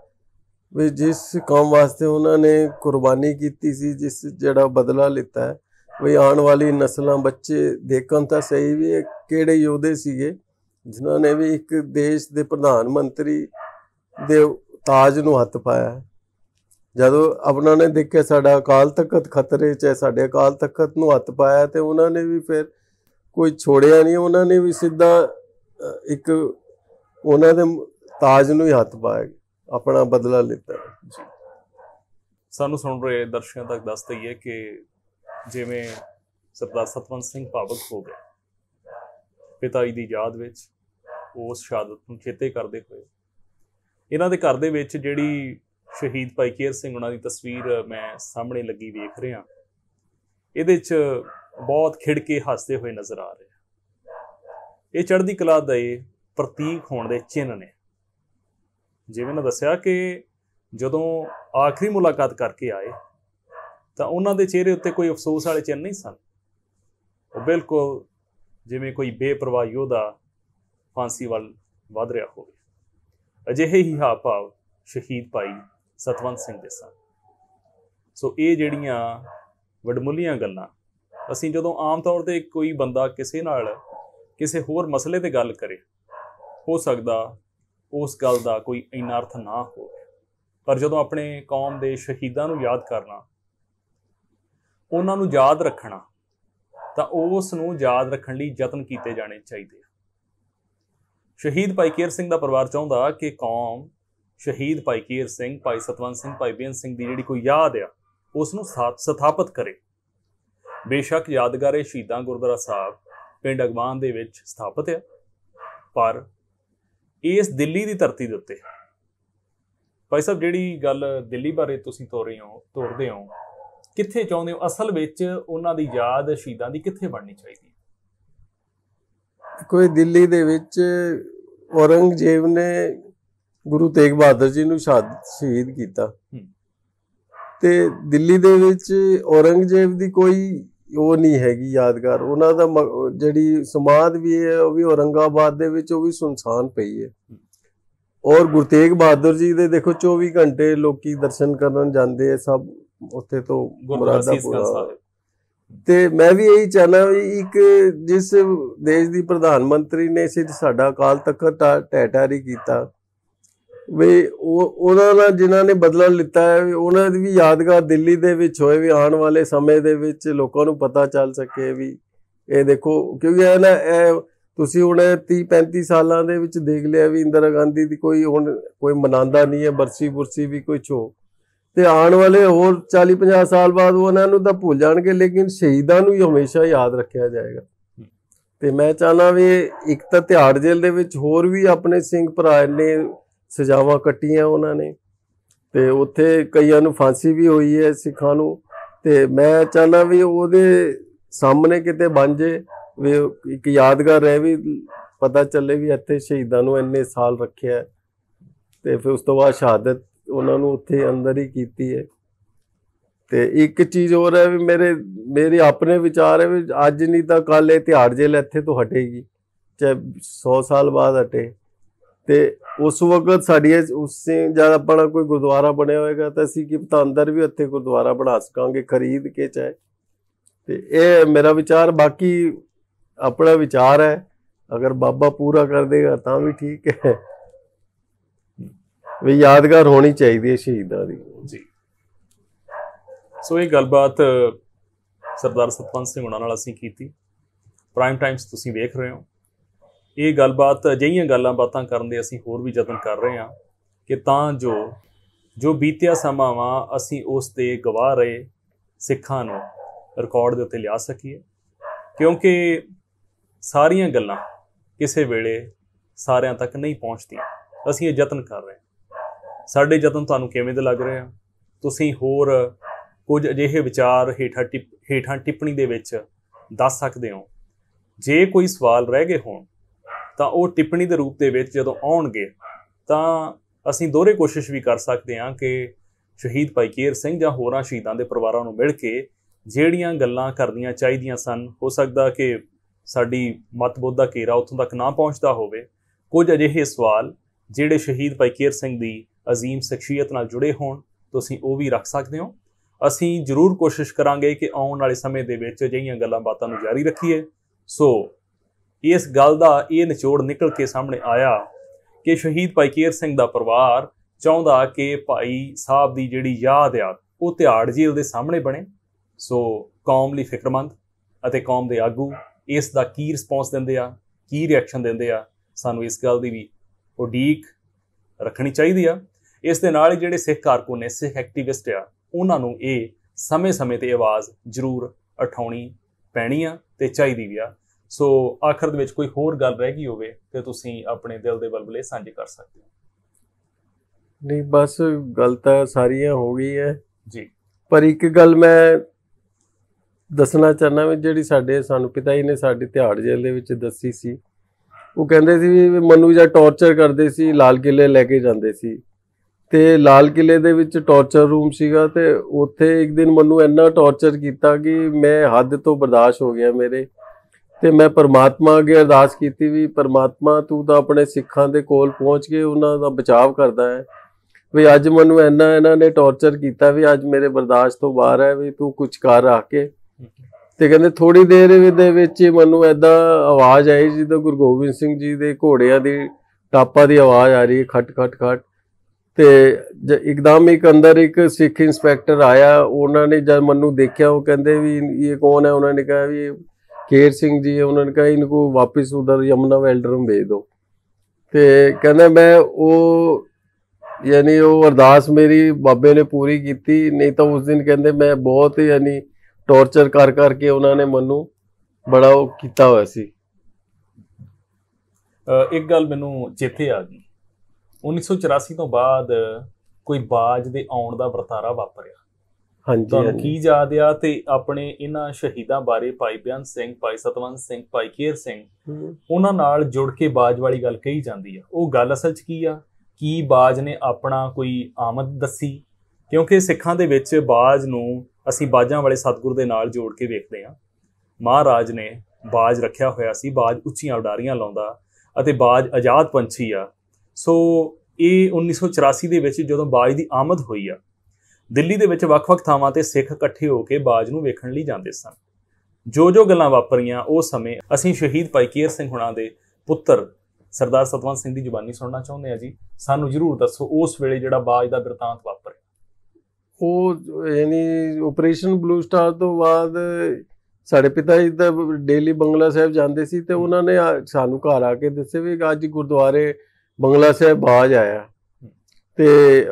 A: ਵੀ ਜਿਸ ਕੰਮ ਵਾਸਤੇ ਉਹਨਾਂ ਨੇ ਕੁਰਬਾਨੀ ਕੀਤੀ ਸੀ ਜਿਸ ਜਿਹੜਾ ਬਦਲਾ ਲਿੱਤਾ ਹੈ ਵੀ ਆਉਣ ਵਾਲੀ ਨਸਲਾਂ ਬੱਚੇ ਦੇਖਣ ਤਾਂ ਸਹੀ ਵੀ ਕਿਹੜੇ ਯੋਧੇ ਸੀਗੇ ਜਿਨ੍ਹਾਂ ਨੇ ਵੀ ਇੱਕ ਦੇਸ਼ ਦੇ ਪ੍ਰਧਾਨ ਮੰਤਰੀ ਦੇ ਤਾਜ ਨੂੰ ਹੱਥ ਪਾਇਆ ਜਦੋਂ ਆਪਣਾ ਨੇ ਦੇਖਿਆ ਸਾਡਾ ਅਕਾਲ ਤਖਤ ਖਤਰੇ 'ਚ ਹੈ ਸਾਡੇ ਅਕਾਲ ਤਖਤ ਨੂੰ ਹੱਥ ਪਾਇਆ ਤੇ ਉਹਨਾਂ ਨੇ ਵੀ ਫਿਰ ਕੋਈ ਛੋੜਿਆ ਨਹੀਂ ਉਹਨਾਂ ਨੇ ਵੀ ਸਿੱਧਾ ਇੱਕ ਉਹਨਾਂ ਦੇ ਤਾਜ ਨੂੰ ਹੀ ਹੱਥ ਪਾਇਆ ਆਪਣਾ ਬਦਲਾ ਲਿੱਤਾ
B: ਸਾਨੂੰ ਸੁਣ ਰਹੇ ਦਰਸ਼ਕਾਂ ਤੱਕ ਦੱਸ ਦਈਏ ਕਿ ਜਿਵੇਂ ਸਰਦਾਰ ਸਤਵੰਤ ਸਿੰਘ ਭਾਵਕ ਹੋ ਗਏ ਪਿਤਾ ਜੀ ਦੀ ਯਾਦ ਵਿੱਚ ਉਸ ਸ਼ਹਾਦਤ ਨੂੰ ਚੇਤੇ ਕਰਦੇ ਹੋਏ ਇਹਨਾਂ ਦੇ ਘਰ ਦੇ ਵਿੱਚ ਜਿਹੜੀ ਸ਼ਹੀਦ ਭਾਈ ਕੇਰ ਸਿੰਘ ਉਹਨਾਂ ਦੀ ਤਸਵੀਰ ਮੈਂ ਸਾਹਮਣੇ ਲੱਗੀ ਵੇਖ ਰਿਹਾ ਇਹਦੇ 'ਚ ਬਹੁਤ ਖਿੜ ਕੇ ਹੱਸਦੇ ਹੋਏ ਨਜ਼ਰ ਆ ਰਹੇ ਇਹ ਚੜ੍ਹਦੀ ਕਲਾ ਦਾ ਇਹ ਪ੍ਰਤੀਕ ਹੋਣ ਦੇ ਚਿੰਨ ਨੇ ਜਿਵੇਂ ਨਾ ਦੱਸਿਆ ਕਿ ਜਦੋਂ ਆਖਰੀ ਮੁਲਾਕਾਤ ਕਰਕੇ ਆਏ ਤਾਂ ਉਹਨਾਂ ਦੇ ਚਿਹਰੇ ਉੱਤੇ ਕੋਈ ਅਫਸੋਸ ਵਾਲੇ ਚਿੰਨ ਨਹੀਂ ਸਨ ਉਹ ਬਿਲਕੁਲ ਜਿਵੇਂ ਕੋਈ ਬੇਪਰਵਾਹ ਯੋਧਾ ਫਾਂਸੀ ਵੱਲ ਵਧ ਰਿਹਾ ਹੋਵੇ ਅਜਿਹੇ ਹੀ ਹਾਵ ਭਾਵ ਸ਼ਹੀਦ ਭਾਈ ਸਤਵੰਤ ਸਿੰਘ ਦੇ ਸਨ ਸੋ ਇਹ ਜਿਹੜੀਆਂ ਵਡਮੁੱਲੀਆਂ ਗੱਲਾਂ ਅਸੀਂ ਜਦੋਂ ਆਮ ਤੌਰ ਤੇ ਕੋਈ ਬੰਦਾ ਕਿਸੇ ਨਾਲ ਕਿਸੇ ਹੋਰ ਮਸਲੇ ਤੇ ਗੱਲ ਕਰੇ ਹੋ ਸਕਦਾ ਉਸ ਗੱਲ ਦਾ ਕੋਈ ਅਰਥ ਨਾ ਹੋਵੇ ਪਰ ਜਦੋਂ ਆਪਣੇ ਕੌਮ ਦੇ ਸ਼ਹੀਦਾਂ ਨੂੰ ਯਾਦ ਕਰਨਾ ਉਹਨਾਂ ਨੂੰ ਯਾਦ ਰੱਖਣਾ ਤਾਂ ਉਸ ਨੂੰ ਯਾਦ ਰੱਖਣ ਲਈ ਯਤਨ ਕੀਤੇ ਜਾਣੇ ਚਾਹੀਦੇ ਆ ਸ਼ਹੀਦ ਭਾਈ ਕੇਰ ਸਿੰਘ ਦਾ ਪਰਿਵਾਰ ਚਾਹੁੰਦਾ ਕਿ ਕੌਮ ਸ਼ਹੀਦ ਭਾਈ ਕੀਰ ਸਿੰਘ ਭਾਈ ਸਤਵੰਤ ਸਿੰਘ ਭਾਈ ਬੀਨ ਸਿੰਘ ਦੀ ਜਿਹੜੀ ਕੋਈ ਯਾਦ ਆ ਉਸ ਨੂੰ ਸਥਾਪਿਤ ਕਰੇ ਬੇਸ਼ੱਕ ਯਾਦਗਾਰੇ ਸ਼ਹੀਦਾਂ ਗੁਰਦੁਆਰਾ ਸਾਹਿਬ ਪਿੰਡ ਅਗਵਾਨ ਦੇ ਵਿੱਚ ਸਥਾਪਿਤ ਆ ਪਰ ਇਸ ਦਿੱਲੀ ਦੀ ਧਰਤੀ ਦੇ ਉੱਤੇ ਭਾਈ ਸਾਹਿਬ ਜਿਹੜੀ ਗੱਲ ਦਿੱਲੀ ਬਾਰੇ ਤੁਸੀਂ ਤੋਰ ਰਹੇ ਹੋ ਤੋਰਦੇ ਹੋ ਕਿੱਥੇ ਚਾਹੁੰਦੇ ਹੋ ਅਸਲ ਵਿੱਚ ਉਹਨਾਂ ਦੀ ਯਾਦ ਸ਼ਹੀਦਾਂ ਦੀ ਕਿੱਥੇ ਬਣਨੀ ਚਾਹੀਦੀ
A: ਕੋਈ ਦਿੱਲੀ ਦੇ ਵਿੱਚ ਔਰੰਗਜ਼ੇਬ ਨੇ ਗੁਰੂ ਤੇਗ ਬਹਾਦਰ ਜੀ ਨੂੰ ਸ਼ਹੀਦ ਕੀਤਾ ਤੇ ਦਿੱਲੀ ਦੇ ਵਿੱਚ ਔਰੰਗਜ਼ੇਬ ਦੀ ਕੋਈ ਉਹ ਨਹੀਂ ਹੈਗੀ ਯਾਦਗਾਰ ਉਹਨਾਂ ਦਾ ਜਿਹੜੀ ਸਮਾਦ ਵੀ ਹੈ ਉਹ ਵੀ ਔਰੰਗਾਬਾਦ ਦੇ ਵਿੱਚ ਉਹ ਵੀ ਸੁਨਸਾਨ ਪਈ ਹੈ ਔਰ ਗੁਰਤੇਗ ਬਹਾਦਰ ਜੀ ਦੇ ਦੇਖੋ 24 ਘੰਟੇ ਲੋਕੀ ਦਰਸ਼ਨ ਕਰਨ ਜਾਂਦੇ ਆ ਸਭ ਉੱਥੇ ਤੋਂ ਮੁਰਾਦਾ ਪੂਰਾ ਤੇ ਮੈਂ ਵੀ ਇਹੀ ਚਾਹਨਾ ਵੀ ਇੱਕ ਜਿਸ ਦੇਸ਼ ਦੀ ਪ੍ਰਧਾਨ ਮੰਤਰੀ ਨੇ ਸਿੱਧ ਸਾਡਾ ਅਕਾਲ ਤਖਤ ਟੈਟਾਰੀ ਕੀਤਾ ਵੀ ਉਹ ਉਹਨਾਂ ਨਾਲ ਜਿਨ੍ਹਾਂ ਨੇ ਬਦਲਾ ਲਿੱਤਾ ਹੈ ਉਹਨਾਂ ਦੀ ਵੀ ਯਾਦਗਾਰ ਦਿੱਲੀ ਦੇ ਵਿੱਚ ਹੋਏ ਵੀ ਆਉਣ ਵਾਲੇ ਸਮੇਂ ਦੇ ਵਿੱਚ ਲੋਕਾਂ ਨੂੰ ਪਤਾ ਚੱਲ ਸਕੇ ਵੀ ਇਹ ਦੇਖੋ ਕਿਉਂਕਿ ਇਹ ਨਾ ਇਹ ਤੁਸੀਂ ਹੁਣ 30 35 ਸਾਲਾਂ ਦੇ ਵਿੱਚ ਦੇਖ ਲਿਆ ਵੀ ਇੰਦਰਾ ਗਾਂਧੀ ਦੀ ਕੋਈ ਹੁਣ ਕੋਈ ਮਨਾਉਂਦਾ ਨਹੀਂ ਹੈ ਬਰਸੀ ਬੁਰਸੀ ਵੀ ਕੋਈ ਛੋ ਤੇ ਆਉਣ ਵਾਲੇ ਹੋਰ 40 50 ਸਾਲ ਬਾਅਦ ਉਹਨਾਂ ਨੂੰ ਤਾਂ ਭੁੱਲ ਜਾਣਗੇ ਲੇਕਿਨ ਸ਼ਹੀਦਾਂ ਨੂੰ ਹੀ ਹਮੇਸ਼ਾ ਯਾਦ ਰੱਖਿਆ ਜਾਏਗਾ ਤੇ ਮੈਂ ਚਾਹਨਾ ਵੀ ਇੱਕ ਤਾਂ ਤਿਹਾੜ ਜੇਲ੍ਹ ਦੇ ਵਿੱਚ ਹੋਰ ਵੀ ਆਪਣੇ ਸਿੰਘ ਭਰਾ ਨੇ ਸਜ਼ਾਵਾਂ ਕੱਟੀਆਂ ਉਹਨਾਂ ਨੇ ਤੇ ਉੱਥੇ ਕਈਆਂ ਨੂੰ ਫਾਂਸੀ ਵੀ ਹੋਈ ਹੈ ਸਿੱਖਾਂ ਨੂੰ ਤੇ ਮੈਂ ਚਾਹਨਾ ਵੀ ਉਹਦੇ ਸਾਹਮਣੇ ਕਿਤੇ ਬਣ ਜੇ ਵੀ ਇੱਕ ਯਾਦਗਾਰ ਰਹੇ ਵੀ ਪਤਾ ਚੱਲੇ ਵੀ ਇੱਥੇ ਸ਼ਹੀਦਾਂ ਨੂੰ ਇੰਨੇ ਸਾਲ ਰੱਖਿਆ ਤੇ ਫਿਰ ਉਸ ਤੋਂ ਬਾਅਦ ਸ਼ਹਾਦਤ ਉਹਨਾਂ ਨੂੰ ਉੱਥੇ ਅੰਦਰ ਹੀ ਕੀਤੀ ਹੈ ਤੇ ਇੱਕ ਚੀਜ਼ ਹੋਰ ਹੈ ਵੀ ਮੇਰੇ ਮੇਰੇ ਆਪਣੇ ਵਿਚਾਰ ਹੈ ਵੀ ਅੱਜ ਨਹੀਂ ਤਾਂ ਕੱਲ ਇਹ ਤਿਹਾੜ ਲੈ ਇੱਥੇ ਤੋਂ ਹਟੇਗੀ ਚਾਹੇ 100 ਸਾਲ ਬਾਅਦ ਹਟੇ ਤੇ ਉਸ ਵਕਤ ਸਾਡੀ ਉਸੇ ਜਦ ਆਪਣਾ ਕੋਈ ਗੁਰਦੁਆਰਾ ਬਣਿਆ ਹੋਏਗਾ ਤਾਂ ਅਸੀਂ ਕੀ ਪਤਾ ਅੰਦਰ ਵੀ ਉੱਥੇ ਗੁਰਦੁਆਰਾ ਬਣਾ ਸਕਾਂਗੇ ਖਰੀਦ ਕੇ ਚਾਹੇ ਤੇ ਇਹ ਮੇਰਾ ਵਿਚਾਰ ਬਾਕੀ ਆਪਣਾ ਵਿਚਾਰ ਹੈ ਅਗਰ ਬਾਬਾ ਪੂਰਾ ਕਰ ਦੇਗਾ ਤਾਂ ਵੀ ਠੀਕ ਹੈ ਵੀ ਯਾਦਗਾਰ ਹੋਣੀ ਚਾਹੀਦੀ ਹੈ ਸ਼ਹੀਦਾਂ ਦੀ
B: ਜੀ ਸੋ ਇਹ ਗੱਲਬਾਤ ਸਰਦਾਰ ਸਤਪੰਤ ਸਿੰਘ ਹੁਣਾਂ ਨਾਲ ਅਸੀਂ ਕੀਤੀ ਪ੍ਰਾਈਮ ਟਾਈਮਸ ਤੁਸੀਂ ਵੇਖ ਰਹੇ ਹੋ ਇਹ ਗੱਲਬਾਤ ਅਜਿਹੀਆਂ ਗੱਲਾਂ ਬਾਤਾਂ ਕਰਨ ਦੇ ਅਸੀਂ ਹੋਰ ਵੀ ਯਤਨ ਕਰ ਰਹੇ ਹਾਂ ਕਿ ਤਾਂ ਜੋ ਜੋ ਬੀਤਿਆ ਵਾ ਅਸੀਂ ਉਸ ਤੇ ਗਵਾਹ ਰਹੇ ਸਿੱਖਾਂ ਨੂੰ ਰਿਕਾਰਡ ਦੇ ਉੱਤੇ ਲਿਆ ਸਕੀਏ ਕਿਉਂਕਿ ਸਾਰੀਆਂ ਗੱਲਾਂ ਕਿਸੇ ਵੇਲੇ ਸਾਰਿਆਂ ਤੱਕ ਨਹੀਂ ਪਹੁੰਚਦੀਆਂ ਅਸੀਂ ਇਹ ਯਤਨ ਕਰ ਰਹੇ ਹਾਂ ਸਾਡੇ ਯਤਨ ਤੁਹਾਨੂੰ ਕਿਵੇਂ ਦੇ ਲੱਗ ਰਹੇ ਆ ਤੁਸੀਂ ਹੋਰ ਕੁਝ ਅਜਿਹੇ ਵਿਚਾਰ ਹੇਠਾਂ ਟਿੱਪਣੀ ਦੇ ਵਿੱਚ ਦੱਸ ਸਕਦੇ ਹੋ ਜੇ ਕੋਈ ਸਵਾਲ ਰਹਿ ਗਏ ਹੋਣ ਤਾਂ ਉਹ ਟਿੱਪਣੀ ਦੇ ਰੂਪ ਦੇ ਵਿੱਚ ਜਦੋਂ ਆਉਣਗੇ ਤਾਂ ਅਸੀਂ ਦੋਹਰੇ ਕੋਸ਼ਿਸ਼ ਵੀ ਕਰ ਸਕਦੇ ਹਾਂ ਕਿ ਸ਼ਹੀਦ ਭਾਈ ਕੇਰ ਸਿੰਘ ਜਾਂ ਹੋਰਾਂ ਸ਼ਹੀਦਾਂ ਦੇ ਪਰਿਵਾਰਾਂ ਨੂੰ ਮਿਲ ਕੇ ਜਿਹੜੀਆਂ ਗੱਲਾਂ ਕਰਨੀਆਂ ਚਾਹੀਦੀਆਂ ਸਨ ਹੋ ਸਕਦਾ ਕਿ ਸਾਡੀ ਮਤਬੋਧ ਦਾ ਘੇਰਾ ਉੱਥੋਂ ਤੱਕ ਨਾ ਪਹੁੰਚਦਾ ਹੋਵੇ ਕੁਝ ਅਜਿਹੇ ਸਵਾਲ ਜਿਹੜੇ ਸ਼ਹੀਦ ਭਾਈ ਕੇਰ ਸਿੰਘ ਦੀ عظیم ਸ਼ਖਸੀਅਤ ਨਾਲ ਜੁੜੇ ਹੋਣ ਤੁਸੀਂ ਉਹ ਵੀ ਰੱਖ ਸਕਦੇ ਹੋ ਅਸੀਂ ਜ਼ਰੂਰ ਕੋਸ਼ਿਸ਼ ਕਰਾਂਗੇ ਕਿ ਆਉਣ ਵਾਲੇ ਸਮੇਂ ਦੇ ਵਿੱਚ ਅਜਿਹੀਆਂ ਗੱਲਾਂ ਬਾਤਾਂ ਨੂੰ ਜਾਰੀ ਰੱਖੀਏ ਸੋ ਇਸ ਗੱਲ ਦਾ ਇਹ ਨਿਚੋੜ ਨਿਕਲ ਕੇ ਸਾਹਮਣੇ ਆਇਆ ਕਿ ਸ਼ਹੀਦ ਭਾਈ ਕੇਰ ਸਿੰਘ ਦਾ ਪਰਿਵਾਰ ਚਾਹੁੰਦਾ ਕਿ ਭਾਈ ਸਾਹਿਬ ਦੀ ਜਿਹੜੀ ਯਾਦ ਆ ਉਹ ਤਿਹਾੜ ਜੇਲ੍ਹ ਦੇ ਸਾਹਮਣੇ ਬਣੇ ਸੋ ਕੌਮ ਲਈ ਫਿਕਰਮੰਦ ਅਤੇ ਕੌਮ ਦੇ ਆਗੂ ਇਸ ਦਾ ਕੀ ਰਿਸਪੌਂਸ ਦਿੰਦੇ ਆ ਕੀ ਰਿਐਕਸ਼ਨ ਦਿੰਦੇ ਆ ਸਾਨੂੰ ਇਸ ਗੱਲ ਦੀ ਵੀ ਉਡੀਕ ਰੱਖਣੀ ਚਾਹੀਦੀ ਆ ਇਸ ਦੇ ਨਾਲ ਹੀ ਜਿਹੜੇ ਸਿੱਖ ਕਾਰਕੁਨ ਨੇ ਸਿੱਖ ਐਕਟਿਵਿਸਟ ਆ ਉਹਨਾਂ ਨੂੰ ਇਹ ਸਮੇਂ-ਸਮੇਂ ਤੇ ਆਵਾਜ਼ ਜ਼ਰੂਰ ਉਠਾਉਣੀ ਪੈਣੀ ਆ ਤੇ ਚਾਹੀਦੀ ਵੀ ਆ ਸੋ ਆਖਰ ਦੇ ਵਿੱਚ ਕੋਈ ਹੋਰ ਗੱਲ ਰਹਿ ਗਈ ਹੋਵੇ ਤੇ ਤੁਸੀਂ ਆਪਣੇ ਦਿਲ ਦੇ ਬਲਬਲੇ ਸਾਂਝੇ ਕਰ ਸਕਦੇ
A: ਹੋ ਨਹੀਂ ਬਸ ਗੱਲ ਤਾਂ ਸਾਰੀਆਂ ਹੋ ਗਈ ਹੈ ਜੀ ਪਰ ਇੱਕ ਗੱਲ ਮੈਂ ਦੱਸਣਾ ਚਾਹਨਾ ਵੀ ਜਿਹੜੀ ਸਾਡੇ ਸਾਨੂੰ ਪਿਤਾ ਜੀ ਨੇ ਸਾਡੇ ਤਿਹਾੜ ਜੇਲ੍ਹ ਦੇ ਵਿੱਚ ਦੱਸੀ ਸੀ ਉਹ ਕਹਿੰਦੇ ਸੀ ਵੀ ਮਨੂ ਜਾਂ ਟੌਰਚਰ ਕਰਦੇ ਸੀ ਲਾਲ ਕਿਲੇ ਲੈ ਕੇ ਜਾਂਦੇ ਸੀ ਤੇ ਲਾਲ ਕਿਲੇ ਦੇ ਵਿੱਚ ਟੌਰਚਰ ਰੂਮ ਸੀਗਾ ਤੇ ਉੱਥੇ ਇੱਕ ਦਿਨ ਮਨੂ ਇੰਨਾ ਟੌਰਚਰ ਕੀਤਾ ਕਿ ਮੈਂ ਹੱਦ ਤੋਂ ਬਰਦਾਸ਼ਤ ਹੋ ਗਿਆ ਮੇਰੇ ਤੇ ਮੈਂ ਪਰਮਾਤਮਾ ਅੱਗੇ ਅਰਦਾਸ ਕੀਤੀ ਵੀ ਪਰਮਾਤਮਾ ਤੂੰ ਤਾਂ ਆਪਣੇ ਸਿੱਖਾਂ ਦੇ ਕੋਲ ਪਹੁੰਚ ਕੇ ਉਹਨਾਂ ਦਾ ਬਚਾਅ ਕਰਦਾ ਹੈ ਵੀ ਅੱਜ ਮੈਨੂੰ ਇੰਨਾ ਇਹਨਾਂ ਨੇ ਟੌਰਚਰ ਕੀਤਾ ਵੀ ਅੱਜ ਮੇਰੇ ਬਰਦਾਸ਼ਤ ਤੋਂ ਬਾਹਰ ਹੈ ਵੀ ਤੂੰ ਕੁਝ ਕਰ ਆ ਕੇ ਤੇ ਕਹਿੰਦੇ ਥੋੜੀ ਦੇਰ ਦੇ ਵਿੱਚ ਮੈਨੂੰ ਐਦਾਂ ਆਵਾਜ਼ ਆਈ ਜਿੱਦਾਂ ਗੁਰੂ ਗੋਬਿੰਦ ਸਿੰਘ ਜੀ ਦੇ ਘੋੜਿਆਂ ਦੀ ਟਾਪਾ ਦੀ ਆਵਾਜ਼ ਆ ਰਹੀ ਖਟ ਖਟ ਖਟ ਤੇ ਇੱਕਦਮ ਇੱਕ ਅੰਦਰ ਇੱਕ ਸਿੱਖ ਇਨਸਪੈਕਟਰ ਆਇਆ ਉਹਨਾਂ ਨੇ ਜਦ ਮੈਨੂੰ ਦੇਖਿਆ ਉਹ ਕਹਿੰਦੇ ਵੀ ਇਹ ਕੌਣ ਹੈ ਉਹਨਾਂ ਨੇ ਕਿਹਾ ਵੀ ਜੀ ਉਹਨਾਂ ਨੇ है ਇਹਨਾਂ ਨੂੰ ਵਾਪਸ ਉਧਰ ਯਮਨਾ ਵੈਲਡਰ ਨੂੰ ਭੇਜ दो ਤੇ ਕਹਿੰਦਾ ਮੈਂ ਉਹ ਯਾਨੀ ਉਹ ਅਰਦਾਸ ਮੇਰੀ ਬਾਬੇ ਨੇ ਪੂਰੀ ਕੀਤੀ ਨਹੀਂ ਤਾਂ ਉਸ ਦਿਨ ਕਹਿੰਦੇ ਮੈਂ ਬਹੁਤ ਯਾਨੀ ਟੌਰਚਰ ਕਰ ਕਰਕੇ ਉਹਨਾਂ ਨੇ ਮੈਨੂੰ ਬੜਾ ਉਹ ਕੀਤਾ ਹੋਇਆ ਸੀ
B: ਇੱਕ ਗੱਲ ਮੈਨੂੰ ਚੇਤੇ ਆ ਗਈ 1984 ਤੋਂ ਬਾਅਦ ਕੋਈ ਬਾਜ ਦੇ ਆਉਣ ਦਾ ਵਰਤਾਰਾ ਵਾਪਰਿਆ ਹਾਂਜੀ ਤੁਹਾਨੂੰ ਕੀ ਯਾਦ ਆ ਤੇ ਆਪਣੇ ਇਹਨਾਂ ਸ਼ਹੀਦਾਂ ਬਾਰੇ ਭਾਈ ਬਿਆਨ ਸਿੰਘ ਭਾਈ ਸਤਵੰਤ ਸਿੰਘ ਭਾਈ ਕੇਰ ਸਿੰਘ ਉਹਨਾਂ ਨਾਲ ਜੁੜ ਕੇ ਬਾਜ ਵਾਲੀ ਗੱਲ ਕਹੀ ਜਾਂਦੀ ਆ ਉਹ ਗੱਲ ਅਸਲ 'ਚ ਕੀ ਆ ਕੀ ਬਾਜ ਨੇ ਆਪਣਾ ਕੋਈ ਆਮਦ ਦੱਸੀ ਕਿਉਂਕਿ ਸਿੱਖਾਂ ਦੇ ਵਿੱਚ ਬਾਜ ਨੂੰ ਅਸੀਂ ਬਾਜਾਂ ਵਾਲੇ ਸਤਿਗੁਰ ਦੇ ਨਾਲ ਜੋੜ ਕੇ ਵੇਖਦੇ ਆ ਮਹਾਰਾਜ ਨੇ ਬਾਜ ਰੱਖਿਆ ਹੋਇਆ ਸੀ ਬਾਜ ਉੱਚੀਆਂ ਉਡਾਰੀਆਂ ਲਾਉਂਦਾ ਅਤੇ ਬਾਜ ਆਜ਼ਾਦ ਪੰਛੀ ਆ ਸੋ ਇਹ 1984 ਦੇ ਵਿੱਚ ਜਦੋਂ ਬਾਜ ਦੀ ਆਮਦ ਹੋਈ ਆ ਦਿੱਲੀ ਦੇ ਵਿੱਚ ਵੱਖ-ਵੱਖ ਥਾਵਾਂ ਤੇ ਸਿੱਖ ਇਕੱਠੇ ਹੋ ਕੇ ਬਾਜ ਨੂੰ ਵੇਖਣ ਲਈ ਜਾਂਦੇ ਸਨ ਜੋ ਜੋ ਗੱਲਾਂ ਵਾਪਰੀਆਂ ਉਹ ਸਮੇਂ ਅਸੀਂ ਸ਼ਹੀਦ ਭਾਈ ਪਾਈਕੀਰ ਸਿੰਘ ਹੁਣਾ ਦੇ ਪੁੱਤਰ ਸਰਦਾਰ ਸਤਵੰਤ ਸਿੰਘ ਦੀ ਜ਼ੁਬਾਨੀ ਸੁਣਨਾ ਚਾਹੁੰਦੇ ਆ ਜੀ ਸਾਨੂੰ ਜ਼ਰੂਰ ਦੱਸੋ ਉਸ ਵੇਲੇ ਜਿਹੜਾ ਬਾਜ ਦਾ ਬਿਰਤਾਂਤ ਵਾਪਰਿਆ
A: ਉਹ ਯਾਨੀ ਆਪਰੇਸ਼ਨ ਬਲੂ ਸਟਾਰ ਤੋਂ ਬਾਅਦ ਸਾਡੇ ਪਿਤਾ ਜੀ ਦਾ ਡੇਲੀ ਬੰਗਲਾ ਸਾਹਿਬ ਜਾਂਦੇ ਸੀ ਤੇ ਉਹਨਾਂ ਨੇ ਸਾਨੂੰ ਘਰ ਆ ਕੇ ਦੱਸੇ ਵੀ ਅੱਜ ਗੁਰਦੁਆਰੇ ਬੰਗਲਾ ਸਾਹਿਬ ਬਾਜ ਆਇਆ ਤੇ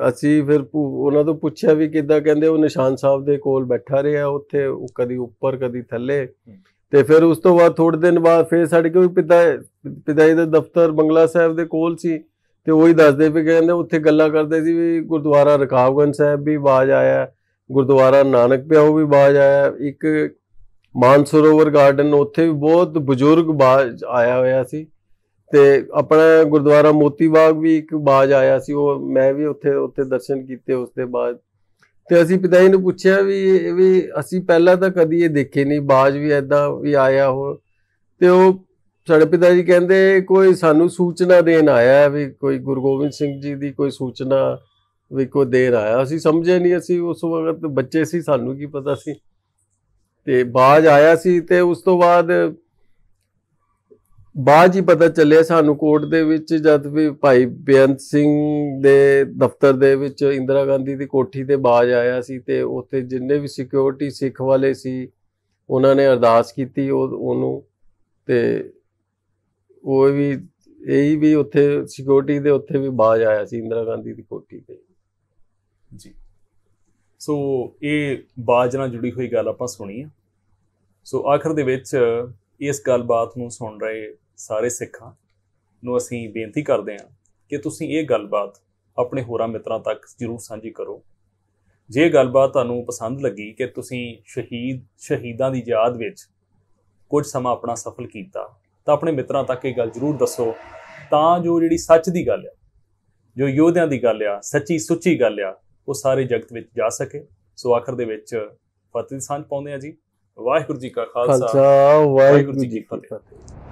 A: ਅਸੀਂ ਫਿਰ ਉਹਨਾਂ ਤੋਂ ਪੁੱਛਿਆ ਵੀ ਕਿੱਦਾਂ ਕਹਿੰਦੇ ਉਹ ਨਿਸ਼ਾਨ ਸਾਹਿਬ ਦੇ ਕੋਲ ਬੈਠਾ ਰਿਹਾ ਉੱਥੇ ਉਹ ਕਦੀ ਉੱਪਰ ਕਦੀ ਥੱਲੇ ਤੇ ਫਿਰ ਉਸ ਤੋਂ ਬਾਅਦ ਥੋੜੇ ਦਿਨ ਬਾਅਦ ਫੇਰ ਸਾਡੇ ਕੋਲ ਪਿਤਾ ਪਿਤਾ ਜੀ ਦਾ ਦਫ਼ਤਰ ਬੰਗਲਾ ਸਾਹਿਬ ਦੇ ਕੋਲ ਸੀ ਤੇ ਉਹੀ ਦੱਸਦੇ ਵੀ ਕਹਿੰਦੇ ਉੱਥੇ ਗੱਲਾਂ ਕਰਦੇ ਸੀ ਵੀ ਗੁਰਦੁਆਰਾ ਰਕਾਬਗੰਜ ਸਾਹਿਬ ਵੀ ਬਾਜ ਆਇਆ ਗੁਰਦੁਆਰਾ ਨਾਨਕ ਪਿਆਉ ਵੀ ਬਾਜ ਆਇਆ ਇੱਕ ਮਾਨਸਰੋਵਰ ਗਾਰਡਨ ਉੱਥੇ ਵੀ ਬਹੁਤ ਬਜ਼ੁਰਗ ਬਾਜ ਆਇਆ ਹੋਇਆ ਸੀ ਤੇ ਆਪਣਾ ਗੁਰਦੁਆਰਾ ਮੋਤੀ ਬਾਗ ਵੀ ਇੱਕ ਬਾਜ ਆਇਆ ਸੀ ਉਹ ਮੈਂ ਵੀ ਉੱਥੇ ਉੱਥੇ ਦਰਸ਼ਨ ਕੀਤੇ ਉਸ ਦੇ ਬਾਅਦ ਤੇ ਅਸੀਂ ਪਿਤਾ ਜੀ ਨੂੰ ਪੁੱਛਿਆ ਵੀ ਵੀ ਅਸੀਂ ਪਹਿਲਾਂ ਤਾਂ ਕਦੀ ਇਹ ਦੇਖੇ ਨਹੀਂ ਬਾਜ ਵੀ ਐਦਾਂ ਵੀ ਆਇਆ ਹੋ ਤੇ ਉਹ ਸਾਡੇ ਪਿਤਾ ਜੀ ਕਹਿੰਦੇ ਕੋਈ ਸਾਨੂੰ ਸੂਚਨਾ ਦੇਣ ਆਇਆ ਹੈ ਵੀ ਕੋਈ ਗੁਰੂ ਗੋਬਿੰਦ ਸਿੰਘ ਜੀ ਦੀ ਕੋਈ ਸੂਚਨਾ ਵੀ ਕੋ ਦੇਰ ਆਇਆ ਅਸੀਂ ਸਮਝੇ ਨਹੀਂ ਅਸੀਂ ਉਸ ਵਕਤ ਬੱਚੇ ਸੀ ਸਾਨੂੰ ਕੀ ਪਤਾ ਸੀ ਤੇ ਬਾਜ ਆਇਆ ਸੀ ਤੇ ਉਸ ਤੋਂ ਬਾਅਦ ਬਾਅਦ ਜੀ ਪਤਾ ਚੱਲਿਆ ਸਾਨੂੰ ਕੋਰਟ ਦੇ ਵਿੱਚ ਜਦ ਵੀ ਭਾਈ ਬੇਅੰਤ ਸਿੰਘ ਦੇ ਦਫ਼ਤਰ ਦੇ ਵਿੱਚ ਇੰਦਰਾ ਗਾਂਧੀ ਦੀ ਕੋਠੀ ਤੇ ਬਾਜ ਆਇਆ ਸੀ ਤੇ ਉੱਥੇ ਜਿੰਨੇ ਵੀ ਸਿਕਿਉਰਿਟੀ ਸਿੱਖ ਵਾਲੇ ਸੀ ਉਹਨਾਂ ਨੇ ਅਰਦਾਸ ਕੀਤੀ ਉਹਨੂੰ ਤੇ ਉਹ ਵੀ ਇਹੀ ਵੀ ਉੱਥੇ ਸਿਕਿਉਰਿਟੀ ਦੇ ਉੱਥੇ
B: ਵੀ ਬਾਜ ਆਇਆ ਸੀ ਇੰਦਰਾ ਗਾਂਧੀ ਦੀ ਕੋਠੀ ਤੇ ਜੀ ਸੋ ਇਹ ਬਾਜ ਨਾਲ ਜੁੜੀ ਹੋਈ ਗੱਲ ਆਪਾਂ ਸੁਣੀ ਆ ਸੋ ਆਖਰ ਦੇ ਵਿੱਚ ਇਸ ਗੱਲਬਾਤ ਨੂੰ ਸੁਣ ਰਹੇ ਸਾਰੇ ਸਿੱਖਾਂ ਨੂੰ ਅਸੀਂ ਬੇਨਤੀ ਕਰਦੇ ਹਾਂ ਕਿ ਤੁਸੀਂ ਇਹ ਗੱਲਬਾਤ ਆਪਣੇ ਹੋਰਾਂ ਮਿੱਤਰਾਂ ਤੱਕ ਜ਼ਰੂਰ ਸਾਂਝੀ ਕਰੋ ਜੇ ਗੱਲਬਾਤ ਤੁਹਾਨੂੰ ਪਸੰਦ ਲੱਗੀ ਕਿ ਤੁਸੀਂ ਸ਼ਹੀਦ ਸ਼ਹੀਦਾਂ ਦੀ ਯਾਦ ਵਿੱਚ ਕੁਝ ਸਮਾਂ ਆਪਣਾ ਸਫਲ ਕੀਤਾ ਤਾਂ ਆਪਣੇ ਮਿੱਤਰਾਂ ਤੱਕ ਇਹ ਗੱਲ ਜ਼ਰੂਰ ਦੱਸੋ ਤਾਂ ਜੋ ਜਿਹੜੀ ਸੱਚ ਦੀ ਗੱਲ ਆ ਜੋ ਯੋਧਿਆਂ ਦੀ ਗੱਲ ਆ ਸੱਚੀ ਸੁੱਚੀ ਗੱਲ ਆ ਉਹ ਸਾਰੇ ਜਗਤ ਵਿੱਚ ਜਾ ਸਕੇ ਸੋ ਆਖਰ ਦੇ ਵਿੱਚ ਫਤਿਹ ਸਾਂਝ ਪਾਉਂਦੇ ਆ ਜੀ ਵਾਹਿਗੁਰੂ ਜੀ ਕਾ ਖਾਲਸਾ
A: ਵਾਹਿਗੁਰੂ ਜੀ ਕੀ ਫਤਿਹ